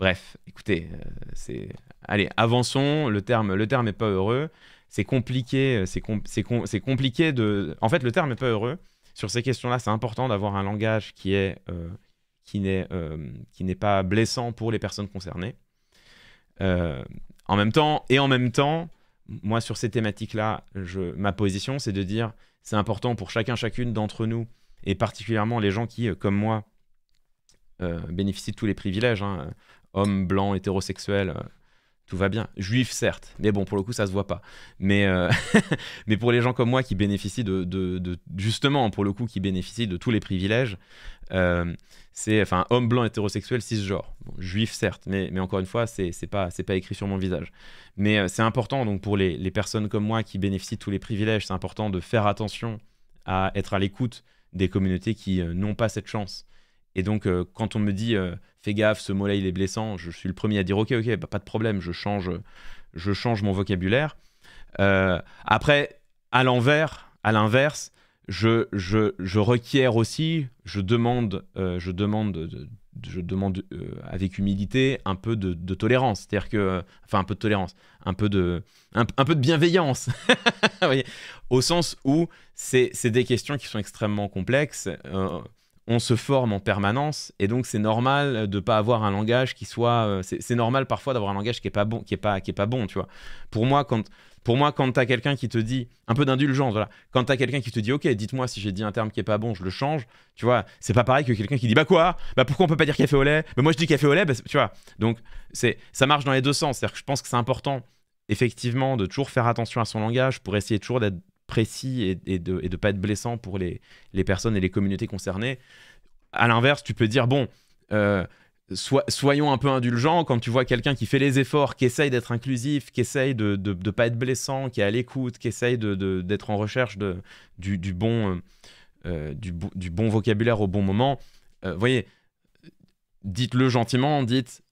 Bref, écoutez, euh, c'est allez, avançons. Le terme, le terme est pas heureux. C'est compliqué, euh, c'est compliqué de. En fait, le terme est pas heureux. Sur ces questions-là, c'est important d'avoir un langage qui est euh, qui n'est qui n'est pas blessant pour les personnes concernées. en même temps, et en même temps, moi sur ces thématiques-là, ma position, c'est de dire, c'est important pour chacun, chacune d'entre nous, et particulièrement les gens qui, comme moi, bénéficient de tous les privilèges. Hein homme blanc hétérosexuel euh, tout va bien. Juif, certes, mais bon, pour le coup, ça se voit pas. Mais, euh, mais pour les gens comme moi qui bénéficient de, Justement, pour le coup, qui bénéficient de tous les privilèges, euh, c'est. Enfin, homme blanc hétérosexuel cisgenre. Bon, juif, certes, mais, encore une fois, c'est pas, pas écrit sur mon visage. Mais c'est important, donc, pour les, les, personnes comme moi qui bénéficient de tous les privilèges, c'est important de faire attention à être à l'écoute des communautés qui n'ont pas cette chance. Et donc, quand on me dit fais gaffe, ce mot il est blessant. Je suis le premier à dire, ok, ok, bah, pas de problème, je change, je change mon vocabulaire. Euh, après, à l'envers, à l'inverse, je, je, je requiers aussi, je demande, euh, je demande, je demande euh, avec humilité un peu de, tolérance, c'est-à-dire que, enfin un peu de tolérance, un peu de, un, peu de bienveillance, au sens où c'est des questions qui sont extrêmement complexes on se forme en permanence et donc c'est normal de pas avoir un langage qui soit euh, c'est normal parfois d'avoir un langage qui est pas bon qui est pas qui est pas bon tu vois pour moi quand pour moi quand t'as quelqu'un qui te dit un peu d'indulgence voilà quand as quelqu'un qui te dit ok dites-moi si j'ai dit un terme qui est pas bon je le change tu vois c'est pas pareil que quelqu'un qui dit bah quoi bah pourquoi on peut pas dire café au lait bah moi je dis café au lait bah, tu vois donc c'est ça marche dans les deux sens c'est-à-dire que je pense que c'est important effectivement de toujours faire attention à son langage pour essayer toujours d'être précis et, et de ne pas être blessant pour les, personnes et les communautés concernées. À l'inverse, tu peux dire, bon, euh, soyons un peu indulgents quand tu vois quelqu'un qui fait les efforts, qui essaye d'être inclusif, qui essaye de ne pas être blessant, qui est à l'écoute, qui essaye d'être en recherche de, euh, euh, du, bon, du, bon vocabulaire au bon moment. Vous voyez, dites-le gentiment, dites...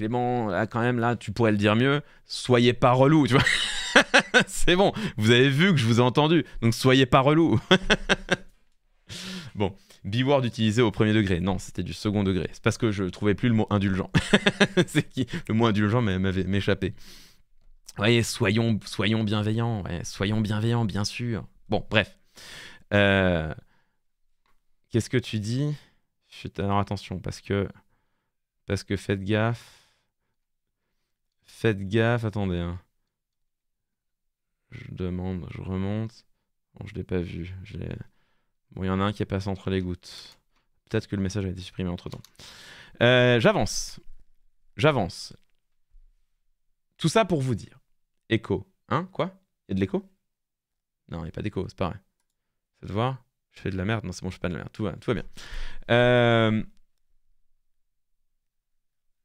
Clément, là, quand même, là, tu pourrais le dire mieux. Soyez pas relou, tu vois. c'est bon, vous avez vu que je vous ai entendu. Donc, soyez pas relou. bon. B-word utilisé au premier degré. Non, c'était du second degré. C'est parce que je trouvais plus le mot indulgent. c'est qui Le mot indulgent m'avait échappé. Ouais, soyons, soyons bienveillants. soyons bienveillants, bien sûr. Bon, bref. Euh, qu'est-ce que tu dis Alors attention, parce que. Parce que faites gaffe. Faites gaffe, attendez. Hein. Je demande, je remonte. Bon, je l'ai pas vu. Bon, il y en a un qui est passé entre les gouttes. Peut-être que le message a été supprimé entre-temps. Euh, j'avance. J'avance. Tout ça pour vous dire. Écho. Hein Quoi Il y a de l'écho Non, il n'y a pas d'écho, c'est pareil. ça de voir Je fais de la merde Non, c'est bon, je fais pas de la merde. Tout va, tout va bien. Euh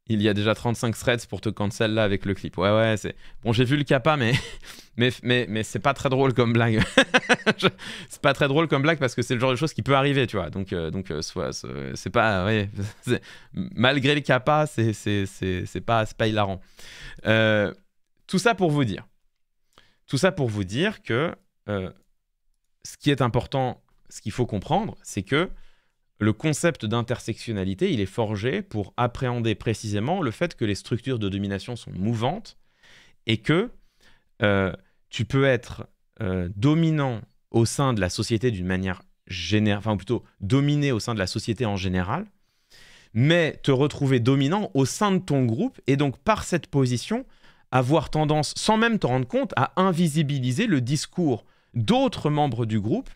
il y a déjà 35 threads pour te cancel là avec le clip. Ouais, ouais, c'est. Bon, j'ai vu le capa, mais. mais, mais, mais c'est pas très drôle comme blague. c'est pas très drôle comme blague parce que c'est le genre de chose qui peut arriver, tu vois. Donc, euh, donc euh, soit. C'est pas. Ouais, Malgré le capa, c'est pas, pas hilarant. Euh, tout ça pour vous dire. Tout ça pour vous dire que ce qui est important, ce qu'il faut comprendre, c'est que le concept d'intersectionnalité, il est forgé pour appréhender précisément le fait que les structures de domination sont mouvantes et que euh, tu peux être euh, dominant au sein de la société d'une manière générale, enfin plutôt dominé au sein de la société en général, mais te retrouver dominant au sein de ton groupe et donc par cette position avoir tendance, sans même te rendre compte, à invisibiliser le discours d'autres membres du groupe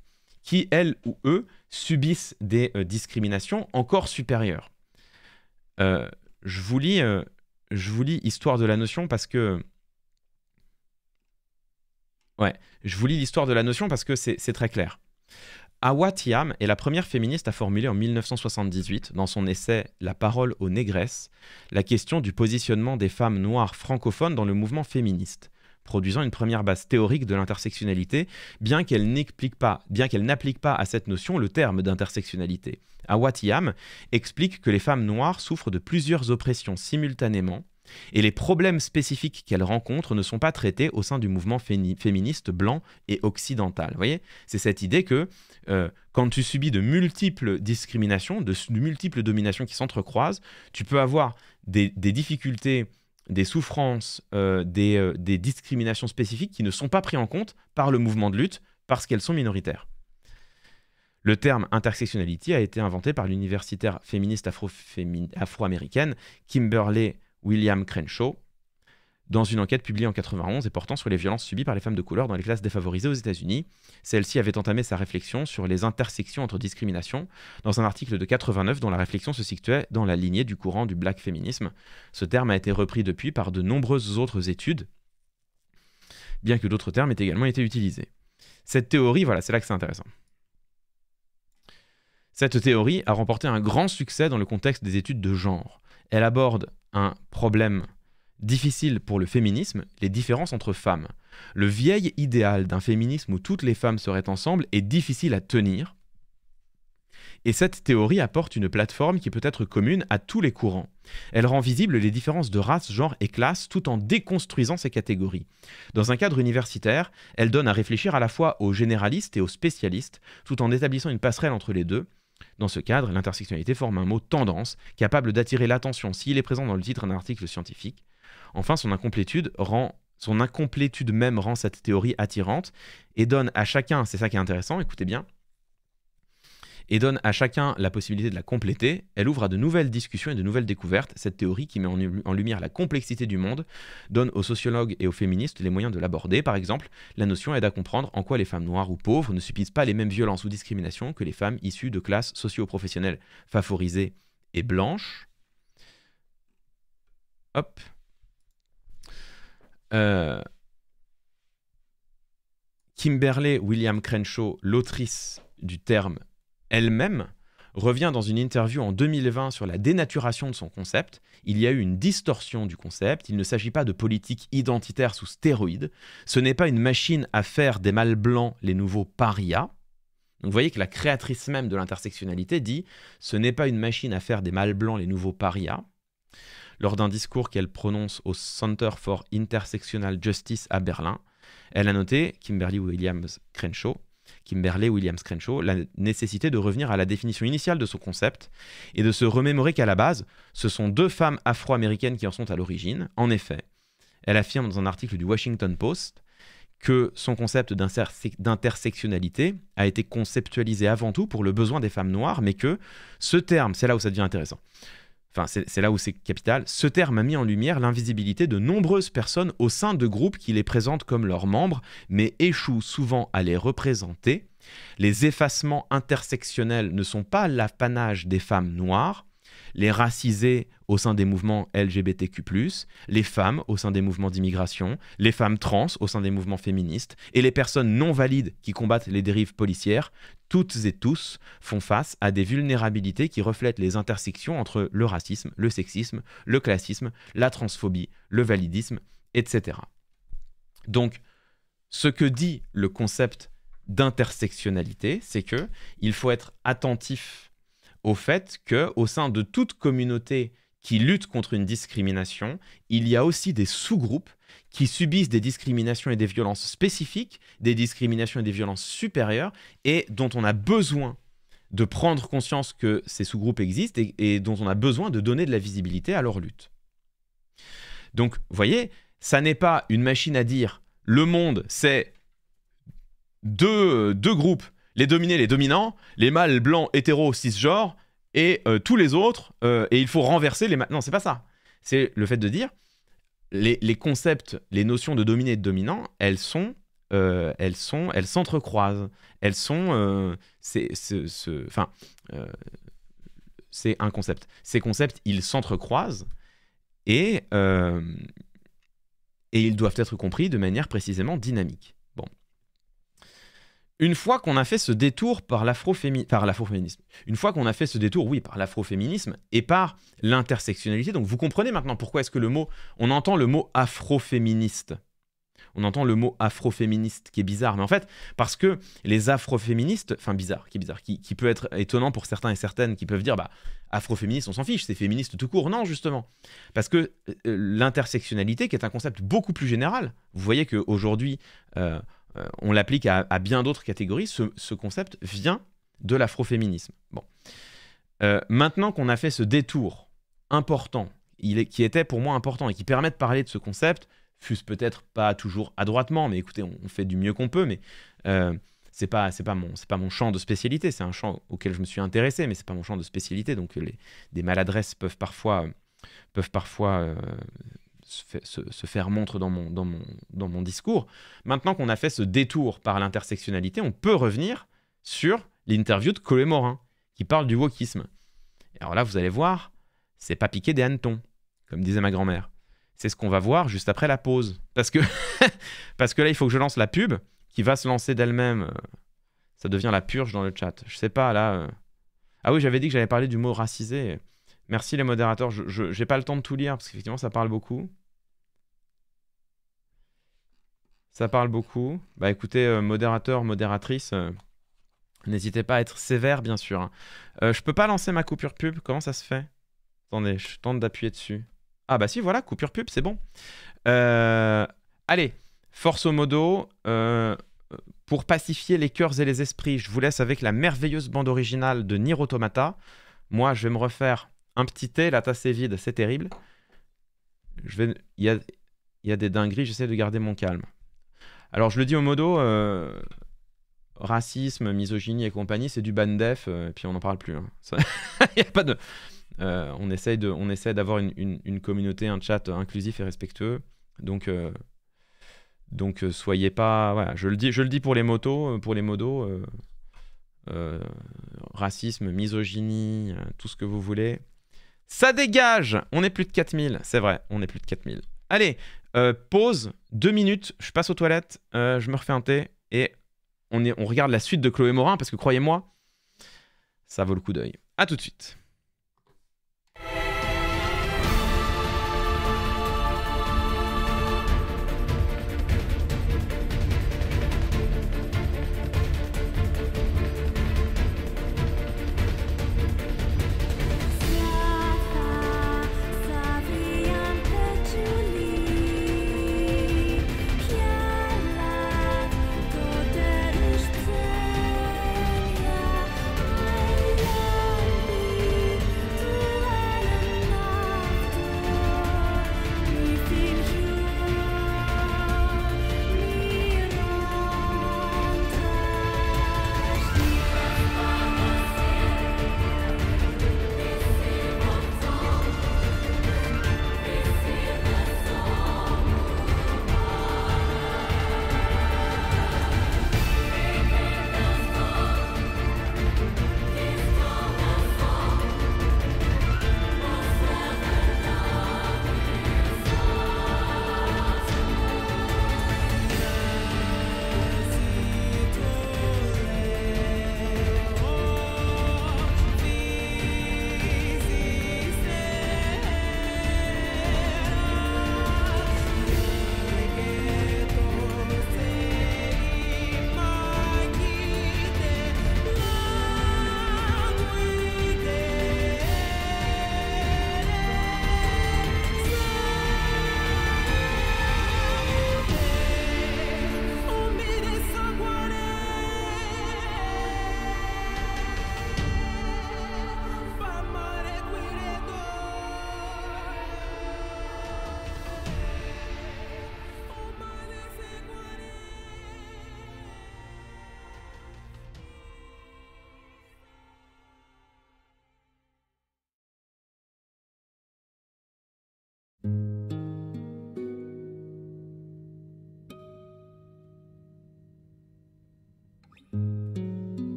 qui, elles ou eux, subissent des euh, discriminations encore supérieures. Euh, euh, je, vous lis, Histoire de la notion parce que... Ouais, je vous lis l'histoire de la notion parce que c'est très clair. Awa Tiam est la première féministe à formuler en 1978, dans son essai La parole aux négresses, la question du positionnement des femmes noires francophones dans le mouvement féministe produisant une première base théorique de l'intersectionnalité, bien qu'elle n'explique pas, bien qu'elle n'applique pas à cette notion le terme d'intersectionnalité. Awatiam explique que les femmes noires souffrent de plusieurs oppressions simultanément et les problèmes spécifiques qu'elles rencontrent ne sont pas traités au sein du mouvement féministe blanc et occidental. Vous voyez, c'est cette idée que euh, quand tu subis de multiples discriminations, de, multiples dominations qui s'entrecroisent, tu peux avoir des difficultés des souffrances, euh, euh, des, discriminations spécifiques qui ne sont pas prises en compte par le mouvement de lutte parce qu'elles sont minoritaires. Le terme intersectionality a été inventé par l'universitaire féministe afro-américaine Kimberly William Crenshaw dans une enquête publiée en 91 et portant sur les violences subies par les femmes de couleur dans les classes défavorisées aux États-Unis. Celle-ci avait entamé sa réflexion sur les intersections entre discriminations dans un article de 89 dont la réflexion se situait dans la lignée du courant du black féminisme. Ce terme a été repris depuis par de nombreuses autres études, bien que d'autres termes aient également été utilisés. Cette théorie, voilà, c'est là que c'est intéressant. Cette théorie a remporté un grand succès dans le contexte des études de genre. Elle aborde un problème difficile pour le féminisme, les différences entre femmes. Le vieil idéal d'un féminisme où toutes les femmes seraient ensemble est difficile à tenir. Et cette théorie apporte une plateforme qui peut être commune à tous les courants. Elle rend visibles les différences de race, genre et classe tout en déconstruisant ces catégories. Dans un cadre universitaire, elle donne à réfléchir à la fois aux généralistes et aux spécialistes, tout en établissant une passerelle entre les deux, dans ce cadre, l'intersectionnalité forme un mot tendance, capable d'attirer l'attention s'il est présent dans le titre d'un article scientifique, Enfin, son incomplétude rend son incomplétude même rend cette théorie attirante et donne à chacun, c'est ça qui est intéressant, écoutez bien, et donne à chacun la possibilité de la compléter, elle ouvre à de nouvelles discussions et de nouvelles découvertes. Cette théorie qui met en, lumière la complexité du monde donne aux sociologues et aux féministes les moyens de l'aborder. Par exemple, la notion aide à comprendre en quoi les femmes noires ou pauvres ne subissent pas les mêmes violences ou discriminations que les femmes issues de classes socio-professionnelles favorisées et blanches. Hop. Euh, Kimberley William Crenshaw, l'autrice du terme elle-même, revient dans une interview en 2020 sur la dénaturation de son concept. Il y a eu une distorsion du concept. Il ne s'agit pas de politique identitaire sous stéroïde. Ce n'est pas une machine à faire des mâles blancs les nouveaux parias. vous voyez que la créatrice même de l'intersectionnalité dit ce n'est pas une machine à faire des mâles blancs les nouveaux parias. Lors d'un discours qu'elle prononce au Center for Intersectional Justice à Berlin, elle a noté Kimberly Williams Crenshaw, Kimberley Williams Crenshaw, la nécessité de revenir à la définition initiale de son concept et de se remémorer qu'à la base, ce sont deux femmes afro-américaines qui en sont à l'origine. En effet, elle affirme dans un article du Washington Post que son concept d'intersectionnalité a été conceptualisé avant tout pour le besoin des femmes noires, mais que ce terme, c'est là où ça devient intéressant, enfin c'est là où c'est capital, ce terme a mis en lumière l'invisibilité de nombreuses personnes au sein de groupes qui les présentent comme leurs membres, mais échouent souvent à les représenter. Les effacements intersectionnels ne sont pas l'apanage des femmes noires, les racisées au sein des mouvements LGBTQ+, les femmes au sein des mouvements d'immigration, les femmes trans au sein des mouvements féministes, et les personnes non valides qui combattent les dérives policières, toutes et tous font face à des vulnérabilités qui reflètent les intersections entre le racisme, le sexisme, le classisme, la transphobie, le validisme, etc. Donc, ce que dit le concept d'intersectionnalité, c'est que il faut être attentif au fait que au sein de toute communauté qui lutte contre une discrimination, il y a aussi des sous-groupes qui subissent des discriminations et des violences spécifiques, des discriminations et des violences supérieures, et dont on a besoin de prendre conscience que ces sous-groupes existent et, dont on a besoin de donner de la visibilité à leur lutte. Donc, vous voyez, ça n'est pas une machine à dire le monde, c'est deux, groupes, les dominés, les dominants, les mâles blancs, hétéros, cisgenres, et euh, tous les autres, euh, et il faut renverser les... Non, c'est pas ça. C'est le fait de dire, les, concepts, les notions de dominé et de dominant, elles sont, euh, elles sont, elles s'entrecroisent. Elles sont, euh, c'est, enfin, euh, c'est un concept. Ces concepts, ils s'entrecroisent et et ils doivent être compris de manière précisément dynamique une fois qu'on a fait ce détour par l'afroféminisme, une fois qu'on a fait ce détour, oui, par l'afroféminisme et par l'intersectionnalité, donc vous comprenez maintenant pourquoi est-ce que le mot, on entend le mot afroféministe. On entend le mot afroféministe qui est bizarre, mais en fait, parce que les afroféministes, enfin bizarre, qui est bizarre, qui, peut être étonnant pour certains et certaines qui peuvent dire, bah, afroféministe, on s'en fiche, c'est féministe tout court. Non, justement, parce que euh, l'intersectionnalité, qui est un concept beaucoup plus général, vous voyez qu'aujourd'hui, euh, euh, on l'applique à, bien d'autres catégories. Ce, concept vient de l'afroféminisme. Bon. Euh, maintenant qu'on a fait ce détour important, qui était pour moi important et qui permet de parler de ce concept, fût-ce peut-être pas toujours adroitement, mais écoutez, on, fait du mieux qu'on peut, mais euh, c'est pas c'est pas mon pas mon champ de spécialité, c'est un champ auquel je me suis intéressé, mais c'est pas mon champ de spécialité, donc les, des maladresses peuvent parfois peuvent parfois se, faire montre dans mon, dans mon, dans mon discours. Maintenant qu'on a fait ce détour par l'intersectionnalité, on peut revenir sur l'interview de Colé Morin, qui parle du wokisme. Alors là, vous allez voir, c'est pas piqué des hannetons, comme disait ma grand-mère. C'est ce qu'on va voir juste après la pause. Parce que, parce que là, il faut que je lance la pub, qui va se lancer d'elle-même. Euh, ça devient la purge dans le chat. Je sais pas, là... Euh. Ah oui, j'avais dit que j'allais parler du mot racisé. Merci les modérateurs, je n'ai pas le temps de tout lire, parce qu'effectivement, ça parle beaucoup. Ça parle beaucoup. Bah écoutez, euh, modérateur, modératrice, euh, n'hésitez pas à être sévère, bien sûr. Hein. Euh, je peux pas lancer ma coupure pub, comment ça se fait Attendez, je tente d'appuyer dessus. Ah bah si, voilà, coupure pub, c'est bon. allez, force au modo, pour pacifier les cœurs et les esprits, je vous laisse avec la merveilleuse bande originale de Niro Automata. Moi, je vais me refaire un petit thé, la tasse est vide, c'est terrible. Je vais... Il y a... Il y a des dingueries, j'essaie de garder mon calme. Alors, je le dis au modo, euh, racisme, misogynie et compagnie, c'est du bandef, euh, et puis on n'en parle plus. Hein. Euh, on essaye de, on essaie d'avoir une, communauté, un chat inclusif et respectueux. Donc, donc soyez pas... Voilà, je le dis, je le dis pour les motos, pour les modos. racisme, misogynie, tout ce que vous voulez. Ça dégage On est plus de 4000, c'est vrai, on est plus de 4000. Allez, euh, pause, deux minutes, je passe aux toilettes, euh, je me refais un thé et on, on regarde la suite de Chloé Morin parce que croyez-moi, ça vaut le coup d'œil. à tout de suite.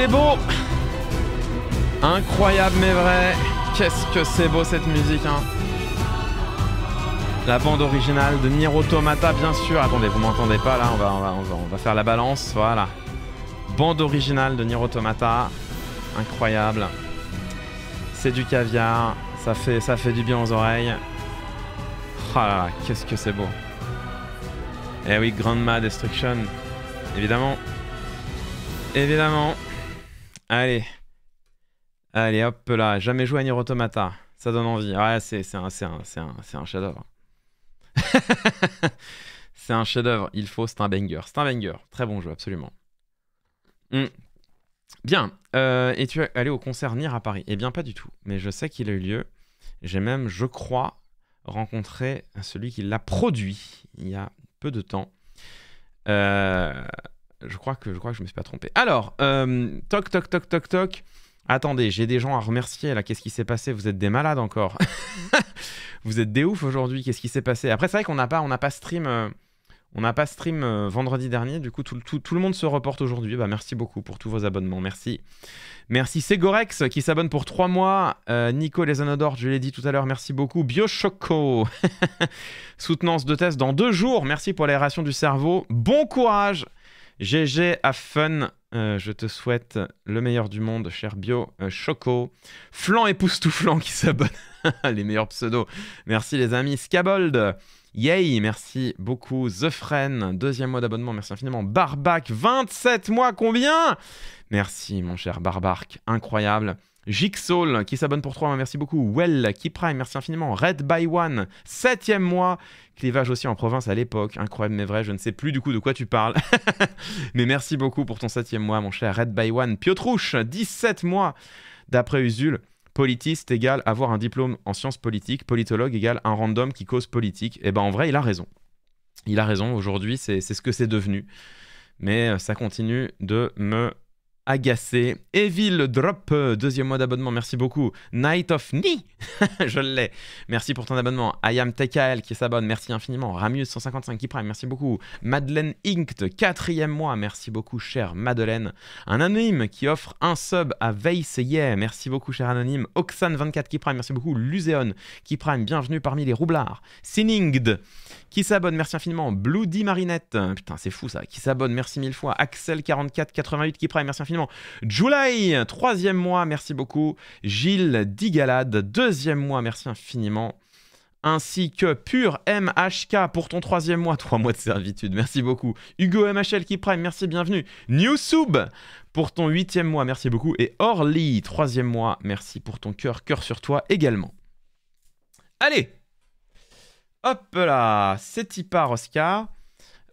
C'est beau Incroyable mais vrai Qu'est-ce que c'est beau cette musique hein La bande originale de Niro Tomata, bien sûr. Attendez, vous m'entendez pas là, on va, on, va, on, va, faire la balance, voilà. Bande originale de Niro Tomata, Incroyable. C'est du caviar, ça fait, ça fait du bien aux oreilles. Oh qu'est-ce que c'est beau. Et eh oui, Grandma Destruction, évidemment. Évidemment. Allez. Allez, hop là. Jamais joué à Nier Automata. Ça donne envie. Ouais, c'est un, un, chef-d'œuvre. c'est un chef-d'œuvre. Il faut. C'est un banger. C'est un banger. Très bon jeu, absolument. Hmm. Bien. Euh, et tu es allé au concert Nier à Paris Eh bien, pas du tout. Mais je sais qu'il a eu lieu. J'ai même, je crois, rencontré celui qui l'a produit il y a peu de temps. Euh, je crois que je crois que je me suis pas trompé. Alors, euh, toc toc toc toc toc. Attendez, j'ai des gens à remercier là. Qu'est-ce qui s'est passé Vous êtes des malades encore. vous êtes des oufs aujourd'hui. Qu'est-ce qui s'est passé Après, c'est vrai qu'on n'a pas on n'a pas stream. Euh, on n'a pas stream euh, vendredi dernier, du coup tout, le monde se reporte aujourd'hui. Bah, merci beaucoup pour tous vos abonnements, merci. Merci Ségorex qui s'abonne pour trois mois, Nico Les Anodors, je l'ai dit tout à l'heure, merci beaucoup. Biochoco, soutenance de test dans deux jours, merci pour l'aération du cerveau. Bon courage GG, à fun. Euh, je te souhaite le meilleur du monde, cher Bio euh, Choco. Flan époustouflant qui s'abonne. les meilleurs pseudos. Merci les amis. Scabold. Yay, merci beaucoup. The deuxième mois d'abonnement, merci infiniment. Barbac, 27 mois, combien Merci mon cher barbarque incroyable. Jigsaw qui s'abonne pour 3 merci beaucoup. Well qui prime, merci infiniment. Red by One, septième mois. Clivage aussi en province à l'époque, incroyable mais vrai, je ne sais plus du coup de quoi tu parles. mais merci beaucoup pour ton septième mois, mon cher Red by One. Piotrouche, 17 mois d'après Usul. Politiste égale avoir un diplôme en sciences politiques, politologue égale un random qui cause politique. Et eh ben en vrai, il a raison. Il a raison, aujourd'hui, c'est ce que c'est devenu. Mais ça continue de me agacé. Evil Drop, euh, deuxième mois d'abonnement, merci beaucoup. Night of Ni, je l'ai. Merci pour ton abonnement. Ayam am TKL qui s'abonne, merci infiniment. Ramius155 qui prime, merci beaucoup. Madeleine Inkt, quatrième mois, merci beaucoup, chère Madeleine. Un anonyme qui offre un sub à Yeah. merci beaucoup, cher anonyme. Oxane24 qui prime, merci beaucoup. Luzeon qui prime, bienvenue parmi les roublards. Siningd qui s'abonne, merci infiniment. Bloody Marinette, putain, c'est fou ça, qui s'abonne, merci mille fois. axel 44, 88 qui prime, merci infiniment. Julai, troisième mois, merci beaucoup. Gilles Digalade, deuxième mois, merci infiniment. Ainsi que Pure MHK pour ton troisième mois, trois mois de servitude, merci beaucoup. Hugo MHL qui prime, merci, bienvenue. New Sub pour ton huitième mois, merci beaucoup. Et Orly, troisième mois, merci pour ton cœur, cœur sur toi également. Allez Hop là C'est Tipar Oscar.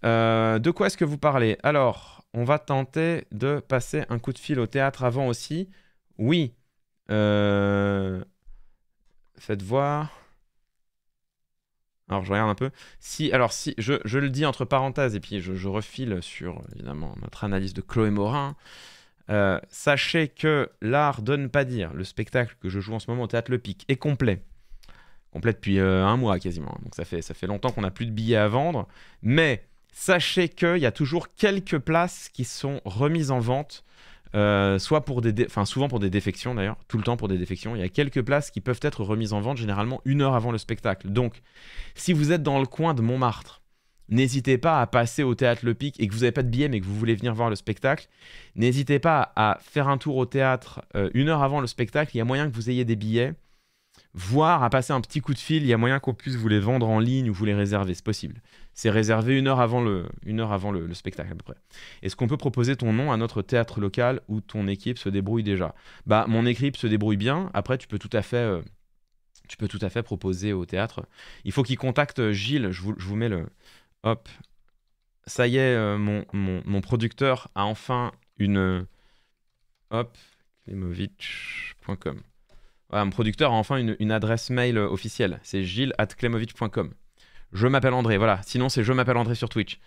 Euh, de quoi est-ce que vous parlez Alors, on va tenter de passer un coup de fil au théâtre avant aussi. Oui. Euh, faites voir. Alors je regarde un peu. Si, alors si, je, le dis entre parenthèses et puis je, refile sur évidemment notre analyse de Chloé Morin. Euh, sachez que l'art de ne pas dire, le spectacle que je joue en ce moment au théâtre Le Pic, est complet. Complet depuis euh, un mois quasiment. Donc ça fait, ça fait longtemps qu'on n'a plus de billets à vendre. Mais Sachez qu'il y a toujours quelques places qui sont remises en vente, euh, soit pour des, souvent pour des défections d'ailleurs, tout le temps pour des défections. Il y a quelques places qui peuvent être remises en vente généralement une heure avant le spectacle. Donc, si vous êtes dans le coin de Montmartre, n'hésitez pas à passer au théâtre Le Pic et que vous n'avez pas de billets mais que vous voulez venir voir le spectacle. N'hésitez pas à faire un tour au théâtre euh, une heure avant le spectacle. Il y a moyen que vous ayez des billets. Voir, à passer un petit coup de fil, il y a moyen qu'on puisse vous les vendre en ligne ou vous les réserver, c'est possible. C'est réservé une heure avant le, une heure avant le, spectacle à peu près. Est-ce qu'on peut proposer ton nom à notre théâtre local où ton équipe se débrouille déjà Bah mon équipe se débrouille bien, après tu peux tout à fait... Euh, tu peux tout à fait proposer au théâtre. Il faut qu'il contacte euh, Gilles. Je vous, mets le. Hop. Ça y est, euh, mon, producteur a enfin une. Hop. Klemovic.com un producteur a enfin une, adresse mail euh, officielle. C'est gilles.klemovic.com. Je m'appelle André, voilà. Sinon, c'est je m'appelle André sur Twitch.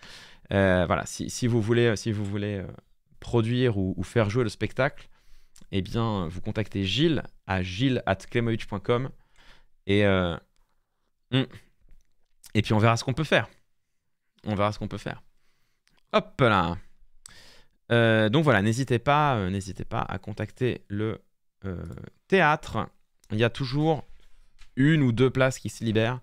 Euh, voilà, si, vous voulez, euh, si vous voulez produire ou, faire jouer le spectacle, eh bien, vous contactez Gilles à gilles.klemovic.com et, hmm. et puis on verra ce qu'on peut faire. On verra ce qu'on peut faire. Hop là. donc voilà, n'hésitez pas, n'hésitez pas à contacter le théâtre il y a toujours une ou deux places qui se libèrent.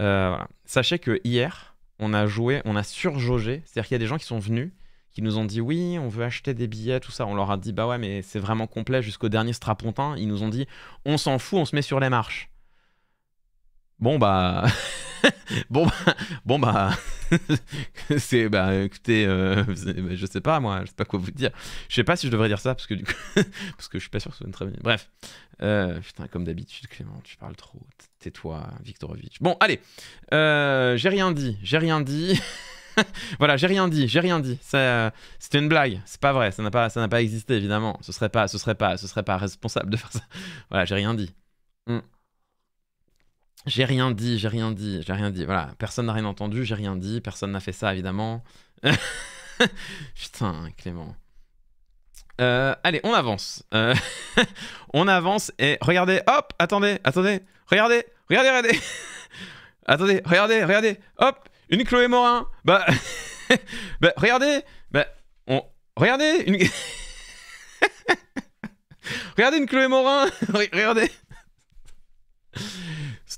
Euh, Sachez que hier, on a joué, on a surjaugé. C'est-à-dire qu'il y a des gens qui sont venus, qui nous ont dit oui, on veut acheter des billets, tout ça. On leur a dit bah ouais, mais c'est vraiment complet jusqu'au dernier strapontin. Ils nous ont dit on s'en fout, on se met sur les marches. Bah, bon bah. bon bah. Bon bah. c'est bah écoutez, euh, je sais pas moi, je sais pas quoi vous dire. Je sais pas si je devrais dire ça parce que du coup. parce que je suis pas sûr que ce soit une très bien. Bref. Euh, putain, comme d'habitude, Clément, tu parles trop. Tais-toi, Viktorovitch. Bon, allez. Euh, j'ai rien dit, j'ai rien dit. voilà, j'ai rien dit, j'ai rien dit. C'était une blague, c'est pas vrai, ça n'a pas, ça n'a pas existé évidemment. Ce serait pas, ce serait pas, ce serait pas responsable de faire ça. Voilà, j'ai rien dit. Mm. J'ai rien dit, j'ai rien dit, j'ai rien dit. Voilà, personne n'a rien entendu, j'ai rien dit, personne n'a fait ça, évidemment. Putain, Clément. Euh, allez, on avance. Euh, on avance et regardez, hop, attendez, attendez, regardez, regardez, regardez. attendez, regardez, regardez, hop, une Chloé Morin. Bah, bah regardez, bah, on, regardez, regardez une Chloé Morin, regardez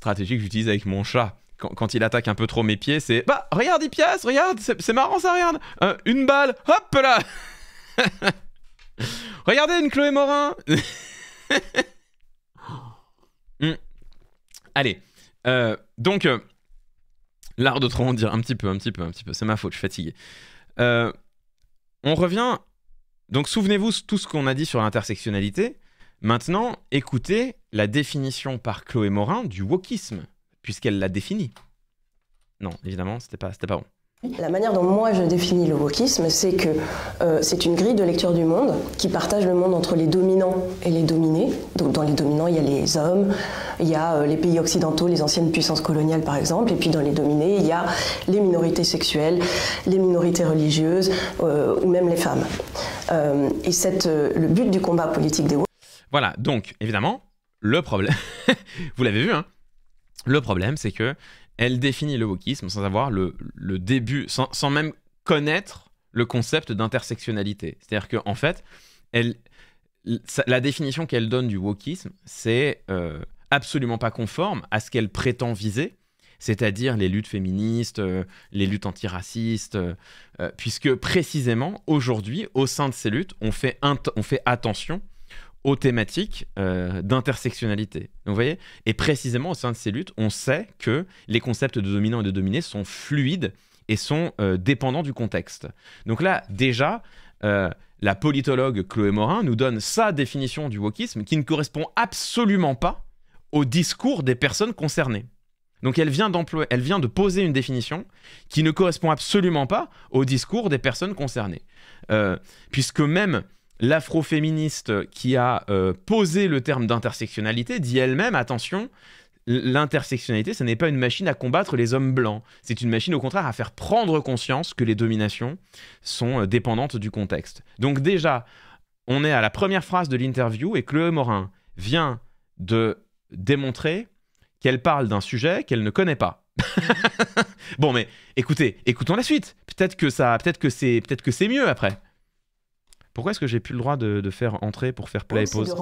stratégie que j'utilise avec mon chat. Quand, quand, il attaque un peu trop mes pieds, c'est Bah, regarde, les regarde, c'est marrant ça, regarde. une balle, hop là Regardez une Chloé Morin hmm. Allez, euh, donc, euh, l'art de trop en dire un petit peu, un petit peu, un petit peu, c'est ma faute, je suis fatigué. Euh, on revient, donc souvenez-vous tout ce qu'on a dit sur l'intersectionnalité. Maintenant, écoutez la définition par Chloé Morin du wokisme, puisqu'elle l'a définie. Non, évidemment, c'était pas, c'était pas bon. La manière dont moi je définis le wokisme, c'est que euh, c'est une grille de lecture du monde qui partage le monde entre les dominants et les dominés. Donc dans les dominants, il y a les hommes, il y a euh, les pays occidentaux, les anciennes puissances coloniales par exemple, et puis dans les dominés, il y a les minorités sexuelles, les minorités religieuses euh, ou même les femmes. et cette, le but du combat politique des wokismes, voilà, donc évidemment, le problème, vous l'avez vu, hein, le problème c'est que elle définit le wokisme sans avoir le, début, sans, même connaître le concept d'intersectionnalité. C'est-à-dire qu'en en fait, elle, la définition qu'elle donne du wokisme, c'est euh, absolument pas conforme à ce qu'elle prétend viser, c'est-à-dire les luttes féministes, euh, les luttes antiracistes, euh, puisque précisément aujourd'hui, au sein de ces luttes, on fait, on fait attention aux thématiques euh, d'intersectionnalité. Vous voyez Et précisément, au sein de ces luttes, on sait que les concepts de dominant et de dominé sont fluides et sont euh, dépendants du contexte. Donc là, déjà, euh, la politologue Chloé Morin nous donne sa définition du wokisme qui ne correspond absolument pas au discours des personnes concernées. Donc elle vient, elle vient de poser une définition qui ne correspond absolument pas au discours des personnes concernées. puisque même l'afroféministe qui a euh, posé le terme d'intersectionnalité dit elle-même, attention, l'intersectionnalité, ce n'est pas une machine à combattre les hommes blancs, c'est une machine au contraire à faire prendre conscience que les dominations sont euh, dépendantes du contexte. Donc déjà, on est à la première phrase de l'interview et Chloé Morin vient de démontrer qu'elle parle d'un sujet qu'elle ne connaît pas. Mm-hmm. bon mais écoutez, écoutons la suite. Peut-être que ça peut-être que c'est peut-être que c'est mieux après. Pourquoi est-ce que j'ai plus le droit de, faire entrer pour faire play et pause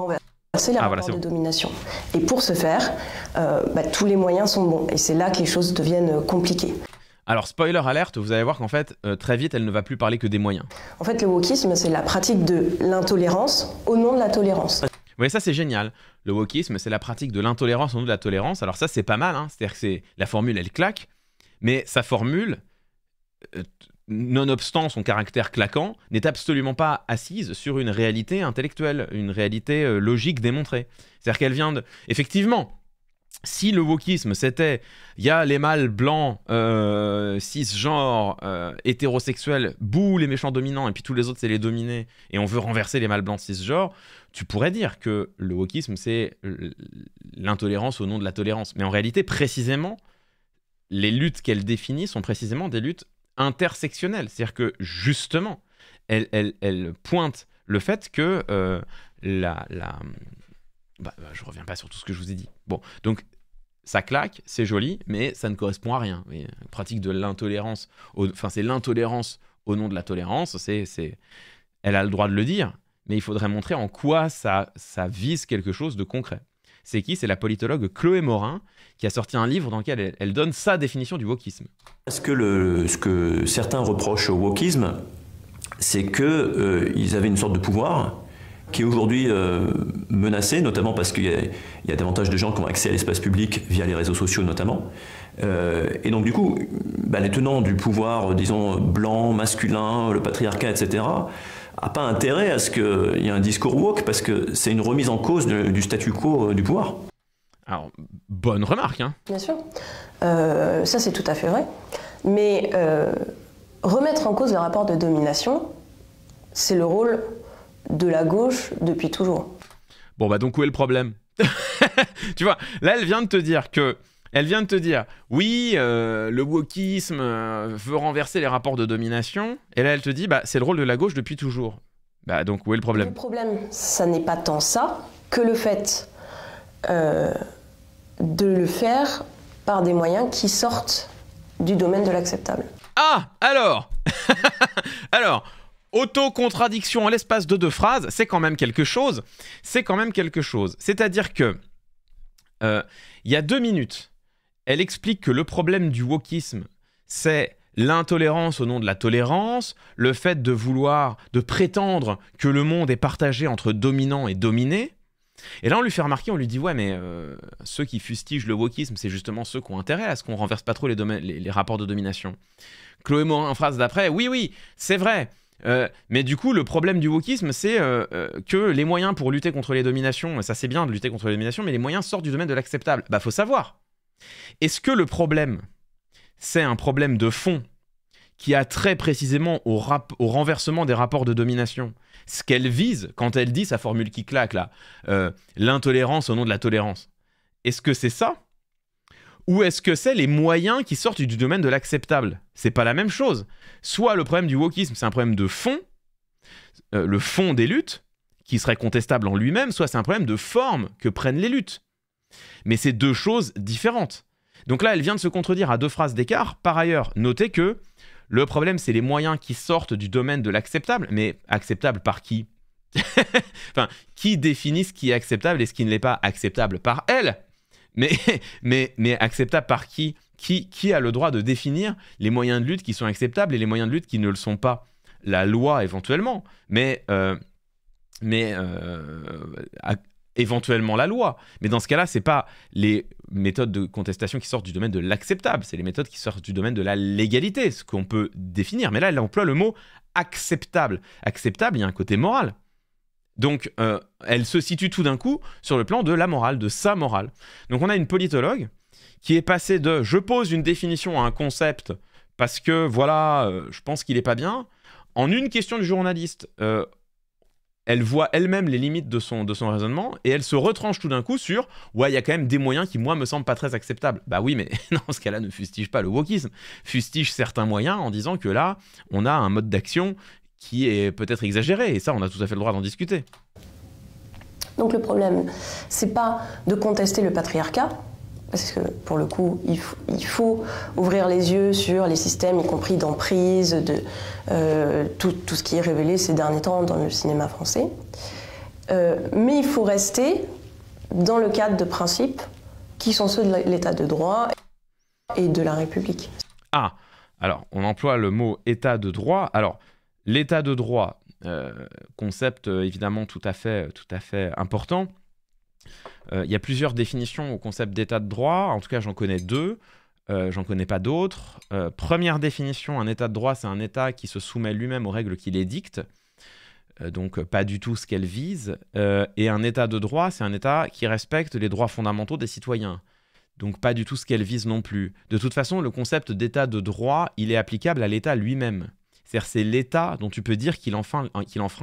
c'est la ah, de domination. Et pour ce faire, euh, bah, tous les moyens sont bons. Et c'est là que les choses deviennent compliquées. Alors, spoiler alerte, vous allez voir qu'en fait, euh, très vite, elle ne va plus parler que des moyens. En fait, le wokisme, c'est la pratique de l'intolérance au nom de la tolérance. Oui, ça c'est génial. Le wokisme, c'est la pratique de l'intolérance au nom de la tolérance. Alors ça, c'est pas mal. Hein. C'est-à-dire que la formule, elle claque, mais sa formule, euh, nonobstant son caractère claquant, n'est absolument pas assise sur une réalité intellectuelle, une réalité euh, logique démontrée. C'est-à-dire qu'elle vient de... Effectivement, si le wokisme c'était il y a les mâles blancs, euh, cisgenres, euh, hétérosexuels, bouh les méchants dominants, et puis tous les autres c'est les dominés, et on veut renverser les mâles blancs cisgenres, tu pourrais dire que le wokisme c'est l'intolérance au nom de la tolérance. Mais en réalité, précisément, les luttes qu'elle définit sont précisément des luttes intersectionnelle. C'est-à-dire que justement, elle, elle, pointe le fait que euh, la... la... Bah, bah, je reviens pas sur tout ce que je vous ai dit. Bon, donc ça claque, c'est joli, mais ça ne correspond à rien. La euh, pratique de l'intolérance, enfin c'est l'intolérance au nom de la tolérance, c'est, c'est, elle a le droit de le dire, mais il faudrait montrer en quoi ça vise quelque chose de concret. C'est qui C'est la politologue Chloé Morin, qui a sorti un livre dans lequel elle, donne sa définition du wokisme. ce que ce que certains reprochent au wokisme, c'est qu'ils euh, avaient une sorte de pouvoir qui est aujourd'hui euh, menacé, notamment parce qu'il y, a davantage de gens qui ont accès à l'espace public via les réseaux sociaux notamment. Euh, et donc du coup, bah, les tenants du pouvoir, disons, blanc, masculin, le patriarcat, etc., n'a pas intérêt à ce qu'il y ait un discours woke parce que c'est une remise en cause du statu quo euh, du pouvoir. Alors, bonne remarque. Hein. Bien sûr. Euh, ça, c'est tout à fait vrai. Mais euh, remettre en cause le rapport de domination, c'est le rôle de la gauche depuis toujours. Bon, bah donc où est le problème Tu vois, là, elle vient de te dire que elle vient de te dire, oui, euh, le wokisme euh, veut renverser les rapports de domination. Et là, elle te dit, bah, c'est le rôle de la gauche depuis toujours. Bah, donc, où est le problème Le problème, ça n'est pas tant ça que le fait euh, de le faire par des moyens qui sortent du domaine de l'acceptable. Ah, alors Alors, auto en l'espace de deux phrases, c'est quand même quelque chose. C'est quand même quelque chose. C'est-à-dire que, il y a deux minutes, elle explique que le problème du wokisme, c'est l'intolérance au nom de la tolérance, le fait de vouloir, de prétendre que le monde est partagé entre dominant et dominé. Et là, on lui fait remarquer, on lui dit Ouais, mais euh, ceux qui fustigent le wokisme, c'est justement ceux qui ont intérêt à ce qu'on renverse pas trop les, rapports de domination. Chloé Morin, en phrase d'après Oui, oui, c'est vrai. Euh, mais du coup, le problème du wokisme, c'est euh, que les moyens pour lutter contre les dominations, ça c'est bien de lutter contre les dominations, mais les moyens sortent du domaine de l'acceptable. Bah, faut savoir. Est-ce que le problème, c'est un problème de fond qui a très précisément au, renversement des rapports de domination Ce qu'elle vise quand elle dit sa formule qui claque là, euh, l'intolérance au nom de la tolérance. Est-ce que c'est ça ou est-ce que c'est les moyens qui sortent du domaine de l'acceptable C'est pas la même chose. Soit le problème du wokisme, c'est un problème de fond, euh, le fond des luttes, qui serait contestable en lui-même, soit c'est un problème de forme que prennent les luttes. Mais c'est deux choses différentes. Donc là, elle vient de se contredire à deux phrases d'écart. Par ailleurs, notez que le problème, c'est les moyens qui sortent du domaine de l'acceptable, mais acceptable par qui Enfin, qui définit ce qui est acceptable et ce qui ne l'est pas Acceptable par elle mais, mais, mais acceptable par qui, qui Qui a le droit de définir les moyens de lutte qui sont acceptables et les moyens de lutte qui ne le sont pas La loi éventuellement, mais, euh, mais euh, éventuellement la loi. Mais dans ce cas-là, c'est pas les méthodes de contestation qui sortent du domaine de l'acceptable, c'est les méthodes qui sortent du domaine de la légalité, ce qu'on peut définir. Mais là, elle emploie le mot acceptable. Acceptable, il y a un côté moral. Donc, euh, elle se situe tout d'un coup sur le plan de la morale, de sa morale. Donc, on a une politologue qui est passée de je pose une définition à un concept parce que voilà, euh, je pense qu'il n'est pas bien, en une question du journaliste. Euh, elle voit elle-même les limites de son, de son raisonnement et elle se retranche tout d'un coup sur ouais, il y a quand même des moyens qui, moi, me semblent pas très acceptables. Bah oui, mais dans ce cas-là, ne fustige pas le wokisme, fustige certains moyens en disant que là, on a un mode d'action qui est peut-être exagéré et ça, on a tout à fait le droit d'en discuter. Donc le problème, c'est pas de contester le patriarcat, parce que pour le coup, il faut, ouvrir les yeux sur les systèmes, y compris d'emprise, de euh, tout, ce qui est révélé ces derniers temps dans le cinéma français. Euh, mais il faut rester dans le cadre de principes qui sont ceux de l'état de droit et de la République. Ah, alors on emploie le mot état de droit. Alors l'état de droit, euh, concept évidemment tout à fait, tout à fait important. Euh, il y a plusieurs définitions au concept d'état de droit, en tout cas j'en connais deux, euh, j'en connais pas d'autres. Euh, première définition, un état de droit, c'est un état qui se soumet lui-même aux règles qu'il édicte, donc pas du tout ce qu'elle vise. et un état de droit, c'est un état qui respecte les droits fondamentaux des citoyens, donc pas du tout ce qu'elle vise non plus. De toute façon, le concept d'état de droit, il est applicable à l'état lui-même cest c'est l'État dont tu peux dire qu'il enfreint,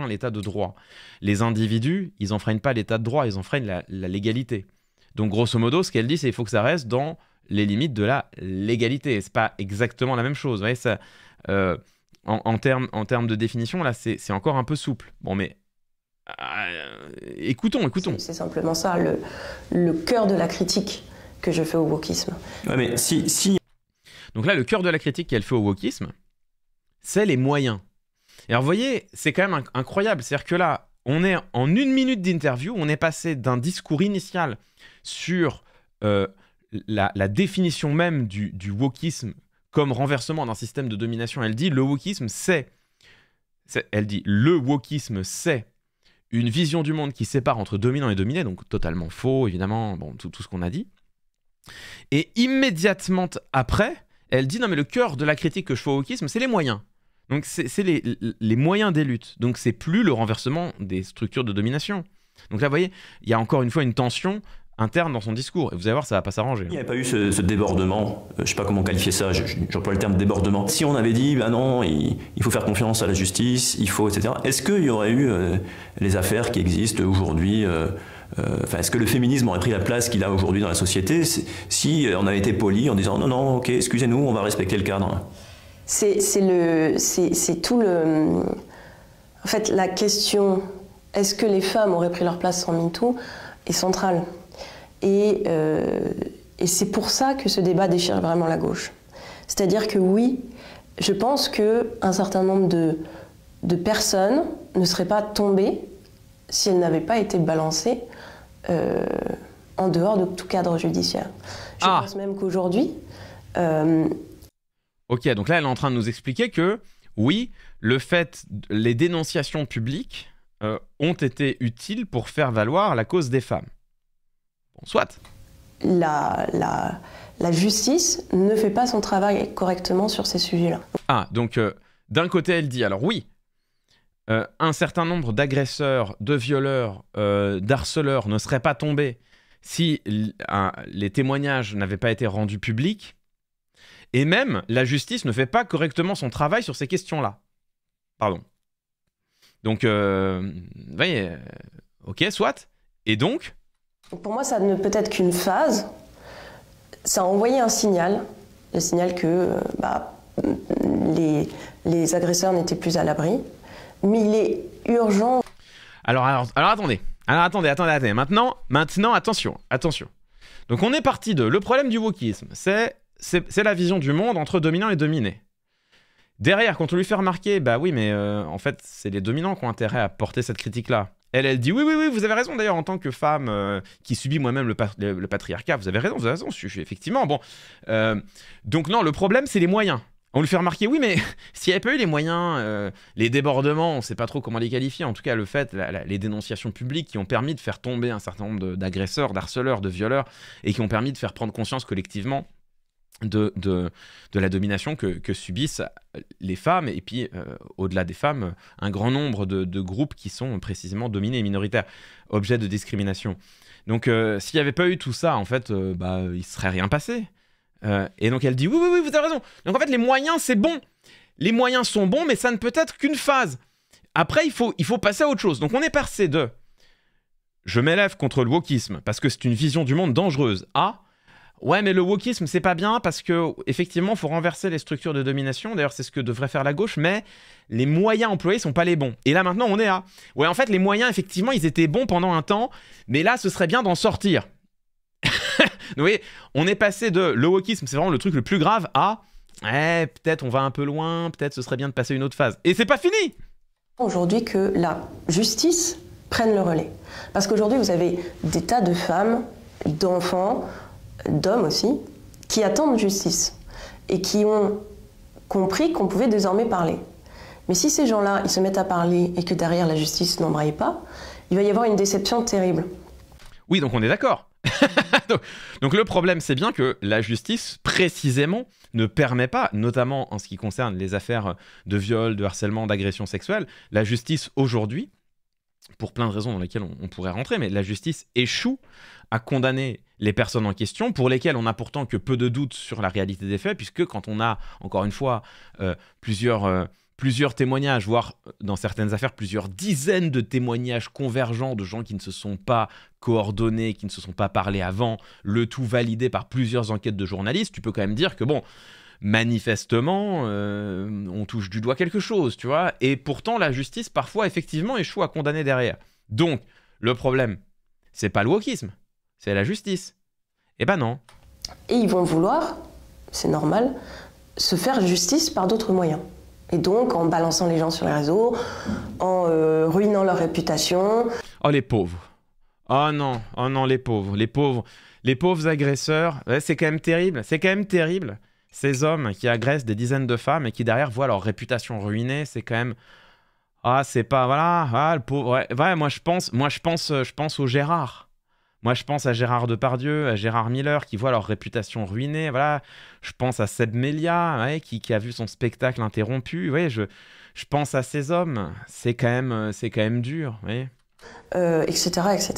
l'État de droit. Les individus, ils enfreignent pas l'État de droit, ils enfreignent la, légalité. Donc grosso modo, ce qu'elle dit, c'est qu'il faut que ça reste dans les limites de la légalité. n'est pas exactement la même chose. Euh, en, termes en de définition, là, c'est, encore un peu souple. Bon, mais euh, écoutons, écoutons. C'est, simplement ça, le, cœur de la critique que je fais au wokisme. mais si, si... Donc là, le cœur de la critique qu'elle fait au wokisme, c'est les moyens. Et alors, vous voyez, c'est quand même incroyable. C'est-à-dire que là, on est en une minute d'interview, on est passé d'un discours initial sur euh, la, définition même du, du wokisme comme renversement d'un système de domination. Elle dit le wokisme, c'est. Elle dit le wokisme, c'est une vision du monde qui sépare entre dominant et dominé, donc totalement faux, évidemment, bon, tout, tout ce qu'on a dit. Et immédiatement après, elle dit non mais le cœur de la critique que je fais au wokisme, c'est les moyens. Donc c'est les, moyens des luttes. Donc c'est plus le renversement des structures de domination. Donc là, vous voyez, il y a encore une fois une tension interne dans son discours. Et vous allez voir, ça va pas s'arranger. Il n'y a pas eu ce, débordement, euh, Je ne sais pas comment qualifier ça, j'emploie le terme débordement. Si on avait dit, bah non, il, faut faire confiance à la justice, il faut, etc., est-ce qu'il y aurait eu euh, les affaires qui existent aujourd'hui euh, est-ce que le féminisme aurait pris la place qu'il a aujourd'hui dans la société si on avait été poli en disant non, non, ok, excusez-nous, on va respecter le cadre c'est tout le. En fait, la question est-ce que les femmes auraient pris leur place sans MeToo est centrale. Euh, et, c'est pour ça que ce débat déchire vraiment la gauche. C'est-à-dire que oui, je pense que un certain nombre de, personnes ne seraient pas tombées si elles n'avaient pas été balancées euh, en dehors de tout cadre judiciaire. Je ah. pense même qu'aujourd'hui, euh, Ok, donc là, elle est en train de nous expliquer que, oui, le fait, les dénonciations publiques euh, ont été utiles pour faire valoir la cause des femmes. Bon, soit. La, justice ne fait pas son travail correctement sur ces sujets-là. Ah, donc euh, d'un côté, elle dit, alors oui, euh, un certain nombre d'agresseurs, de violeurs, d'harceleurs ne seraient pas tombés si les témoignages n'avaient pas été rendus publics, et même, la justice ne fait pas correctement son travail sur ces questions-là. Pardon. Donc, euh, voyez, euh, ok, soit. Et donc Pour moi, ça ne peut être qu'une phase. Ça a envoyé un signal, le signal que euh, bah, les, agresseurs n'étaient plus à l'abri. Mais il est urgent. Alors, alors, attendez. Alors attendez, attendez, attendez. Maintenant, maintenant, attention, attention. Donc on est parti de le problème du wokisme, c'est c'est la vision du monde entre dominant et dominé. Derrière, quand on lui fait remarquer, bah oui, mais euh, en fait, c'est les dominants qui ont intérêt à porter cette critique-là. Elle, elle dit oui, oui, oui, vous avez raison. D'ailleurs, en tant que femme euh, qui subit moi-même le, patriarcat, vous avez raison, vous avez raison. Je, suis effectivement bon. Euh, donc non, le problème, c'est les moyens. On lui fait remarquer, oui, mais s'il n'y avait pas eu les moyens, les débordements, on ne sait pas trop comment les qualifier, en tout cas le fait, les dénonciations publiques qui ont permis de faire tomber un certain nombre d'agresseurs, d'harceleurs, de violeurs, et qui ont permis de faire prendre conscience collectivement de, de, la domination que, subissent les femmes, et puis euh, au-delà des femmes, un grand nombre de, groupes qui sont précisément dominés et minoritaires, objets de discrimination. Donc euh, s'il n'y avait pas eu tout ça, en fait, euh, bah, il ne serait rien passé. et donc elle dit, oui, oui, oui, vous avez raison. Donc en fait, les moyens, c'est bon. Les moyens sont bons, mais ça ne peut être qu'une phase. Après, il faut, il faut passer à autre chose. Donc on est passé de... Je m'élève contre le wokisme parce que c'est une vision du monde dangereuse. à Ouais, mais le wokisme, c'est pas bien parce que, effectivement, faut renverser les structures de domination. D'ailleurs, c'est ce que devrait faire la gauche, mais les moyens employés sont pas les bons. Et là, maintenant, on est à. Ouais, en fait, les moyens, effectivement, ils étaient bons pendant un temps, mais là, ce serait bien d'en sortir. Vous voyez, on est passé de le wokisme, c'est vraiment le truc le plus grave, à. Eh, peut-être on va un peu loin, peut-être ce serait bien de passer une autre phase. Et c'est pas fini Aujourd'hui, que la justice prenne le relais. Parce qu'aujourd'hui, vous avez des tas de femmes, d'enfants, d'hommes aussi, qui attendent justice et qui ont compris qu'on pouvait désormais parler. Mais si ces gens-là, ils se mettent à parler et que derrière la justice n'embraye pas, il va y avoir une déception terrible. Oui, donc on est d'accord. donc, le problème, c'est bien que la justice, précisément, ne permet pas, notamment en ce qui concerne les affaires de viol, de harcèlement, d'agression sexuelle, la justice aujourd'hui, pour plein de raisons dans lesquelles on pourrait rentrer, mais la justice échoue à condamner les personnes en question, pour lesquelles on n'a pourtant que peu de doutes sur la réalité des faits, puisque quand on a, encore une fois, euh, plusieurs, euh, plusieurs témoignages, voire euh, dans certaines affaires, plusieurs dizaines de témoignages convergents de gens qui ne se sont pas coordonnés, qui ne se sont pas parlé avant, le tout validé par plusieurs enquêtes de journalistes, tu peux quand même dire que, bon, manifestement, on touche du doigt quelque chose, tu vois, et pourtant la justice, parfois, effectivement, échoue à condamner derrière. Donc, le problème, c'est pas le wokisme c'est la justice. Eh ben non. Et ils vont vouloir, c'est normal, se faire justice par d'autres moyens. Et donc en balançant les gens sur les réseaux, en euh, ruinant leur réputation. Oh les pauvres. Oh non, oh non les pauvres, les pauvres, les pauvres agresseurs. c'est quand même terrible, c'est quand même terrible. Ces hommes qui agressent des dizaines de femmes et qui derrière voient leur réputation ruinée, c'est quand même ah c'est pas voilà ah le pauvre ouais, ouais moi je pense moi je pense euh, je pense au Gérard moi, je pense à Gérard Depardieu, à Gérard Miller, qui voit leur réputation ruinée. Voilà. Je pense à Seb Melia, qui, a vu son spectacle interrompu. Ouais, je, je pense à ces hommes. C'est quand même, euh, c'est quand même dur. etc., euh, etc.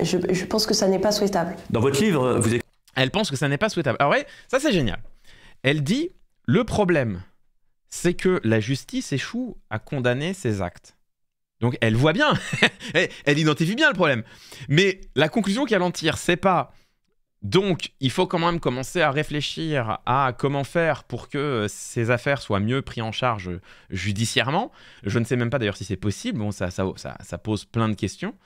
Je, je, pense que ça n'est pas souhaitable. Dans votre livre, vous Elle pense que ça n'est pas souhaitable. Alors ah ouais, ça c'est génial. Elle dit, le problème, c'est que la justice échoue à condamner ces actes. Donc elle voit bien, elle identifie bien le problème. Mais la conclusion qu'elle en tire, c'est pas donc, il faut quand même commencer à réfléchir à comment faire pour que ces affaires soient mieux prises en charge judiciairement. Je ne sais même pas d'ailleurs si c'est possible. Bon, ça, pose plein de questions.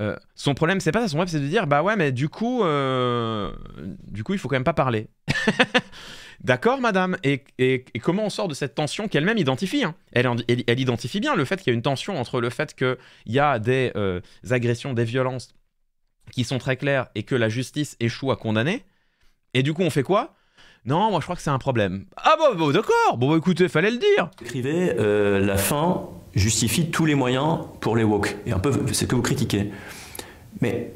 Euh, son problème, c'est pas ça. Son problème, c'est de dire bah ouais, mais du coup, euh, du coup, il faut quand même pas parler. D'accord, madame et, comment on sort de cette tension qu'elle-même identifie hein elle, identifie bien le fait qu'il y a une tension entre le fait qu'il y a des euh, agressions, des violences qui sont très claires et que la justice échoue à condamner. Et du coup, on fait quoi non, moi je crois que c'est un problème. Ah bon, d'accord, bon bah, écoutez, fallait le dire. Écrivez, euh, la fin justifie tous les moyens pour les woke. Et un peu, c'est que vous critiquez. Mais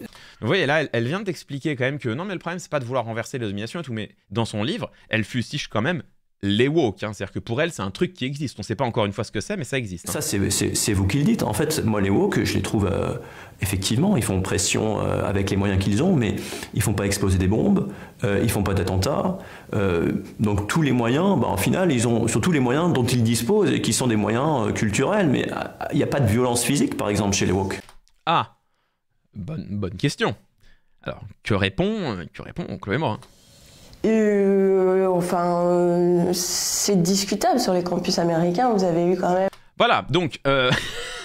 vous voyez, là, elle, vient d'expliquer quand même que non, mais le problème, c'est pas de vouloir renverser les dominations et tout, mais dans son livre, elle fustige quand même les woke. Hein. C'est-à-dire que pour elle, c'est un truc qui existe. On ne sait pas encore une fois ce que c'est, mais ça existe. Hein. Ça, c'est vous qui le dites. En fait, moi, les woke, je les trouve, euh, effectivement, ils font pression euh, avec les moyens qu'ils ont, mais ils font pas exploser des bombes, euh, ils font pas d'attentats. donc, tous les moyens, bah, en final, ils ont surtout les moyens dont ils disposent et qui sont des moyens culturels, mais il n'y a pas de violence physique, par exemple, chez les woke. Ah, bonne, bonne question. Alors, que répond, que répond Chloé Morin euh, Enfin, euh, c'est discutable sur les campus américains, vous avez eu quand même. Voilà, donc, euh,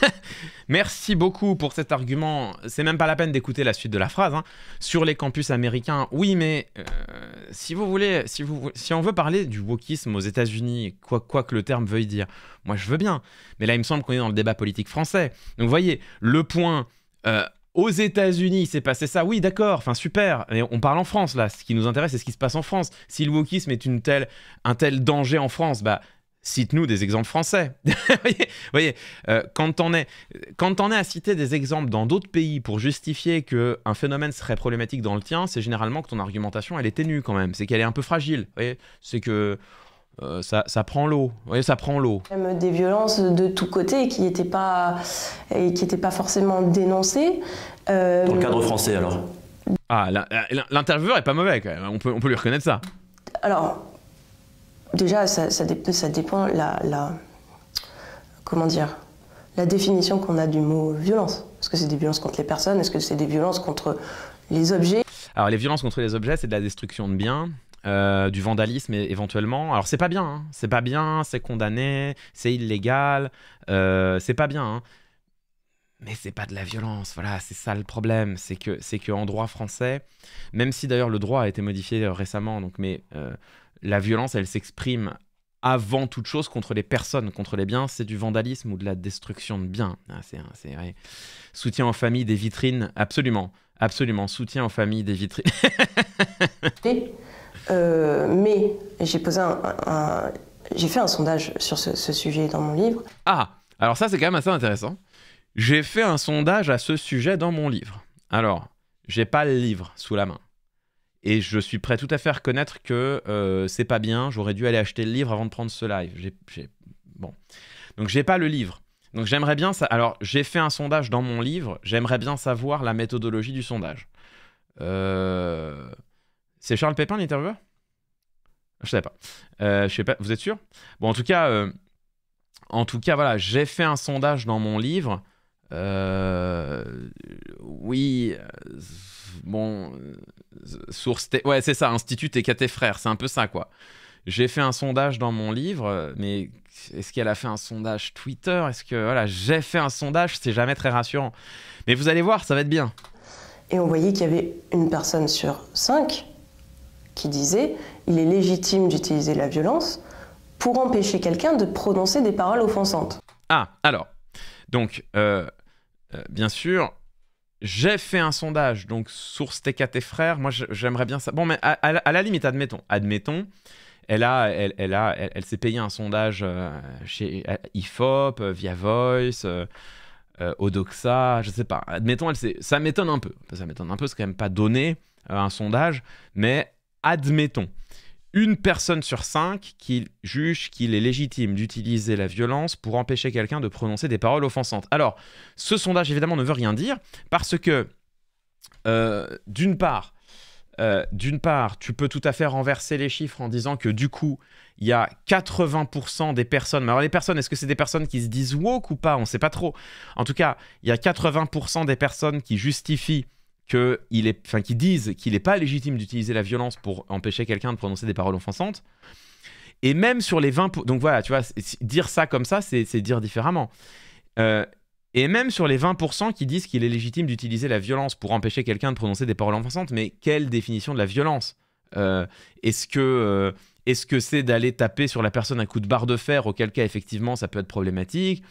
merci beaucoup pour cet argument. C'est même pas la peine d'écouter la suite de la phrase. Hein. Sur les campus américains, oui, mais euh, si vous voulez, si, vous, si on veut parler du wokisme aux États-Unis, quoi, quoi que le terme veuille dire, moi je veux bien. Mais là, il me semble qu'on est dans le débat politique français. Donc, vous voyez, le point. Aux États-Unis, c'est passé ça. Oui, d'accord. Enfin, super. Mais on parle en France là. Ce qui nous intéresse, c'est ce qui se passe en France. Si le wokisme est une telle, un tel danger en France, bah cite-nous des exemples français. vous voyez, euh, quand on est, quand on est à citer des exemples dans d'autres pays pour justifier que un phénomène serait problématique dans le tien, c'est généralement que ton argumentation elle est ténue quand même. C'est qu'elle est un peu fragile. C'est que euh, ça, prend l'eau. voyez, ça prend l'eau. Des violences de tous côtés qui n'étaient pas, qui pas forcément dénoncées. Euh, Dans le cadre français, alors Ah, l'intervieweur est pas mauvais, quand même. On peut, on lui reconnaître ça. Alors, déjà, ça, dépend Comment dire La définition qu'on a du mot violence. Est-ce que c'est des violences contre les personnes Est-ce que c'est des violences contre les objets Alors, les violences contre les objets, c'est de la destruction de biens. Euh, du vandalisme éventuellement. Alors c'est pas bien, hein. c'est pas bien, c'est condamné, c'est illégal, euh, c'est pas bien. Hein. Mais c'est pas de la violence, voilà, c'est ça le problème, c'est que c'est que en droit français, même si d'ailleurs le droit a été modifié euh, récemment, donc mais la violence elle s'exprime avant toute chose contre les personnes, contre les biens, c'est du vandalisme ou de la destruction de biens. Ah, c'est vrai. Soutien aux familles des vitrines, absolument, absolument, soutien aux familles des vitrines. Euh, mais j'ai posé un, j'ai fait un sondage sur ce, sujet dans mon livre. Ah, alors ça c'est quand même assez intéressant. J'ai fait un sondage à ce sujet dans mon livre. Alors, j'ai pas le livre sous la main. Et je suis prêt tout à fait à reconnaître que euh, c'est pas bien, j'aurais dû aller acheter le livre avant de prendre ce live. Bon. Donc j'ai pas le livre. Donc j'aimerais bien ça. Alors j'ai fait un sondage dans mon livre, j'aimerais bien savoir la méthodologie du sondage. Euh... C'est Charles Pépin l'intervieweur Je sais pas. Euh, je sais pas. Vous êtes sûr Bon, en tout cas, euh, en tout cas, voilà, j'ai fait un sondage dans mon livre. Euh, oui, bon, source. Ouais, c'est ça, Institut TKT Frères, c'est un peu ça, quoi. J'ai fait un sondage dans mon livre, mais est-ce qu'elle a fait un sondage Twitter Est-ce que, voilà, j'ai fait un sondage, c'est jamais très rassurant. Mais vous allez voir, ça va être bien. Et on voyait qu'il y avait une personne sur cinq qui disait Il est légitime d'utiliser la violence pour empêcher quelqu'un de prononcer des paroles offensantes. Ah, alors, donc, euh, euh, bien sûr, j'ai fait un sondage, donc source TKT frères, moi j'aimerais bien ça. Bon, mais à, la limite, admettons, admettons, elle a, elle, elle a, elle, s'est payée un sondage euh, chez IFOP, via Voice, Odoxa, je sais pas. Admettons, elle ça m'étonne un peu. Ça m'étonne un peu, c'est quand même pas donné un sondage, mais admettons, une personne sur cinq qui juge qu'il est légitime d'utiliser la violence pour empêcher quelqu'un de prononcer des paroles offensantes. Alors, ce sondage, évidemment, ne veut rien dire parce que, euh, d'une part, euh, d'une part, tu peux tout à fait renverser les chiffres en disant que du coup, il y a 80% des personnes. Mais alors les personnes, est-ce que c'est des personnes qui se disent woke ou pas On ne sait pas trop. En tout cas, il y a 80% des personnes qui justifient que il est, enfin, qui disent qu'il n'est pas légitime d'utiliser la violence pour empêcher quelqu'un de prononcer des paroles offensantes. Et même sur les 20%, donc voilà, tu vois, dire ça comme ça, c'est dire différemment. Euh, et même sur les 20% qui disent qu'il est légitime d'utiliser la violence pour empêcher quelqu'un de prononcer des paroles enfonçantes, mais quelle définition de la violence euh, Est-ce que euh, est-ce que c'est d'aller taper sur la personne un coup de barre de fer, auquel cas effectivement ça peut être problématique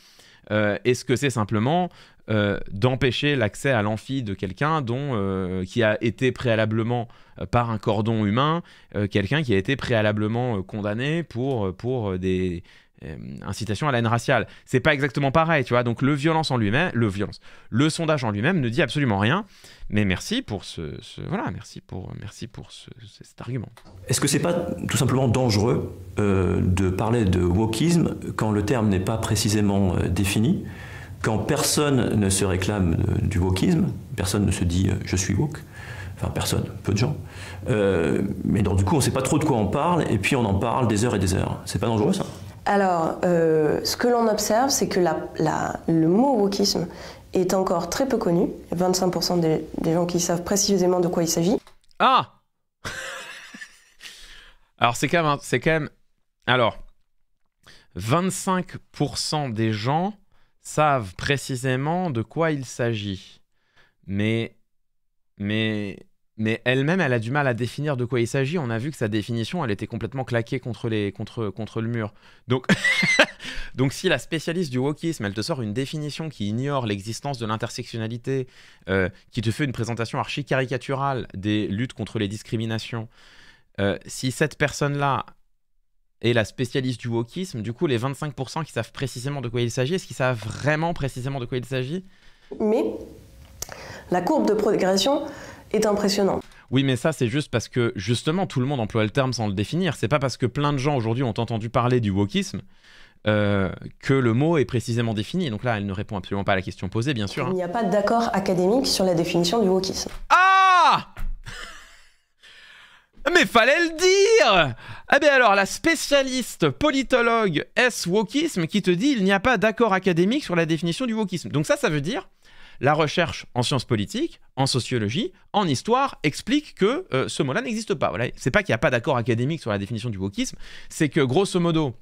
euh, est-ce que c'est simplement euh, d'empêcher l'accès à l'amphi de quelqu'un dont euh, qui a été préalablement par un cordon humain, quelqu'un qui a été préalablement condamné pour, pour des, euh, incitation à la haine raciale. C'est pas exactement pareil, tu vois. Donc le violence en lui-même, le violence, le sondage en lui-même ne dit absolument rien. Mais merci pour ce, voilà, merci pour merci pour cet argument. Est-ce que c'est pas tout simplement dangereux euh, de parler de wokisme quand le terme n'est pas précisément euh, défini, quand personne ne se réclame du wokisme, personne ne se dit je suis woke enfin personne, peu de gens. mais donc du coup, on sait pas trop de quoi on parle, et puis on en parle des heures et des heures. C'est pas dangereux ça alors, euh, ce que l'on observe, c'est que le mot wokisme est encore très peu connu. 25% des, des, gens qui savent précisément de quoi il s'agit. Ah Alors, c'est quand, même, c'est quand même... Alors, 25% des gens savent précisément de quoi il s'agit. Mais... Mais mais elle-même, elle a du mal à définir de quoi il s'agit. On a vu que sa définition, elle était complètement claquée contre, le mur. Donc, Donc si la spécialiste du wokisme, elle te sort une définition qui ignore l'existence de l'intersectionnalité, euh, qui te fait une présentation archi-caricaturale des luttes contre les discriminations, euh, si cette personne-là est la spécialiste du wokisme, du coup, les 25% qui savent précisément de quoi il s'agit, est-ce qu'ils savent vraiment précisément de quoi il s'agit Mais la courbe de progression est impressionnant. Oui, mais ça, c'est juste parce que justement, tout le monde emploie le terme sans le définir. C'est pas parce que plein de gens aujourd'hui ont entendu parler du wokisme euh, que le mot est précisément défini. Donc là, elle ne répond absolument pas à la question posée, bien sûr. Il n'y hein. a pas d'accord académique sur la définition du wokisme. Ah mais fallait le dire Ah ben alors, la spécialiste politologue S. Wokisme qui te dit il n'y a pas d'accord académique sur la définition du wokisme. Donc ça, ça veut dire la recherche en sciences politiques, en sociologie, en histoire explique que euh, ce mot-là n'existe pas. Voilà, c'est pas qu'il n'y a pas d'accord académique sur la définition du wokisme, c'est que grosso modo,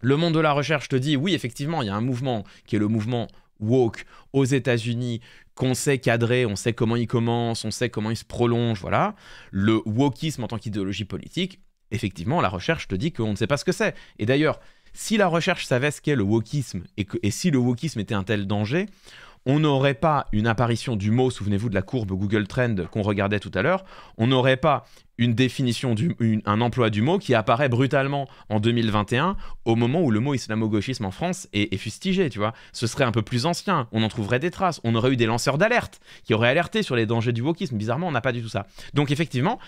le monde de la recherche te dit oui, effectivement, il y a un mouvement qui est le mouvement woke aux États-Unis qu'on sait cadrer, on sait comment il commence, on sait comment il se prolonge, voilà. Le wokisme en tant qu'idéologie politique, effectivement, la recherche te dit qu'on ne sait pas ce que c'est. Et d'ailleurs, si la recherche savait ce qu'est le wokisme et, et si le wokisme était un tel danger, on n'aurait pas une apparition du mot, souvenez-vous de la courbe Google Trend qu'on regardait tout à l'heure, on n'aurait pas une définition, du, un emploi du mot qui apparaît brutalement en 2021 au moment où le mot islamo-gauchisme en France est, fustigé, tu vois. Ce serait un peu plus ancien, on en trouverait des traces, on aurait eu des lanceurs d'alerte qui auraient alerté sur les dangers du wokisme. Bizarrement, on n'a pas du tout ça. Donc effectivement,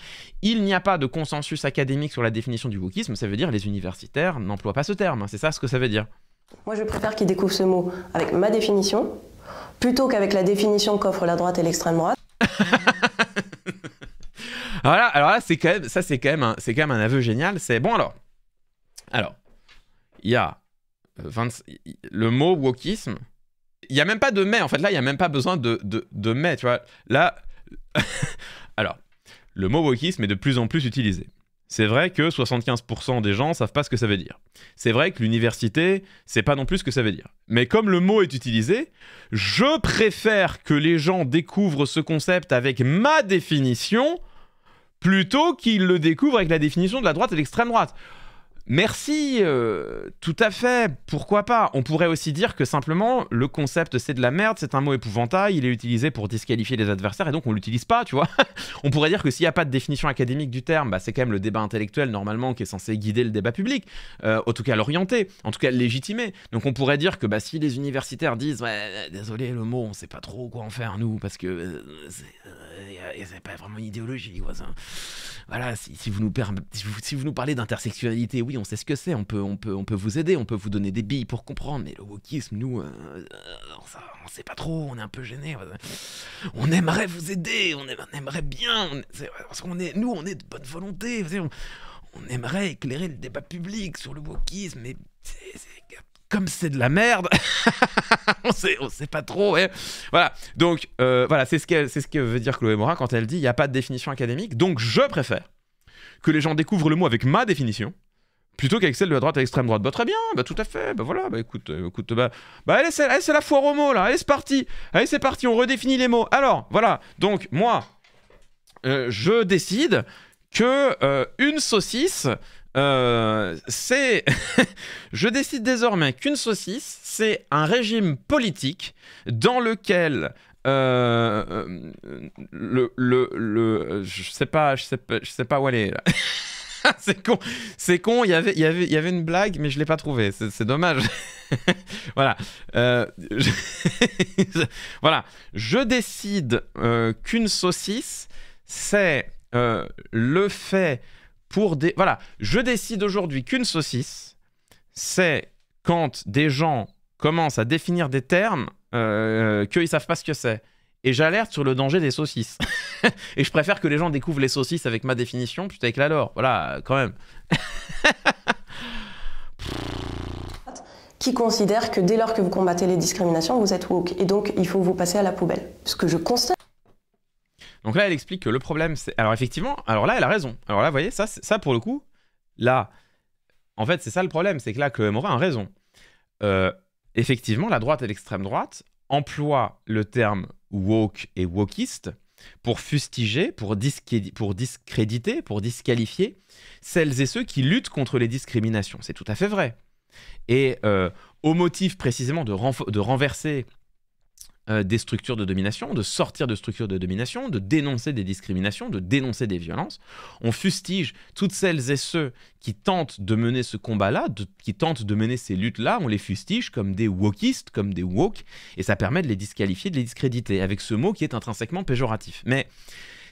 il n'y a pas de consensus académique sur la définition du wokisme, ça veut dire les universitaires n'emploient pas ce terme, c'est ça ce que ça veut dire. Moi, je préfère qu'ils découvrent ce mot avec ma définition plutôt qu'avec la définition qu'offrent la droite et l'extrême droite. voilà, alors là, c'est quand même, ça, c'est quand, même un, quand même un aveu génial. C'est bon, alors. Alors, il y a euh, le mot wokisme. Il n'y a même pas de mais, en fait. Là, il n'y a même pas besoin de, de, mais, tu vois. Là, alors, le mot wokisme est de plus en plus utilisé. C'est vrai que 75% des gens savent pas ce que ça veut dire. C'est vrai que l'université, c'est pas non plus ce que ça veut dire. Mais comme le mot est utilisé, je préfère que les gens découvrent ce concept avec ma définition plutôt qu'ils le découvrent avec la définition de la droite et de l'extrême droite. Merci, euh, tout à fait, pourquoi pas On pourrait aussi dire que simplement, le concept c'est de la merde, c'est un mot épouvantail, il est utilisé pour disqualifier les adversaires et donc on l'utilise pas, tu vois. on pourrait dire que s'il n'y a pas de définition académique du terme, bah, c'est quand même le débat intellectuel normalement qui est censé guider le débat public, euh, en tout cas l'orienter, en tout cas le légitimer. Donc on pourrait dire que bah, si les universitaires disent ouais, euh, désolé le mot, on sait pas trop quoi en faire nous, parce que c'est pas vraiment une idéologie, quoi, Voilà, si, vous nous si vous nous parlez d'intersectionnalité, oui, on sait ce que c'est, on peut, on, peut, on peut vous aider, on peut vous donner des billes pour comprendre, mais le wokisme, nous, euh, euh, on, on sait pas trop, on est un peu gêné. On aimerait vous aider, on, aimerait, bien, parce qu'on est, nous, on est de bonne volonté, on, aimerait éclairer le débat public sur le wokisme, mais comme c'est de la merde, on, sait, sait pas trop. Voilà, donc euh, voilà, c'est ce, c'est ce que veut dire Chloé Mora quand elle dit il n'y a pas de définition académique, donc je préfère que les gens découvrent le mot avec ma définition Plutôt qu'avec celle de la droite à l'extrême droite. Bah très bien, bah tout à fait, bah voilà, bah écoute, euh, écoute, bah, bah allez, c'est, la foire aux mots là, allez c'est parti, allez c'est parti, on redéfinit les mots. Alors, voilà, donc moi, euh, je décide que euh, une saucisse, c'est... je décide désormais qu'une saucisse, c'est un régime politique dans lequel le, le, je sais pas, je sais pas, je sais pas où aller. Là. c'est con, c'est con. Il y avait, il y avait, il y avait une blague, mais je l'ai pas trouvée. C'est, dommage. voilà. Euh, je... voilà. Je décide euh, qu'une saucisse, c'est euh, le fait pour des. Voilà. Je décide aujourd'hui qu'une saucisse, c'est quand des gens commencent à définir des termes qu'ils savent pas ce que c'est et j'alerte sur le danger des saucisses. et je préfère que les gens découvrent les saucisses avec ma définition plutôt avec la leur. Voilà, quand même. qui considère que dès lors que vous combattez les discriminations, vous êtes woke. Et donc, il faut vous passer à la poubelle. Ce que je constate. Donc là, elle explique que le problème, c'est. Alors, effectivement, alors là, elle a raison. Alors là, vous voyez, ça, ça pour le coup, là, en fait, c'est ça le problème, c'est que là, Chloé Morin a raison. Euh, effectivement, la droite et l'extrême droite emploie le terme woke et wokiste pour fustiger, pour, discréditer, pour disqualifier celles et ceux qui luttent contre les discriminations. C'est tout à fait vrai. Et euh, au motif précisément de renverser euh, des structures de domination, de sortir de structures de domination, de dénoncer des discriminations, de dénoncer des violences. On fustige toutes celles et ceux qui tentent de mener ce combat-là, qui tentent de mener ces luttes-là, on les fustige comme des wokistes, comme des woke, et ça permet de les disqualifier, de les discréditer, avec ce mot qui est intrinsèquement péjoratif. Mais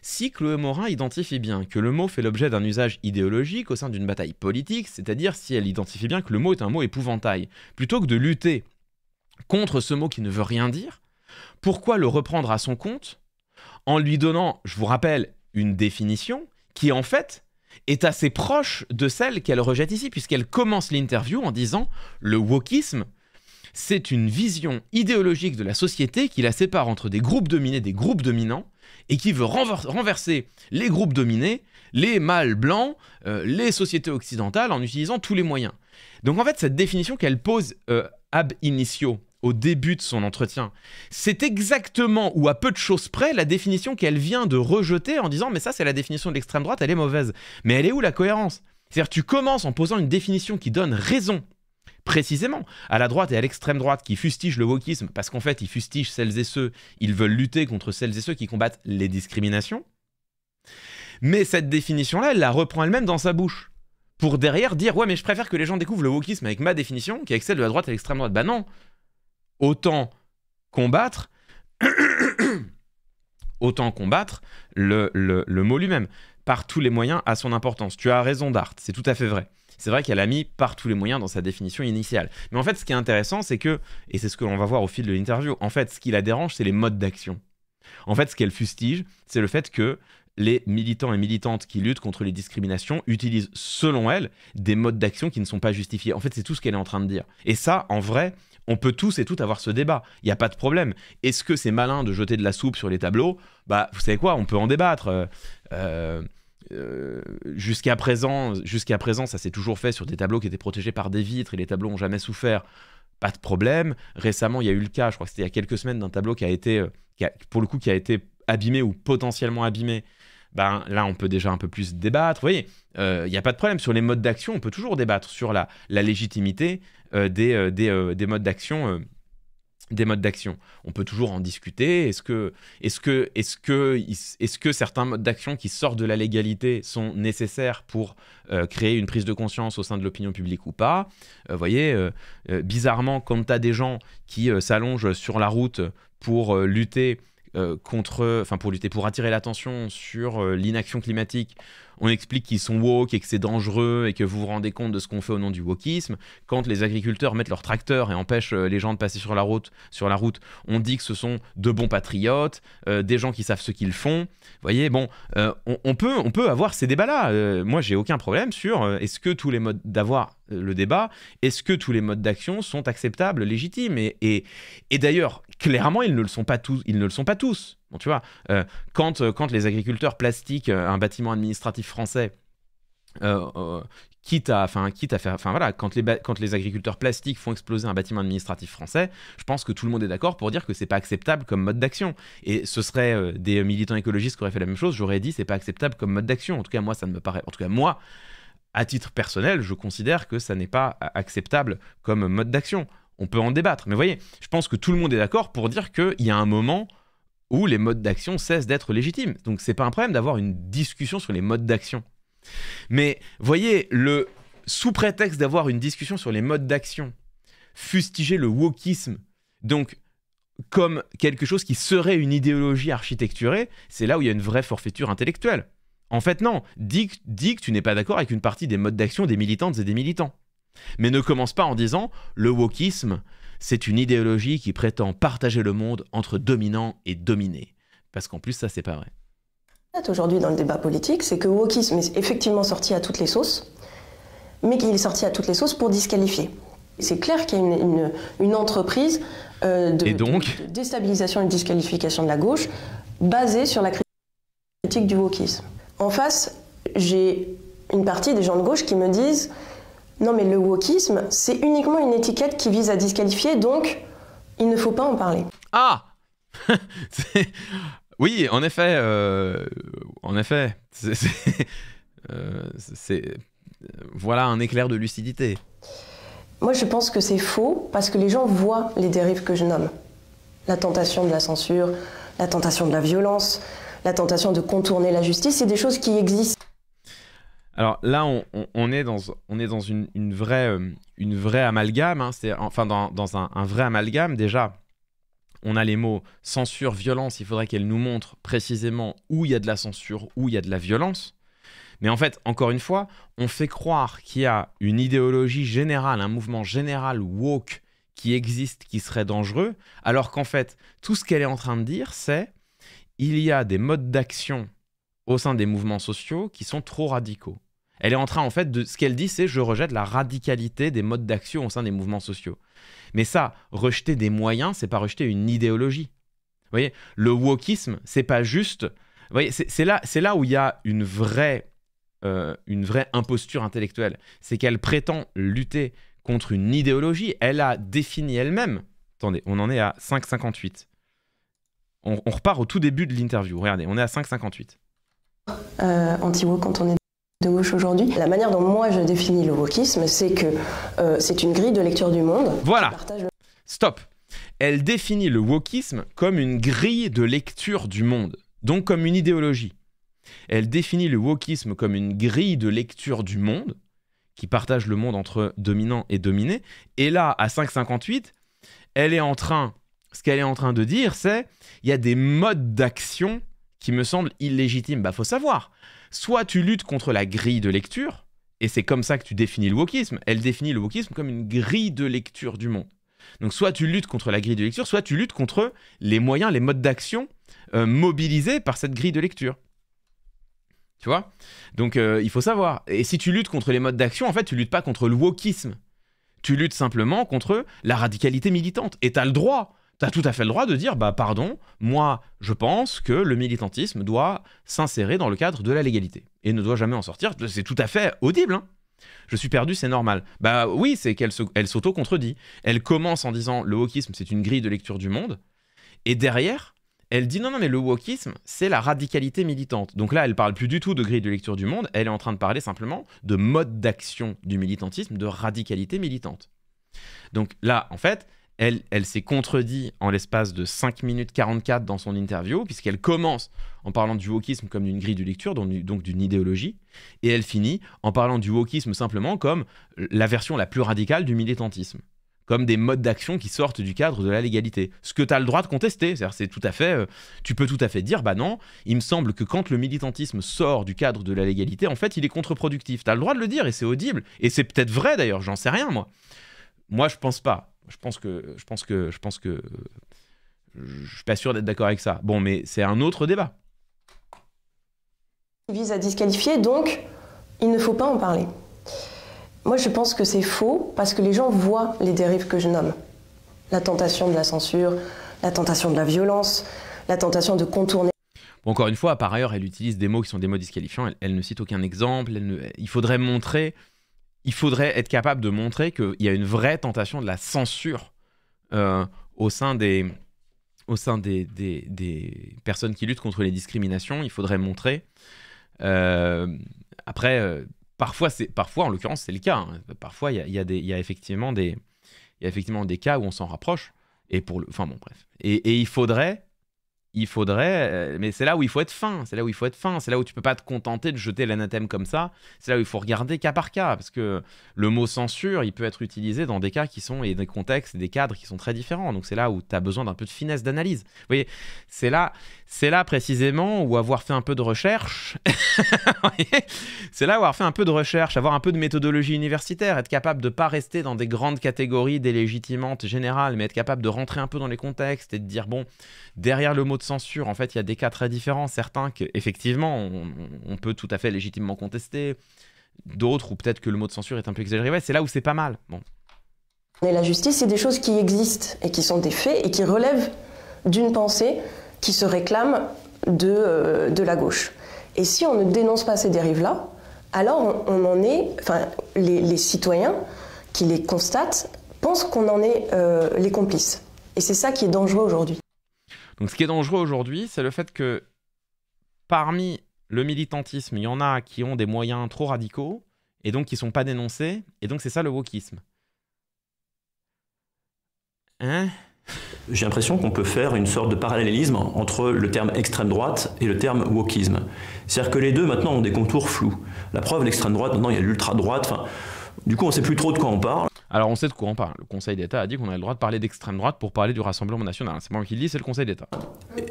si Chloé Morin identifie bien que le mot fait l'objet d'un usage idéologique au sein d'une bataille politique, c'est-à-dire si elle identifie bien que le mot est un mot épouvantail, plutôt que de lutter contre ce mot qui ne veut rien dire, pourquoi le reprendre à son compte en lui donnant, je vous rappelle, une définition qui en fait est assez proche de celle qu'elle rejette ici, puisqu'elle commence l'interview en disant le wokisme, c'est une vision idéologique de la société qui la sépare entre des groupes dominés et des groupes dominants, et qui veut renverser les groupes dominés, les mâles blancs, euh, les sociétés occidentales, en utilisant tous les moyens. Donc en fait, cette définition qu'elle pose euh, ab initio au début de son entretien. C'est exactement ou à peu de choses près la définition qu'elle vient de rejeter en disant mais ça c'est la définition de l'extrême droite, elle est mauvaise. Mais elle est où la cohérence C'est-à-dire tu commences en posant une définition qui donne raison précisément à la droite et à l'extrême droite qui fustigent le wokisme parce qu'en fait ils fustigent celles et ceux, ils veulent lutter contre celles et ceux qui combattent les discriminations. Mais cette définition-là, elle la reprend elle-même dans sa bouche pour derrière dire ouais mais je préfère que les gens découvrent le wokisme avec ma définition qu'avec celle de la droite et l'extrême droite. Bah non, autant combattre, autant combattre le, le, le mot lui-même, par tous les moyens à son importance. Tu as raison d'art, c'est tout à fait vrai. C'est vrai qu'elle a mis par tous les moyens dans sa définition initiale. Mais en fait, ce qui est intéressant, c'est que, et c'est ce que l'on va voir au fil de l'interview, en fait, ce qui la dérange, c'est les modes d'action. En fait, ce qu'elle fustige, c'est le fait que les militants et militantes qui luttent contre les discriminations utilisent, selon elle, des modes d'action qui ne sont pas justifiés. En fait, c'est tout ce qu'elle est en train de dire. Et ça, en vrai, on peut tous et toutes avoir ce débat. Il n'y a pas de problème. Est-ce que c'est malin de jeter de la soupe sur les tableaux Bah, vous savez quoi On peut en débattre. Euh, euh, euh, jusqu'à présent, jusqu'à présent, ça s'est toujours fait sur des tableaux qui étaient protégés par des vitres et les tableaux n'ont jamais souffert. Pas de problème. Récemment, il y a eu le cas, je crois que c'était il y a quelques semaines, d'un tableau qui a été, pour le coup, qui a été abîmé ou potentiellement abîmé ben, là on peut déjà un peu plus débattre. Vous voyez, il euh, n'y a pas de problème sur les modes d'action, on peut toujours débattre sur la, légitimité euh, des, euh, des, modes d'action. des modes d'action. On peut toujours en discuter. Est-ce que, est que, est que, est-ce que certains modes d'action qui sortent de la légalité sont nécessaires pour créer une prise de conscience au sein de l'opinion publique ou pas Vous voyez, bizarrement, quand tu as des gens qui s'allongent sur la route pour lutter euh, contre, enfin pour lutter, pour attirer l'attention sur euh, l'inaction climatique, on explique qu'ils sont woke et que c'est dangereux et que vous vous rendez compte de ce qu'on fait au nom du wokisme. Quand les agriculteurs mettent leurs tracteurs et empêchent euh, les gens de passer sur la route, sur la route, on dit que ce sont de bons patriotes, des gens qui savent ce qu'ils font. Vous voyez, bon, on, peut, on peut avoir ces débats-là. moi, j'ai aucun problème sur est-ce que tous les modes d'avoir le débat, est-ce que tous les modes d'action sont acceptables, légitimes Et, d'ailleurs, clairement, ils ne le sont pas tous. Ils ne le sont pas tous. Bon, tu vois, euh, quand, euh, quand les agriculteurs plastiquent euh, un bâtiment administratif français, quitte à, enfin, à faire, enfin voilà, quand les, quand les agriculteurs plastiques font exploser un bâtiment administratif français, je pense que tout le monde est d'accord pour dire que c'est pas acceptable comme mode d'action. Et ce serait des militants écologistes qui auraient fait la même chose, j'aurais dit c'est pas acceptable comme mode d'action. En tout cas, moi, ça ne me paraît, en tout cas, moi, à titre personnel, je considère que ça n'est pas acceptable comme mode d'action. On peut en débattre. Mais voyez, je pense que tout le monde est d'accord pour dire qu'il y a un moment où les modes d'action cessent d'être légitimes. Donc c'est pas un problème d'avoir une discussion sur les modes d'action. Mais voyez, le sous prétexte d'avoir une discussion sur les modes d'action, fustiger le wokisme, donc comme quelque chose qui serait une idéologie architecturée, c'est là où il y a une vraie forfaiture intellectuelle. En fait, non, dis, que tu n'es pas d'accord avec une partie des modes d'action des militantes et des militants. Mais ne commence pas en disant le wokisme, c'est une idéologie qui prétend partager le monde entre dominants et dominés. Parce qu'en plus, ça, c'est pas vrai. Aujourd'hui, dans le débat politique, c'est que wokisme est effectivement sorti à toutes les sauces, mais qu'il est sorti à toutes les sauces pour disqualifier. C'est clair qu'il y a une, entreprise euh, de, de déstabilisation et de disqualification de la gauche basée sur la critique du wokisme. En face, j'ai une partie des gens de gauche qui me disent non mais le wokisme, c'est uniquement une étiquette qui vise à disqualifier, donc il ne faut pas en parler. Ah Oui, en effet, euh, en effet, euh, c'est voilà un éclair de lucidité. Moi, je pense que c'est faux parce que les gens voient les dérives que je nomme. La tentation de la censure, la tentation de la violence, la tentation de contourner la justice, c'est des choses qui existent. Alors là, on, est dans, une, euh, vraie, amalgame, hein. c'est, enfin dans, un, un, vrai amalgame déjà. On a les mots censure, violence, il faudrait qu'elle nous montre précisément où il y a de la censure, où il y a de la violence. Mais en fait, encore une fois, on fait croire qu'il y a une idéologie générale, un mouvement général woke qui existe, qui serait dangereux, alors qu'en fait, tout ce qu'elle est en train de dire, c'est il y a des modes d'action au sein des mouvements sociaux qui sont trop radicaux. Elle est en train, en fait, de ce qu'elle dit, c'est je rejette la radicalité des modes d'action au sein des mouvements sociaux. Mais ça, rejeter des moyens, c'est pas rejeter une idéologie. Vous voyez, le wokisme, c'est pas juste. Vous voyez, c'est là, c'est là où il y a une vraie, euh, une vraie imposture intellectuelle. C'est qu'elle prétend lutter contre une idéologie. Elle a défini elle-même. Attendez, on en est à 5,58 on, repart au tout début de l'interview. Regardez, on est à 5,58. Euh, anti-woke quand on est de gauche aujourd'hui. La manière dont moi je définis le wokisme, c'est que euh, c'est une grille de lecture du monde. Voilà. Stop. Elle définit le wokisme comme une grille de lecture du monde, donc comme une idéologie. Elle définit le wokisme comme une grille de lecture du monde qui partage le monde entre dominant et dominé. Et là, à 5,58, elle est en train ce qu'elle est en train de dire, c'est il y a des modes d'action qui me semblent illégitimes. Bah, faut savoir. Soit tu luttes contre la grille de lecture, et c'est comme ça que tu définis le wokisme. Elle définit le wokisme comme une grille de lecture du monde. Donc, soit tu luttes contre la grille de lecture, soit tu luttes contre les moyens, les modes d'action euh, mobilisés par cette grille de lecture. Tu vois Donc, euh, il faut savoir. Et si tu luttes contre les modes d'action, en fait, tu luttes pas contre le wokisme. Tu luttes simplement contre la radicalité militante. Et tu as le droit T'as tout à fait le droit de dire, bah pardon, moi je pense que le militantisme doit s'insérer dans le cadre de la légalité et ne doit jamais en sortir. C'est tout à fait audible. Hein. je suis perdu, c'est normal. Bah oui, c'est qu'elle s'auto-contredit. Elle commence en disant le wokisme, c'est une grille de lecture du monde. Et derrière, elle dit non, non, mais le wokisme, c'est la radicalité militante. Donc là, elle parle plus du tout de grille de lecture du monde, elle est en train de parler simplement de mode d'action du militantisme, de radicalité militante. Donc là, en fait, elle, s'est contredit en l'espace de 5 minutes 44 dans son interview, puisqu'elle commence en parlant du wokisme comme d'une grille de lecture, donc d'une idéologie, et elle finit en parlant du wokisme simplement comme la version la plus radicale du militantisme, comme des modes d'action qui sortent du cadre de la légalité. Ce que tu as le droit de contester, cest tout à fait, euh, tu peux tout à fait dire, bah non, il me semble que quand le militantisme sort du cadre de la légalité, en fait, il est contre-productif. Tu as le droit de le dire, et c'est audible, et c'est peut-être vrai d'ailleurs, j'en sais rien moi. Moi, je pense pas je pense que je pense que je pense que euh, je suis pas sûr d'être d'accord avec ça. Bon, mais c'est un autre débat. Il vise à disqualifier, donc il ne faut pas en parler. Moi, je pense que c'est faux parce que les gens voient les dérives que je nomme. La tentation de la censure, la tentation de la violence, la tentation de contourner. Bon, encore une fois, par ailleurs, elle utilise des mots qui sont des mots disqualifiants. Elle, ne cite aucun exemple. Elle Il faudrait montrer il faudrait être capable de montrer qu'il y a une vraie tentation de la censure euh, au sein des au sein des, des, personnes qui luttent contre les discriminations, il faudrait montrer. Euh, après, euh, parfois parfois, parfois, en l'occurrence, c'est le cas. Hein. Parfois, il y, y a, effectivement des, effectivement des cas où on s'en rapproche. Et pour le, enfin bon, bref. et il faudrait il faudrait, euh, mais c'est là où il faut être fin, c'est là où il faut être fin, c'est là où tu peux pas te contenter de jeter l'anathème comme ça, c'est là où il faut regarder cas par cas, parce que le mot censure, il peut être utilisé dans des cas qui sont, et des contextes, et des cadres qui sont très différents, donc c'est là où tu as besoin d'un peu de finesse d'analyse. Vous voyez, c'est là, c'est là précisément où avoir fait un peu de recherche, c'est là où avoir fait un peu de recherche, avoir un peu de méthodologie universitaire, être capable de pas rester dans des grandes catégories délégitimantes générales, mais être capable de rentrer un peu dans les contextes et de dire, bon, derrière le mot de censure. En fait, il y a des cas très différents. Certains qu'effectivement, on, on peut tout à fait légitimement contester. D'autres où peut-être que le mot de censure est un peu exagéré. c'est là où c'est pas mal. Mais la justice, c'est des choses qui existent et qui sont des faits et qui relèvent d'une pensée qui se réclame de, euh, la gauche. Et si on ne dénonce pas ces dérives-là, alors on, en est, enfin, les, citoyens qui les constatent pensent qu'on en est euh, les complices. Et c'est ça qui est dangereux aujourd'hui. Donc ce qui est dangereux aujourd'hui, c'est le fait que parmi le militantisme, il y en a qui ont des moyens trop radicaux et donc qui ne sont pas dénoncés. Et donc c'est ça le wokisme. Hein J'ai l'impression qu'on peut faire une sorte de parallélisme entre le terme extrême droite et le terme wokisme. C'est-à-dire que les deux maintenant ont des contours flous. La preuve, l'extrême droite, maintenant il y a l'ultra droite. Du coup, on ne sait plus trop de quoi on parle. Alors, on sait de quoi on parle. Le Conseil d'État a dit qu'on avait le droit de parler d'extrême droite pour parler du Rassemblement national. C'est moi qui le dis, c'est le Conseil d'État.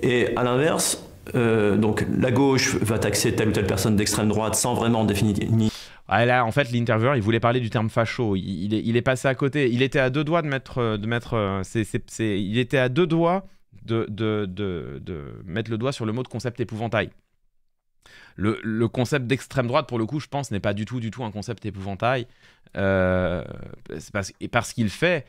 Et à l'inverse, euh, donc la gauche va taxer telle ou telle personne d'extrême droite sans vraiment définir. Ah là, en fait, l'intervieweur, il voulait parler du terme facho. Il, est, passé à côté. Il était à deux doigts de mettre. Euh, de mettre euh, il était à deux doigts de, de, de, de mettre le doigt sur le mot de concept épouvantail le, concept d'extrême droite, pour le coup, je pense, n'est pas du tout, du tout un concept épouvantail. Euh, parce, et parce qu'il fait,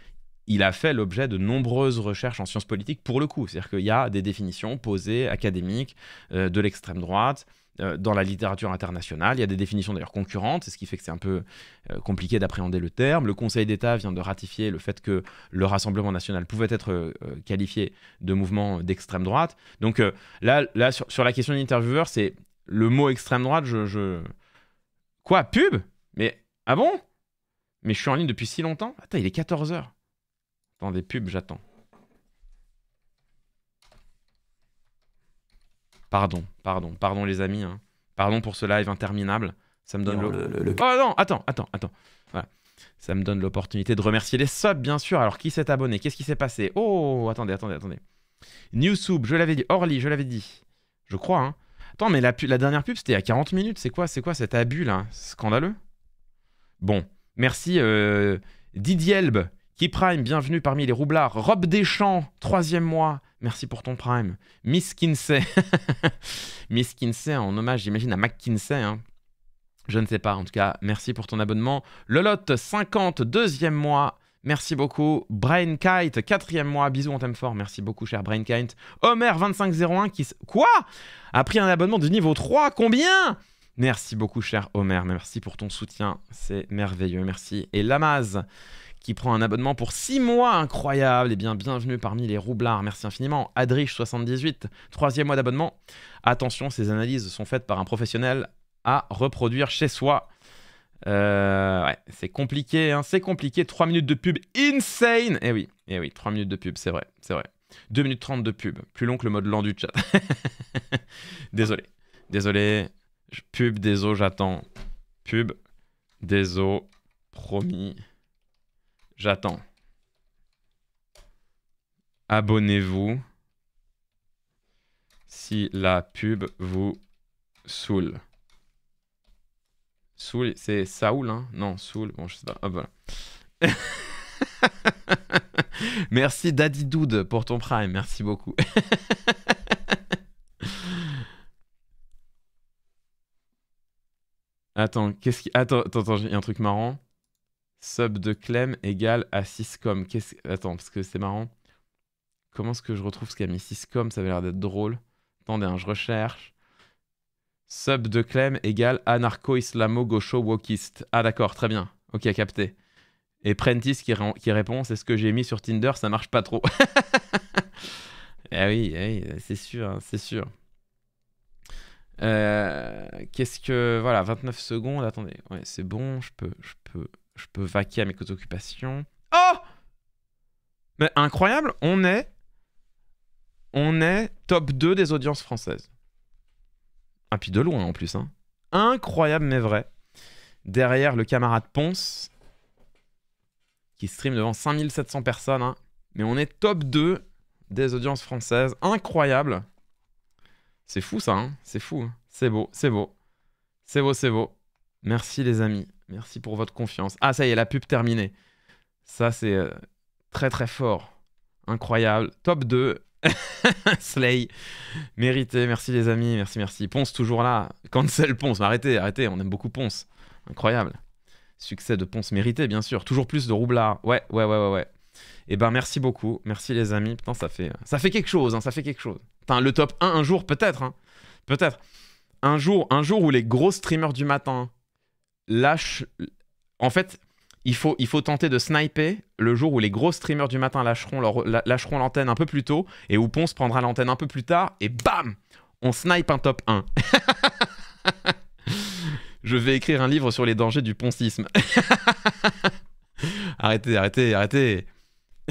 il a fait l'objet de nombreuses recherches en sciences politiques pour le coup. C'est-à-dire qu'il y a des définitions posées, académiques, euh, de l'extrême droite. Euh, dans la littérature internationale, il y a des définitions d'ailleurs concurrentes, c'est ce qui fait que c'est un peu compliqué d'appréhender le terme. Le Conseil d'État vient de ratifier le fait que le Rassemblement national pouvait être qualifié de mouvement d'extrême droite. Donc là, là sur, sur, la question de l'intervieweur, c'est le mot extrême droite, je, Quoi Pub Mais ah bon Mais je suis en ligne depuis si longtemps Attends, il est 14h. Attendez, des pubs, j'attends. Pardon, pardon, pardon les amis. Hein. Pardon pour ce live interminable. Ça me donne le... Oh non, attends, attends, attends. Voilà. Ça me donne l'opportunité de remercier les subs, bien sûr. Alors, qui s'est abonné Qu'est-ce qui s'est passé Oh, attendez, attendez, attendez. New Soup, je l'avais dit. Orly, je l'avais dit. Je crois, hein. Attends, mais la, dernière pub, c'était à 40 minutes. C'est quoi, c'est quoi cet abus là Scandaleux. Bon, merci euh, Didier qui prime, bienvenue parmi les roublards. Rob Deschamps, troisième mois, merci pour ton prime. Miss Kinsey, Miss Kinsey en hommage, j'imagine, à McKinsey. Hein. Je ne sais pas, en tout cas, merci pour ton abonnement. Lolotte, 50, deuxième mois. Merci beaucoup. BrainKite, Kite, quatrième mois. Bisous, on t'aime fort. Merci beaucoup, cher BrainKite. Kite. Homer2501 qui... Quoi A pris un abonnement du niveau 3. Combien Merci beaucoup, cher Homer. Merci pour ton soutien. C'est merveilleux. Merci. Et Lamaz qui prend un abonnement pour 6 mois, incroyable, et eh bien bienvenue parmi les roublards, merci infiniment. Adrich78, troisième mois d'abonnement. Attention, ces analyses sont faites par un professionnel à reproduire chez soi. Euh, ouais, c'est compliqué, hein. c'est compliqué. 3 minutes de pub, insane Eh oui, eh oui, 3 minutes de pub, c'est vrai, c'est vrai. 2 minutes 30 de pub, plus long que le mode lent du chat. désolé, désolé. Pub, désolé, j'attends. Pub, désolé, promis. J'attends. Abonnez-vous si la pub vous saoule. Soul, c'est Saoul, hein Non, Soul, bon, je sais pas. Hop, ah, voilà. merci Daddy Dude pour ton prime, merci beaucoup. attends, qu'est-ce qui... Attends, attends, j'ai un truc marrant. Sub de Clem égale à 6com. Qu'est-ce... Attends, parce que c'est marrant. Comment est-ce que je retrouve ce qu'a mis 6com Ça avait l'air d'être drôle. Attendez, hein, je recherche. Sub de Clem égale anarcho-islamo-gaucho-wokiste. Ah d'accord, très bien. Ok, capté. Et Prentice qui, répond C'est ce que j'ai mis sur Tinder, ça marche pas trop. Ah oui, c'est sûr, hein, c'est sûr. Euh, qu'est-ce que. Voilà, 29 secondes. Attendez, ouais, c'est bon, je peux, je, peux, je peux vaquer à mes occupations. Oh Mais incroyable, on est. On est top 2 des audiences françaises. Ah, puis de loin en plus. Hein. Incroyable mais vrai. Derrière le camarade Ponce, qui stream devant 5700 personnes. Hein. Mais on est top 2 des audiences françaises. Incroyable. C'est fou ça, hein. c'est fou. C'est beau, c'est beau. C'est beau, c'est beau. Merci les amis. Merci pour votre confiance. Ah ça y est, la pub terminée. Ça c'est euh, très très fort. Incroyable. Top 2. Slay, mérité, merci les amis, merci, merci. Ponce toujours là, cancel Ponce, arrêtez, arrêtez, on aime beaucoup Ponce, incroyable. Succès de Ponce mérité, bien sûr, toujours plus de Roublard, ouais, ouais, ouais, ouais, ouais. Et eh ben merci beaucoup, merci les amis, putain ça fait, ça fait quelque chose, hein, ça fait quelque chose. le top 1 un jour peut-être, hein. peut-être. Un jour, un jour où les gros streamers du matin lâchent, en fait, il faut, il faut tenter de sniper le jour où les gros streamers du matin lâcheront l'antenne un peu plus tôt et où Ponce prendra l'antenne un peu plus tard et bam On snipe un top 1. Je vais écrire un livre sur les dangers du poncisme. arrêtez, arrêtez, arrêtez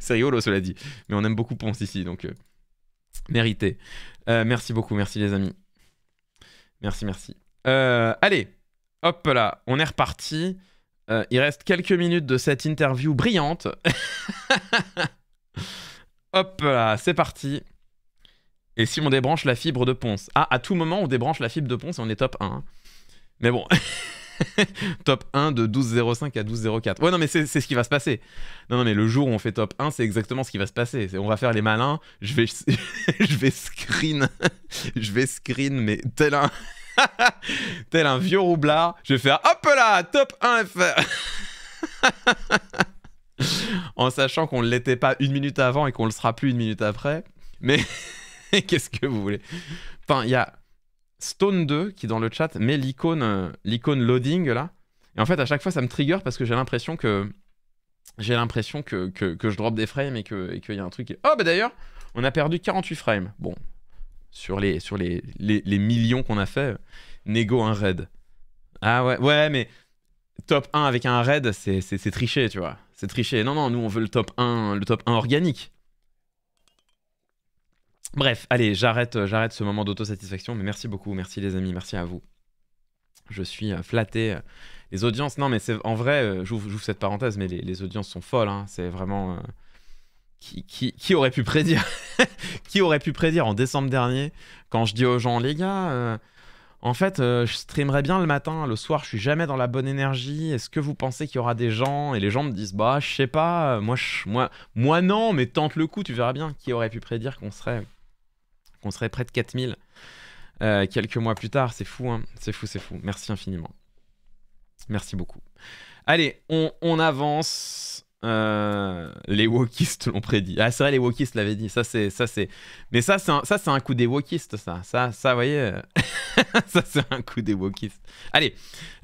C'est rigolo cela dit. Mais on aime beaucoup Ponce ici, donc euh, mérité. Euh, merci beaucoup, merci les amis. Merci, merci. Euh, allez, hop là, on est reparti. Euh, il reste quelques minutes de cette interview brillante. Hop là, c'est parti. Et si on débranche la fibre de ponce Ah, à tout moment, on débranche la fibre de ponce et on est top 1. Hein. Mais bon, top 1 de 12.05 à 12.04. Ouais, non, mais c'est ce qui va se passer. Non, non, mais le jour où on fait top 1, c'est exactement ce qui va se passer. On va faire les malins. Je vais, je vais screen. je vais screen, mais tel un. Tel un vieux roublard, je vais faire hop là, top 1 en sachant qu'on ne l'était pas une minute avant et qu'on le sera plus une minute après. Mais qu'est-ce que vous voulez Enfin, il y a Stone 2 qui dans le chat met l'icône euh, l'icône loading là. Et en fait, à chaque fois, ça me trigger parce que j'ai l'impression que j'ai l'impression que, je drop des frames et qu'il et y a un truc qui... Oh, bah d'ailleurs, on a perdu 48 frames. Bon, sur les, sur les, millions qu'on a fait, négo un raid. Ah ouais, ouais, mais top 1 avec un raid, c'est triché, tu vois. C'est triché. Non, non, nous, on veut le top 1, le top 1 organique. Bref, allez, j'arrête euh, j'arrête ce moment d'autosatisfaction, mais merci beaucoup, merci les amis, merci à vous. Je suis euh, flatté. Euh, les audiences, non, mais c'est en vrai, j'ouvre cette parenthèse, mais les, les audiences sont folles, hein. c'est vraiment qui, aurait pu prédire Qui aurait pu prédire en décembre dernier quand je dis aux gens les gars, euh, en fait, euh, je streamerai bien le matin, le soir, je suis jamais dans la bonne énergie. Est-ce que vous pensez qu'il y aura des gens Et les gens me disent bah je sais pas, euh, moi moi moi non, mais tente le coup, tu verras bien. Qui aurait pu prédire qu'on serait qu'on serait près de 4000 quelques mois plus tard C'est fou, hein. c'est fou, c'est fou. Merci infiniment. Merci beaucoup. Allez, on, on avance. Euh, les wokistes l'ont prédit. Ah, c'est vrai, les wokistes l'avaient dit. Ça, c'est, ça, c'est. Mais ça, c'est, un, ça, c'est un coup des wokistes, ça. Ça, ça, vous voyez. Euh, ça, c'est un coup des wokistes. Allez,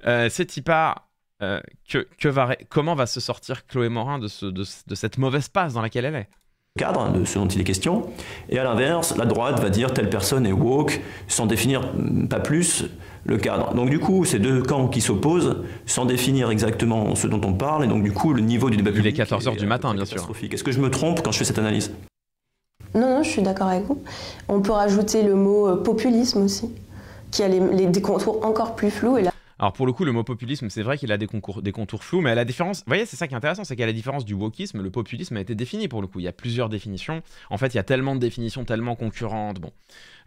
euh, c'est part. Euh, que, que va, comment va se sortir Chloé Morin de, ce, de, de cette mauvaise passe dans laquelle elle est cadre hein, de ce dont il est question. Et à l'inverse, la droite va dire telle personne est woke, sans définir mm, pas plus, le cadre. Donc du coup, ces deux camps qui s'opposent, sans définir exactement ce dont on parle, et donc du coup, le niveau du débat public. est 14 heures du euh, matin, bien sûr. Est-ce que je me trompe quand je fais cette analyse Non, non, je suis d'accord avec vous. On peut rajouter le mot euh, populisme aussi, qui a les, contours encore plus flous. Et là... Alors pour le coup, le mot populisme, c'est vrai qu'il a des, contours flous, mais à la différence, vous voyez, c'est ça qui est intéressant, c'est qu'à la différence du wokisme, le populisme a été défini pour le coup. Il y a plusieurs définitions. En fait, il y a tellement de définitions, tellement concurrentes. Bon,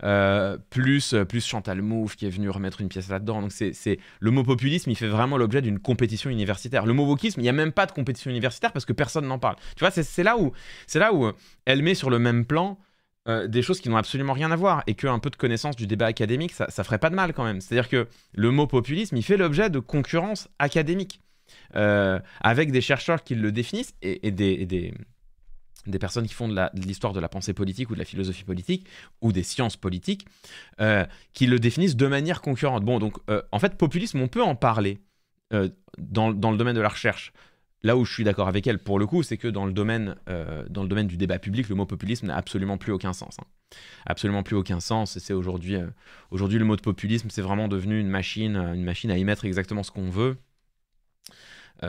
euh, plus euh, plus Chantal Mouffe qui est venu remettre une pièce là-dedans. Donc c'est le mot populisme, il fait vraiment l'objet d'une compétition universitaire. Le mot wokisme, il n'y a même pas de compétition universitaire parce que personne n'en parle. Tu vois, c'est là où c'est là où euh, elle met sur le même plan euh, des choses qui n'ont absolument rien à voir et qu'un peu de connaissance du débat académique, ça, ça ferait pas de mal quand même. C'est-à-dire que le mot populisme, il fait l'objet de concurrence académique euh, avec des chercheurs qui le définissent et, des, personnes qui font de l'histoire de, la pensée politique ou de la philosophie politique ou des sciences politiques euh, qui le définissent de manière concurrente. Bon, donc en fait, populisme, on peut en parler. dans, le domaine de la recherche. Là où je suis d'accord avec elle, pour le coup, c'est que dans le, domaine, euh, dans le domaine du débat public, le mot populisme n'a absolument plus aucun sens. Hein. Absolument plus aucun sens. c'est aujourd'hui, euh, aujourd'hui le mot de populisme, c'est vraiment devenu une machine, euh, une machine à y mettre exactement ce qu'on veut.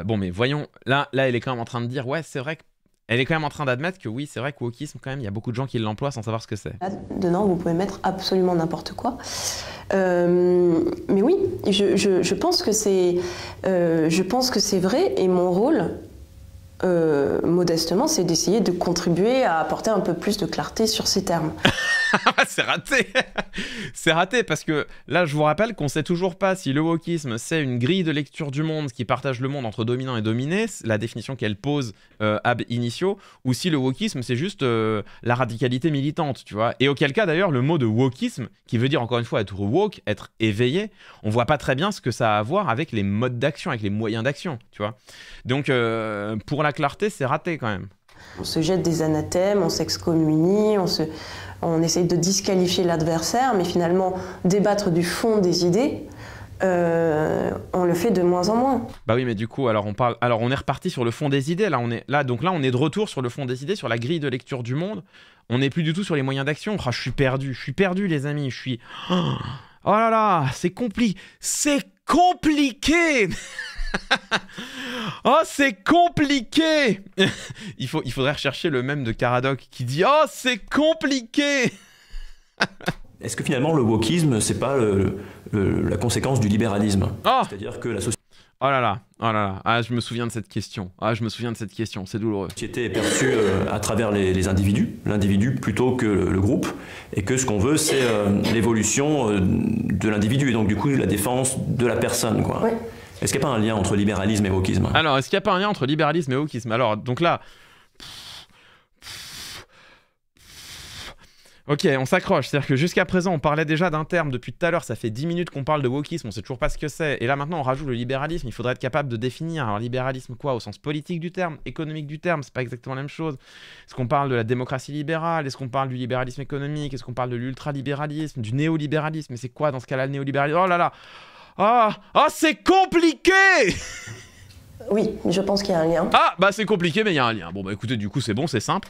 bon, mais voyons, là, là, elle est quand même en train de dire, ouais, c'est vrai que elle est quand même en train d'admettre que oui, c'est vrai que quand même, il y a beaucoup de gens qui l'emploient sans savoir ce que c'est. Dedans, vous pouvez mettre absolument n'importe quoi. Euh, mais oui, je, euh, je pense que c'est vrai et mon rôle, euh, modestement, c'est d'essayer de contribuer à apporter un peu plus de clarté sur ces termes. Ah, c'est raté C'est raté parce que là, je vous rappelle qu'on sait toujours pas si le wokisme, c'est une grille de lecture du monde qui partage le monde entre dominant et dominé, la définition qu'elle pose euh, ab initio, ou si le wokisme, c'est juste euh, la radicalité militante, tu vois. Et auquel cas, d'ailleurs, le mot de wokisme, qui veut dire encore une fois être woke, être éveillé, on voit pas très bien ce que ça a à voir avec les modes d'action, avec les moyens d'action, tu vois. Donc, euh, pour la clarté, c'est raté quand même. On se jette des anathèmes, on s'excommunie, on se, on essaye de disqualifier l'adversaire, mais finalement, débattre du fond des idées, euh, on le fait de moins en moins. Bah oui, mais du coup, alors on parle, alors on est reparti sur le fond des idées. Là, on est là, donc là, on est de retour sur le fond des idées, sur la grille de lecture du monde. On n'est plus du tout sur les moyens d'action. Oh, je suis perdu, je suis perdu, les amis. Je suis. Oh, Oh là là, c'est compliqué. C'est compliqué oh, c'est compliqué il, faut, il faudrait rechercher le même de Caradoc qui dit Oh, c'est compliqué Est-ce que finalement le wokisme, c'est pas la conséquence du libéralisme oh. C'est-à-dire que la société. Oh là là, oh ah, je me souviens de cette question, ah, je me souviens de cette question, c'est douloureux. Qui perçu euh, à travers les, individus, l'individu plutôt que le, groupe, et que ce qu'on veut, c'est euh, l'évolution euh, de l'individu, et donc du coup la défense de la personne. Quoi. Est-ce qu'il n'y a pas un lien entre libéralisme et wokisme Alors, est-ce qu'il n'y a pas un lien entre libéralisme et wokisme Alors, donc là, Ok, on s'accroche. C'est-à-dire que jusqu'à présent, on parlait déjà d'un terme depuis tout à l'heure. Ça fait 10 minutes qu'on parle de wokisme, on sait toujours pas ce que c'est. Et là, maintenant, on rajoute le libéralisme. Il faudrait être capable de définir. Alors, libéralisme, quoi Au sens politique du terme, économique du terme, c'est pas exactement la même chose. Est-ce qu'on parle de la démocratie libérale Est-ce qu'on parle du libéralisme économique Est-ce qu'on parle de l'ultralibéralisme Du néolibéralisme Mais c'est quoi dans ce cas-là le néolibéralisme Oh là là Ah Ah, c'est compliqué Oui, je pense qu'il y a un lien. Ah, bah c'est compliqué, mais il y a un lien. Bon, bah écoutez, du coup, c'est bon, c'est simple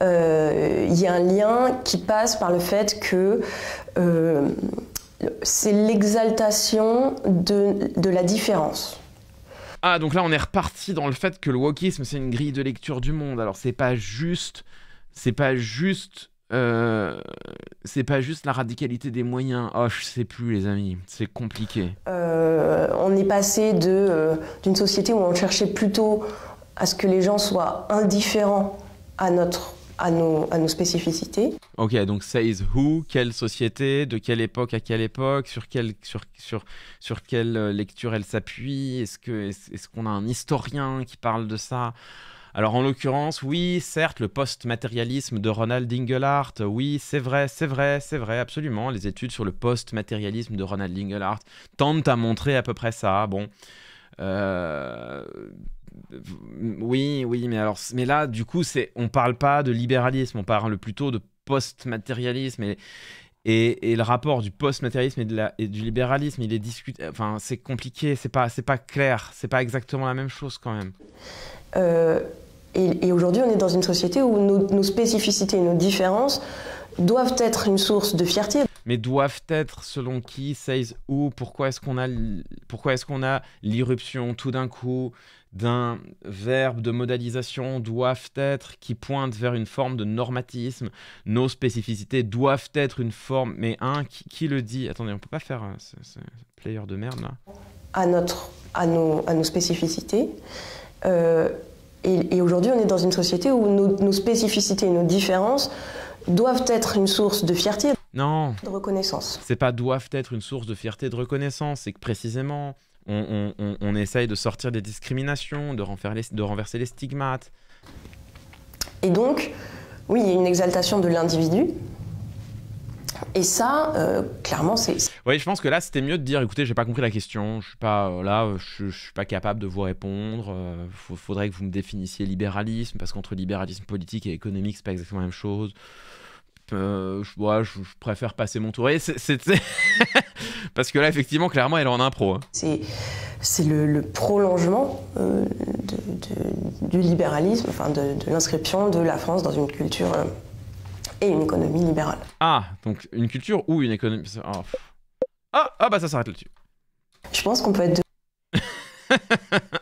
il euh, y a un lien qui passe par le fait que euh, c'est l'exaltation de, la différence. Ah, donc là, on est reparti dans le fait que le wokisme, c'est une grille de lecture du monde. Alors, c'est pas juste. C'est pas juste. Euh, c'est pas juste la radicalité des moyens. Oh, je sais plus, les amis. C'est compliqué. on est passé d'une société où on cherchait plutôt à ce que les gens soient indifférents à notre à nos, spécificités. Ok, donc Says Who, quelle société, de quelle époque à quelle époque, sur quelle, sur, sur, quelle euh, lecture elle s'appuie, est-ce qu'on est, a un historien qui parle de ça alors en l'occurrence, oui, certes, le post-matérialisme de Ronald Ingelhardt, oui, c'est vrai, c'est vrai, c'est vrai, absolument. Les études sur le post-matérialisme de Ronald Ingelhardt tentent à montrer à peu près ça. Bon, euh, oui, oui, mais alors, mais là, du coup, c'est, on parle pas de libéralisme, on parle plutôt de post-matérialisme et, et, le rapport du post-matérialisme et, de la, et du libéralisme, il est discuté. Enfin, c'est compliqué, c'est pas, c'est pas clair, c'est pas exactement la même chose quand même. Euh, et, aujourd'hui, on est dans une société où nos, nos, spécificités, nos différences doivent être une source de fierté. Mais doivent être selon qui, says où, pourquoi est-ce qu'on a, pourquoi est-ce qu'on a l'irruption tout d'un coup d'un verbe de modalisation doivent être qui pointe vers une forme de normatisme. Nos spécificités doivent être une forme, mais un, qui, le dit Attendez, on peut pas faire un euh, ce, player de merde là. À, à, nos, spécificités. Euh, et, aujourd'hui, on est dans une société où nos, nos spécificités, nos différences doivent être une source de fierté. Non. De reconnaissance. C'est pas doivent être une source de fierté, de reconnaissance. C'est que précisément, on, essaye de sortir des discriminations, de, renverser les, de renverser les stigmates. Et donc, oui, il y a une exaltation de l'individu. Et ça, euh, clairement, c'est. Oui, je pense que là, c'était mieux de dire écoutez, j'ai pas compris la question, je suis pas euh, là, je, suis pas capable de vous répondre. Il euh, faudrait que vous me définissiez libéralisme, parce qu'entre libéralisme politique et économique, c'est pas exactement la même chose. je, je, préfère passer mon tour. Et c'est. Parce que là, effectivement, clairement, elle en impro. un hein. C'est, c'est le, prolongement euh, du libéralisme, enfin de, l'inscription de la France dans une culture euh, et une économie libérale. Ah, donc une culture ou une économie. Oh. Ah, ah, bah ça s'arrête là-dessus. Je pense qu'on peut être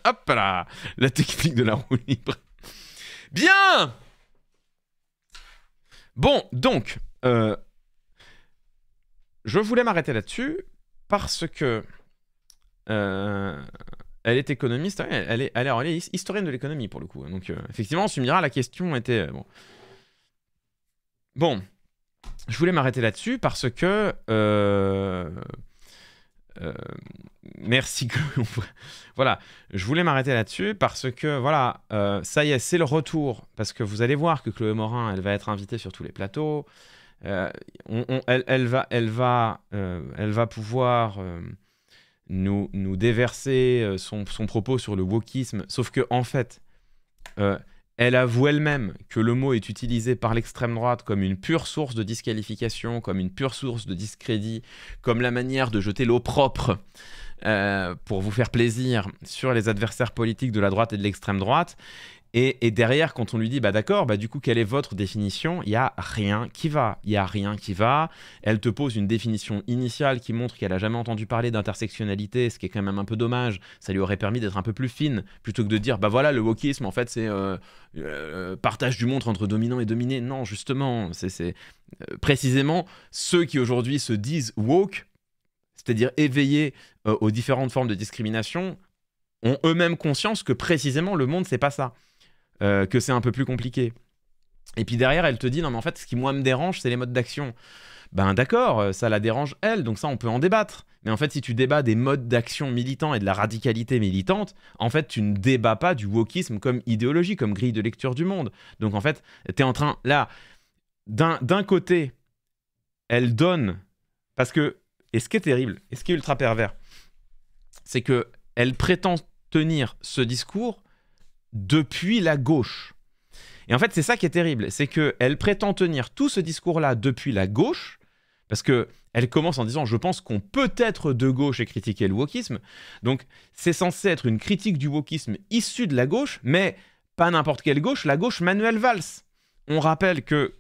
Hop là La technique de la roue libre. Bien Bon, donc, euh, je voulais m'arrêter là-dessus parce que euh, elle est économiste, hein, elle est, historienne de l'économie pour le coup. Donc euh, effectivement, on la question était... Euh, bon. bon, je voulais m'arrêter là-dessus parce que... Euh, merci voilà, je voulais m'arrêter là-dessus parce que voilà, ça y est, c'est le retour. Parce que vous allez voir que Chloé Morin, elle va être invitée sur tous les plateaux. Euh, euh, elle, va, pouvoir euh, nous, déverser son, propos sur le wokisme, sauf que en fait, elle avoue elle-même que le mot est utilisé par l'extrême droite comme une pure source de disqualification, comme une pure source de discrédit, comme la manière de jeter l'eau propre pour vous faire plaisir sur les adversaires politiques de la droite et de l'extrême droite. Et, derrière, quand on lui dit, bah d'accord, bah du coup, quelle est votre définition Il n'y a rien qui va. Il n'y a rien qui va. Elle te pose une définition initiale qui montre qu'elle n'a jamais entendu parler d'intersectionnalité, ce qui est quand même un peu dommage. Ça lui aurait permis d'être un peu plus fine, plutôt que de dire, bah voilà, le wokisme, en fait, c'est euh, euh, partage du monde entre dominant et dominé. Non, justement, c'est euh, précisément ceux qui aujourd'hui se disent woke, c'est-à-dire éveillés aux différentes formes de discrimination, ont eux-mêmes conscience que précisément le monde, c'est pas ça. Euh, que c'est un peu plus compliqué. Et puis derrière, elle te dit, non mais en fait, ce qui moi me dérange, c'est les modes d'action. Ben d'accord, euh, ça la dérange elle, donc ça on peut en débattre. Mais en fait, si tu débats des modes d'action militants et de la radicalité militante, en fait, tu ne débats pas du wokisme comme idéologie, comme grille de lecture du monde. Donc en fait, tu es en train, là, d'un côté, elle donne, parce que, et ce qui est terrible, et ce qui est ultra pervers, c'est que elle prétend tenir ce discours depuis la gauche. Et en fait, c'est ça qui est terrible, c'est qu'elle prétend tenir tout ce discours-là depuis la gauche, parce que elle commence en disant je pense qu'on peut être de gauche et critiquer le wokisme. Donc c'est censé être une critique du wokisme issue de la gauche, mais pas n'importe quelle gauche, la gauche Manuel Valls. On rappelle que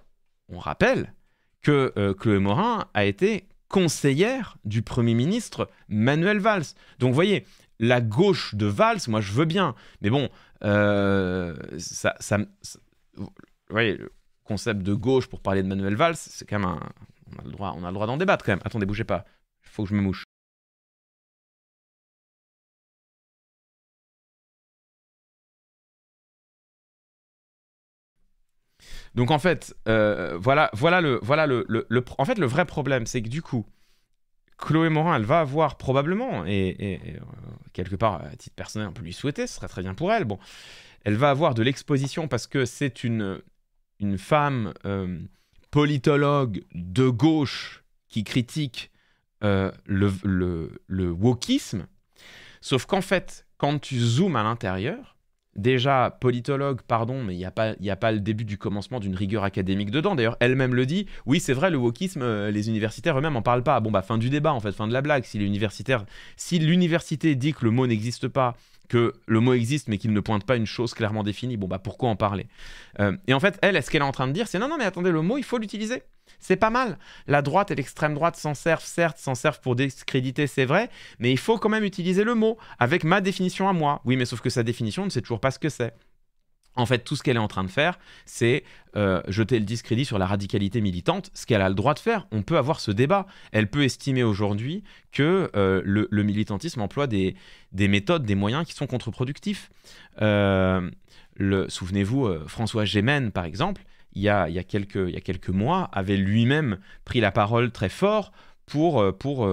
on rappelle que euh, Chloé Morin a été conseillère du Premier ministre Manuel Valls. Donc vous voyez, la gauche de Valls, moi je veux bien, mais bon, euh, ça, ça, voyez, le concept de gauche pour parler de Manuel Valls, c'est quand même un, on a le droit, on a droit d'en débattre quand même. Attendez, bougez pas, il faut que je me mouche. Donc en fait, euh, voilà, voilà le, voilà le, le, en fait le vrai problème, c'est que du coup, Chloé Morin, elle va avoir probablement, et, euh, quelque part, à titre personnel, on peut lui souhaiter, ce serait très bien pour elle. Bon, elle va avoir de l'exposition parce que c'est une, une femme euh, politologue de gauche qui critique euh, le, le, le wokisme. Sauf qu'en fait, quand tu zoomes à l'intérieur, déjà politologue, pardon, mais il n'y a, pas, a pas le début du commencement d'une rigueur académique dedans. D'ailleurs, elle-même le dit, oui, c'est vrai, le wokisme, euh, les universitaires eux-mêmes n'en parlent pas. Bon, bah, fin du débat, en fait, fin de la blague. Si l'universitaire, si l'université dit que le mot n'existe pas que le mot existe mais qu'il ne pointe pas une chose clairement définie, bon bah pourquoi en parler euh, Et en fait, elle, est-ce qu'elle est en train de dire, c'est non, non, mais attendez, le mot, il faut l'utiliser. C'est pas mal. La droite et l'extrême droite s'en servent, certes, s'en servent pour discréditer, c'est vrai, mais il faut quand même utiliser le mot avec ma définition à moi. Oui, mais sauf que sa définition, on ne sait toujours pas ce que c'est. En fait, tout ce qu'elle est en train de faire, c'est euh, jeter le discrédit sur la radicalité militante, ce qu'elle a le droit de faire. On peut avoir ce débat. Elle peut estimer aujourd'hui que euh, le, militantisme emploie des, méthodes, des moyens qui sont contre-productifs. Euh, souvenez-vous, François Gémen, par exemple, il y a, quelques, mois, avait lui-même pris la parole très fort pour, pour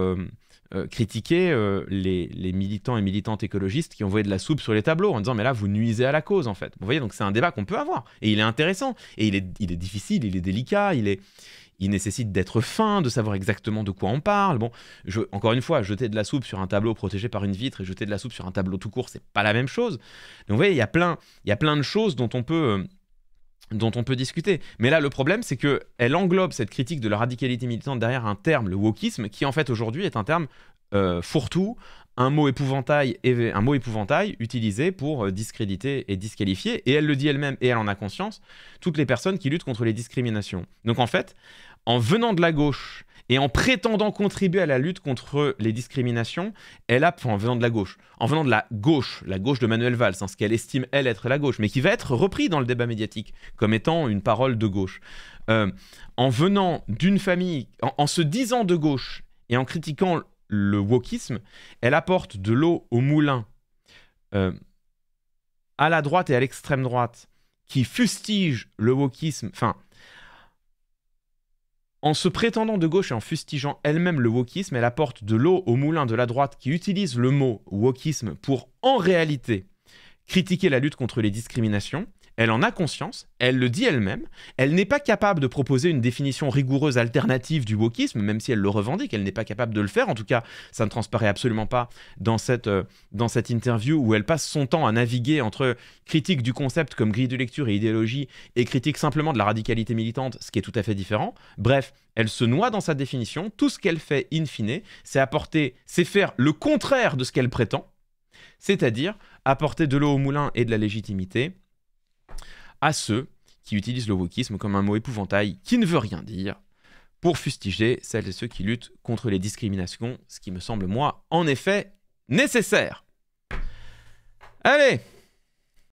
euh, critiquer euh, les, militants et militantes écologistes qui ont envoyé de la soupe sur les tableaux en disant mais là vous nuisez à la cause en fait. Vous voyez donc c'est un débat qu'on peut avoir et il est intéressant et il est, difficile, il est délicat, il est il nécessite d'être fin, de savoir exactement de quoi on parle. Bon, encore une fois, jeter de la soupe sur un tableau protégé par une vitre et jeter de la soupe sur un tableau tout court, c'est pas la même chose. Donc vous voyez, il y a plein, il y a plein de choses dont on peut euh, dont on peut discuter. Mais là, le problème, c'est que elle englobe cette critique de la radicalité militante derrière un terme, le wokisme, qui en fait aujourd'hui est un terme euh, fourre-tout, un mot épouvantail, un mot épouvantail utilisé pour euh, discréditer et disqualifier. Et elle le dit elle-même, et elle en a conscience, toutes les personnes qui luttent contre les discriminations. Donc en fait, en venant de la gauche et en prétendant contribuer à la lutte contre les discriminations, elle a, en venant de la gauche, en venant de la gauche, la gauche de Manuel Valls, en hein, ce qu'elle estime, elle, être la gauche, mais qui va être repris dans le débat médiatique comme étant une parole de gauche. Euh, en venant d'une famille, en, se disant de gauche et en critiquant le wokisme, elle apporte de l'eau au moulin euh, à la droite et à l'extrême droite qui fustige le wokisme, enfin en se prétendant de gauche et en fustigeant elle-même le wokisme, elle apporte de l'eau au moulin de la droite qui utilise le mot wokisme pour en réalité critiquer la lutte contre les discriminations elle en a conscience, elle le dit elle-même, elle, n'est pas capable de proposer une définition rigoureuse alternative du wokisme, même si elle le revendique, elle n'est pas capable de le faire, en tout cas ça ne transparaît absolument pas dans cette, euh, dans cette interview où elle passe son temps à naviguer entre critique du concept comme grille de lecture et idéologie et critique simplement de la radicalité militante, ce qui est tout à fait différent. Bref, elle se noie dans sa définition, tout ce qu'elle fait in fine, c'est apporter, c'est faire le contraire de ce qu'elle prétend, c'est-à-dire apporter de l'eau au moulin et de la légitimité à ceux qui utilisent le wokisme comme un mot épouvantail qui ne veut rien dire pour fustiger celles et ceux qui luttent contre les discriminations, ce qui me semble moi en effet nécessaire. Allez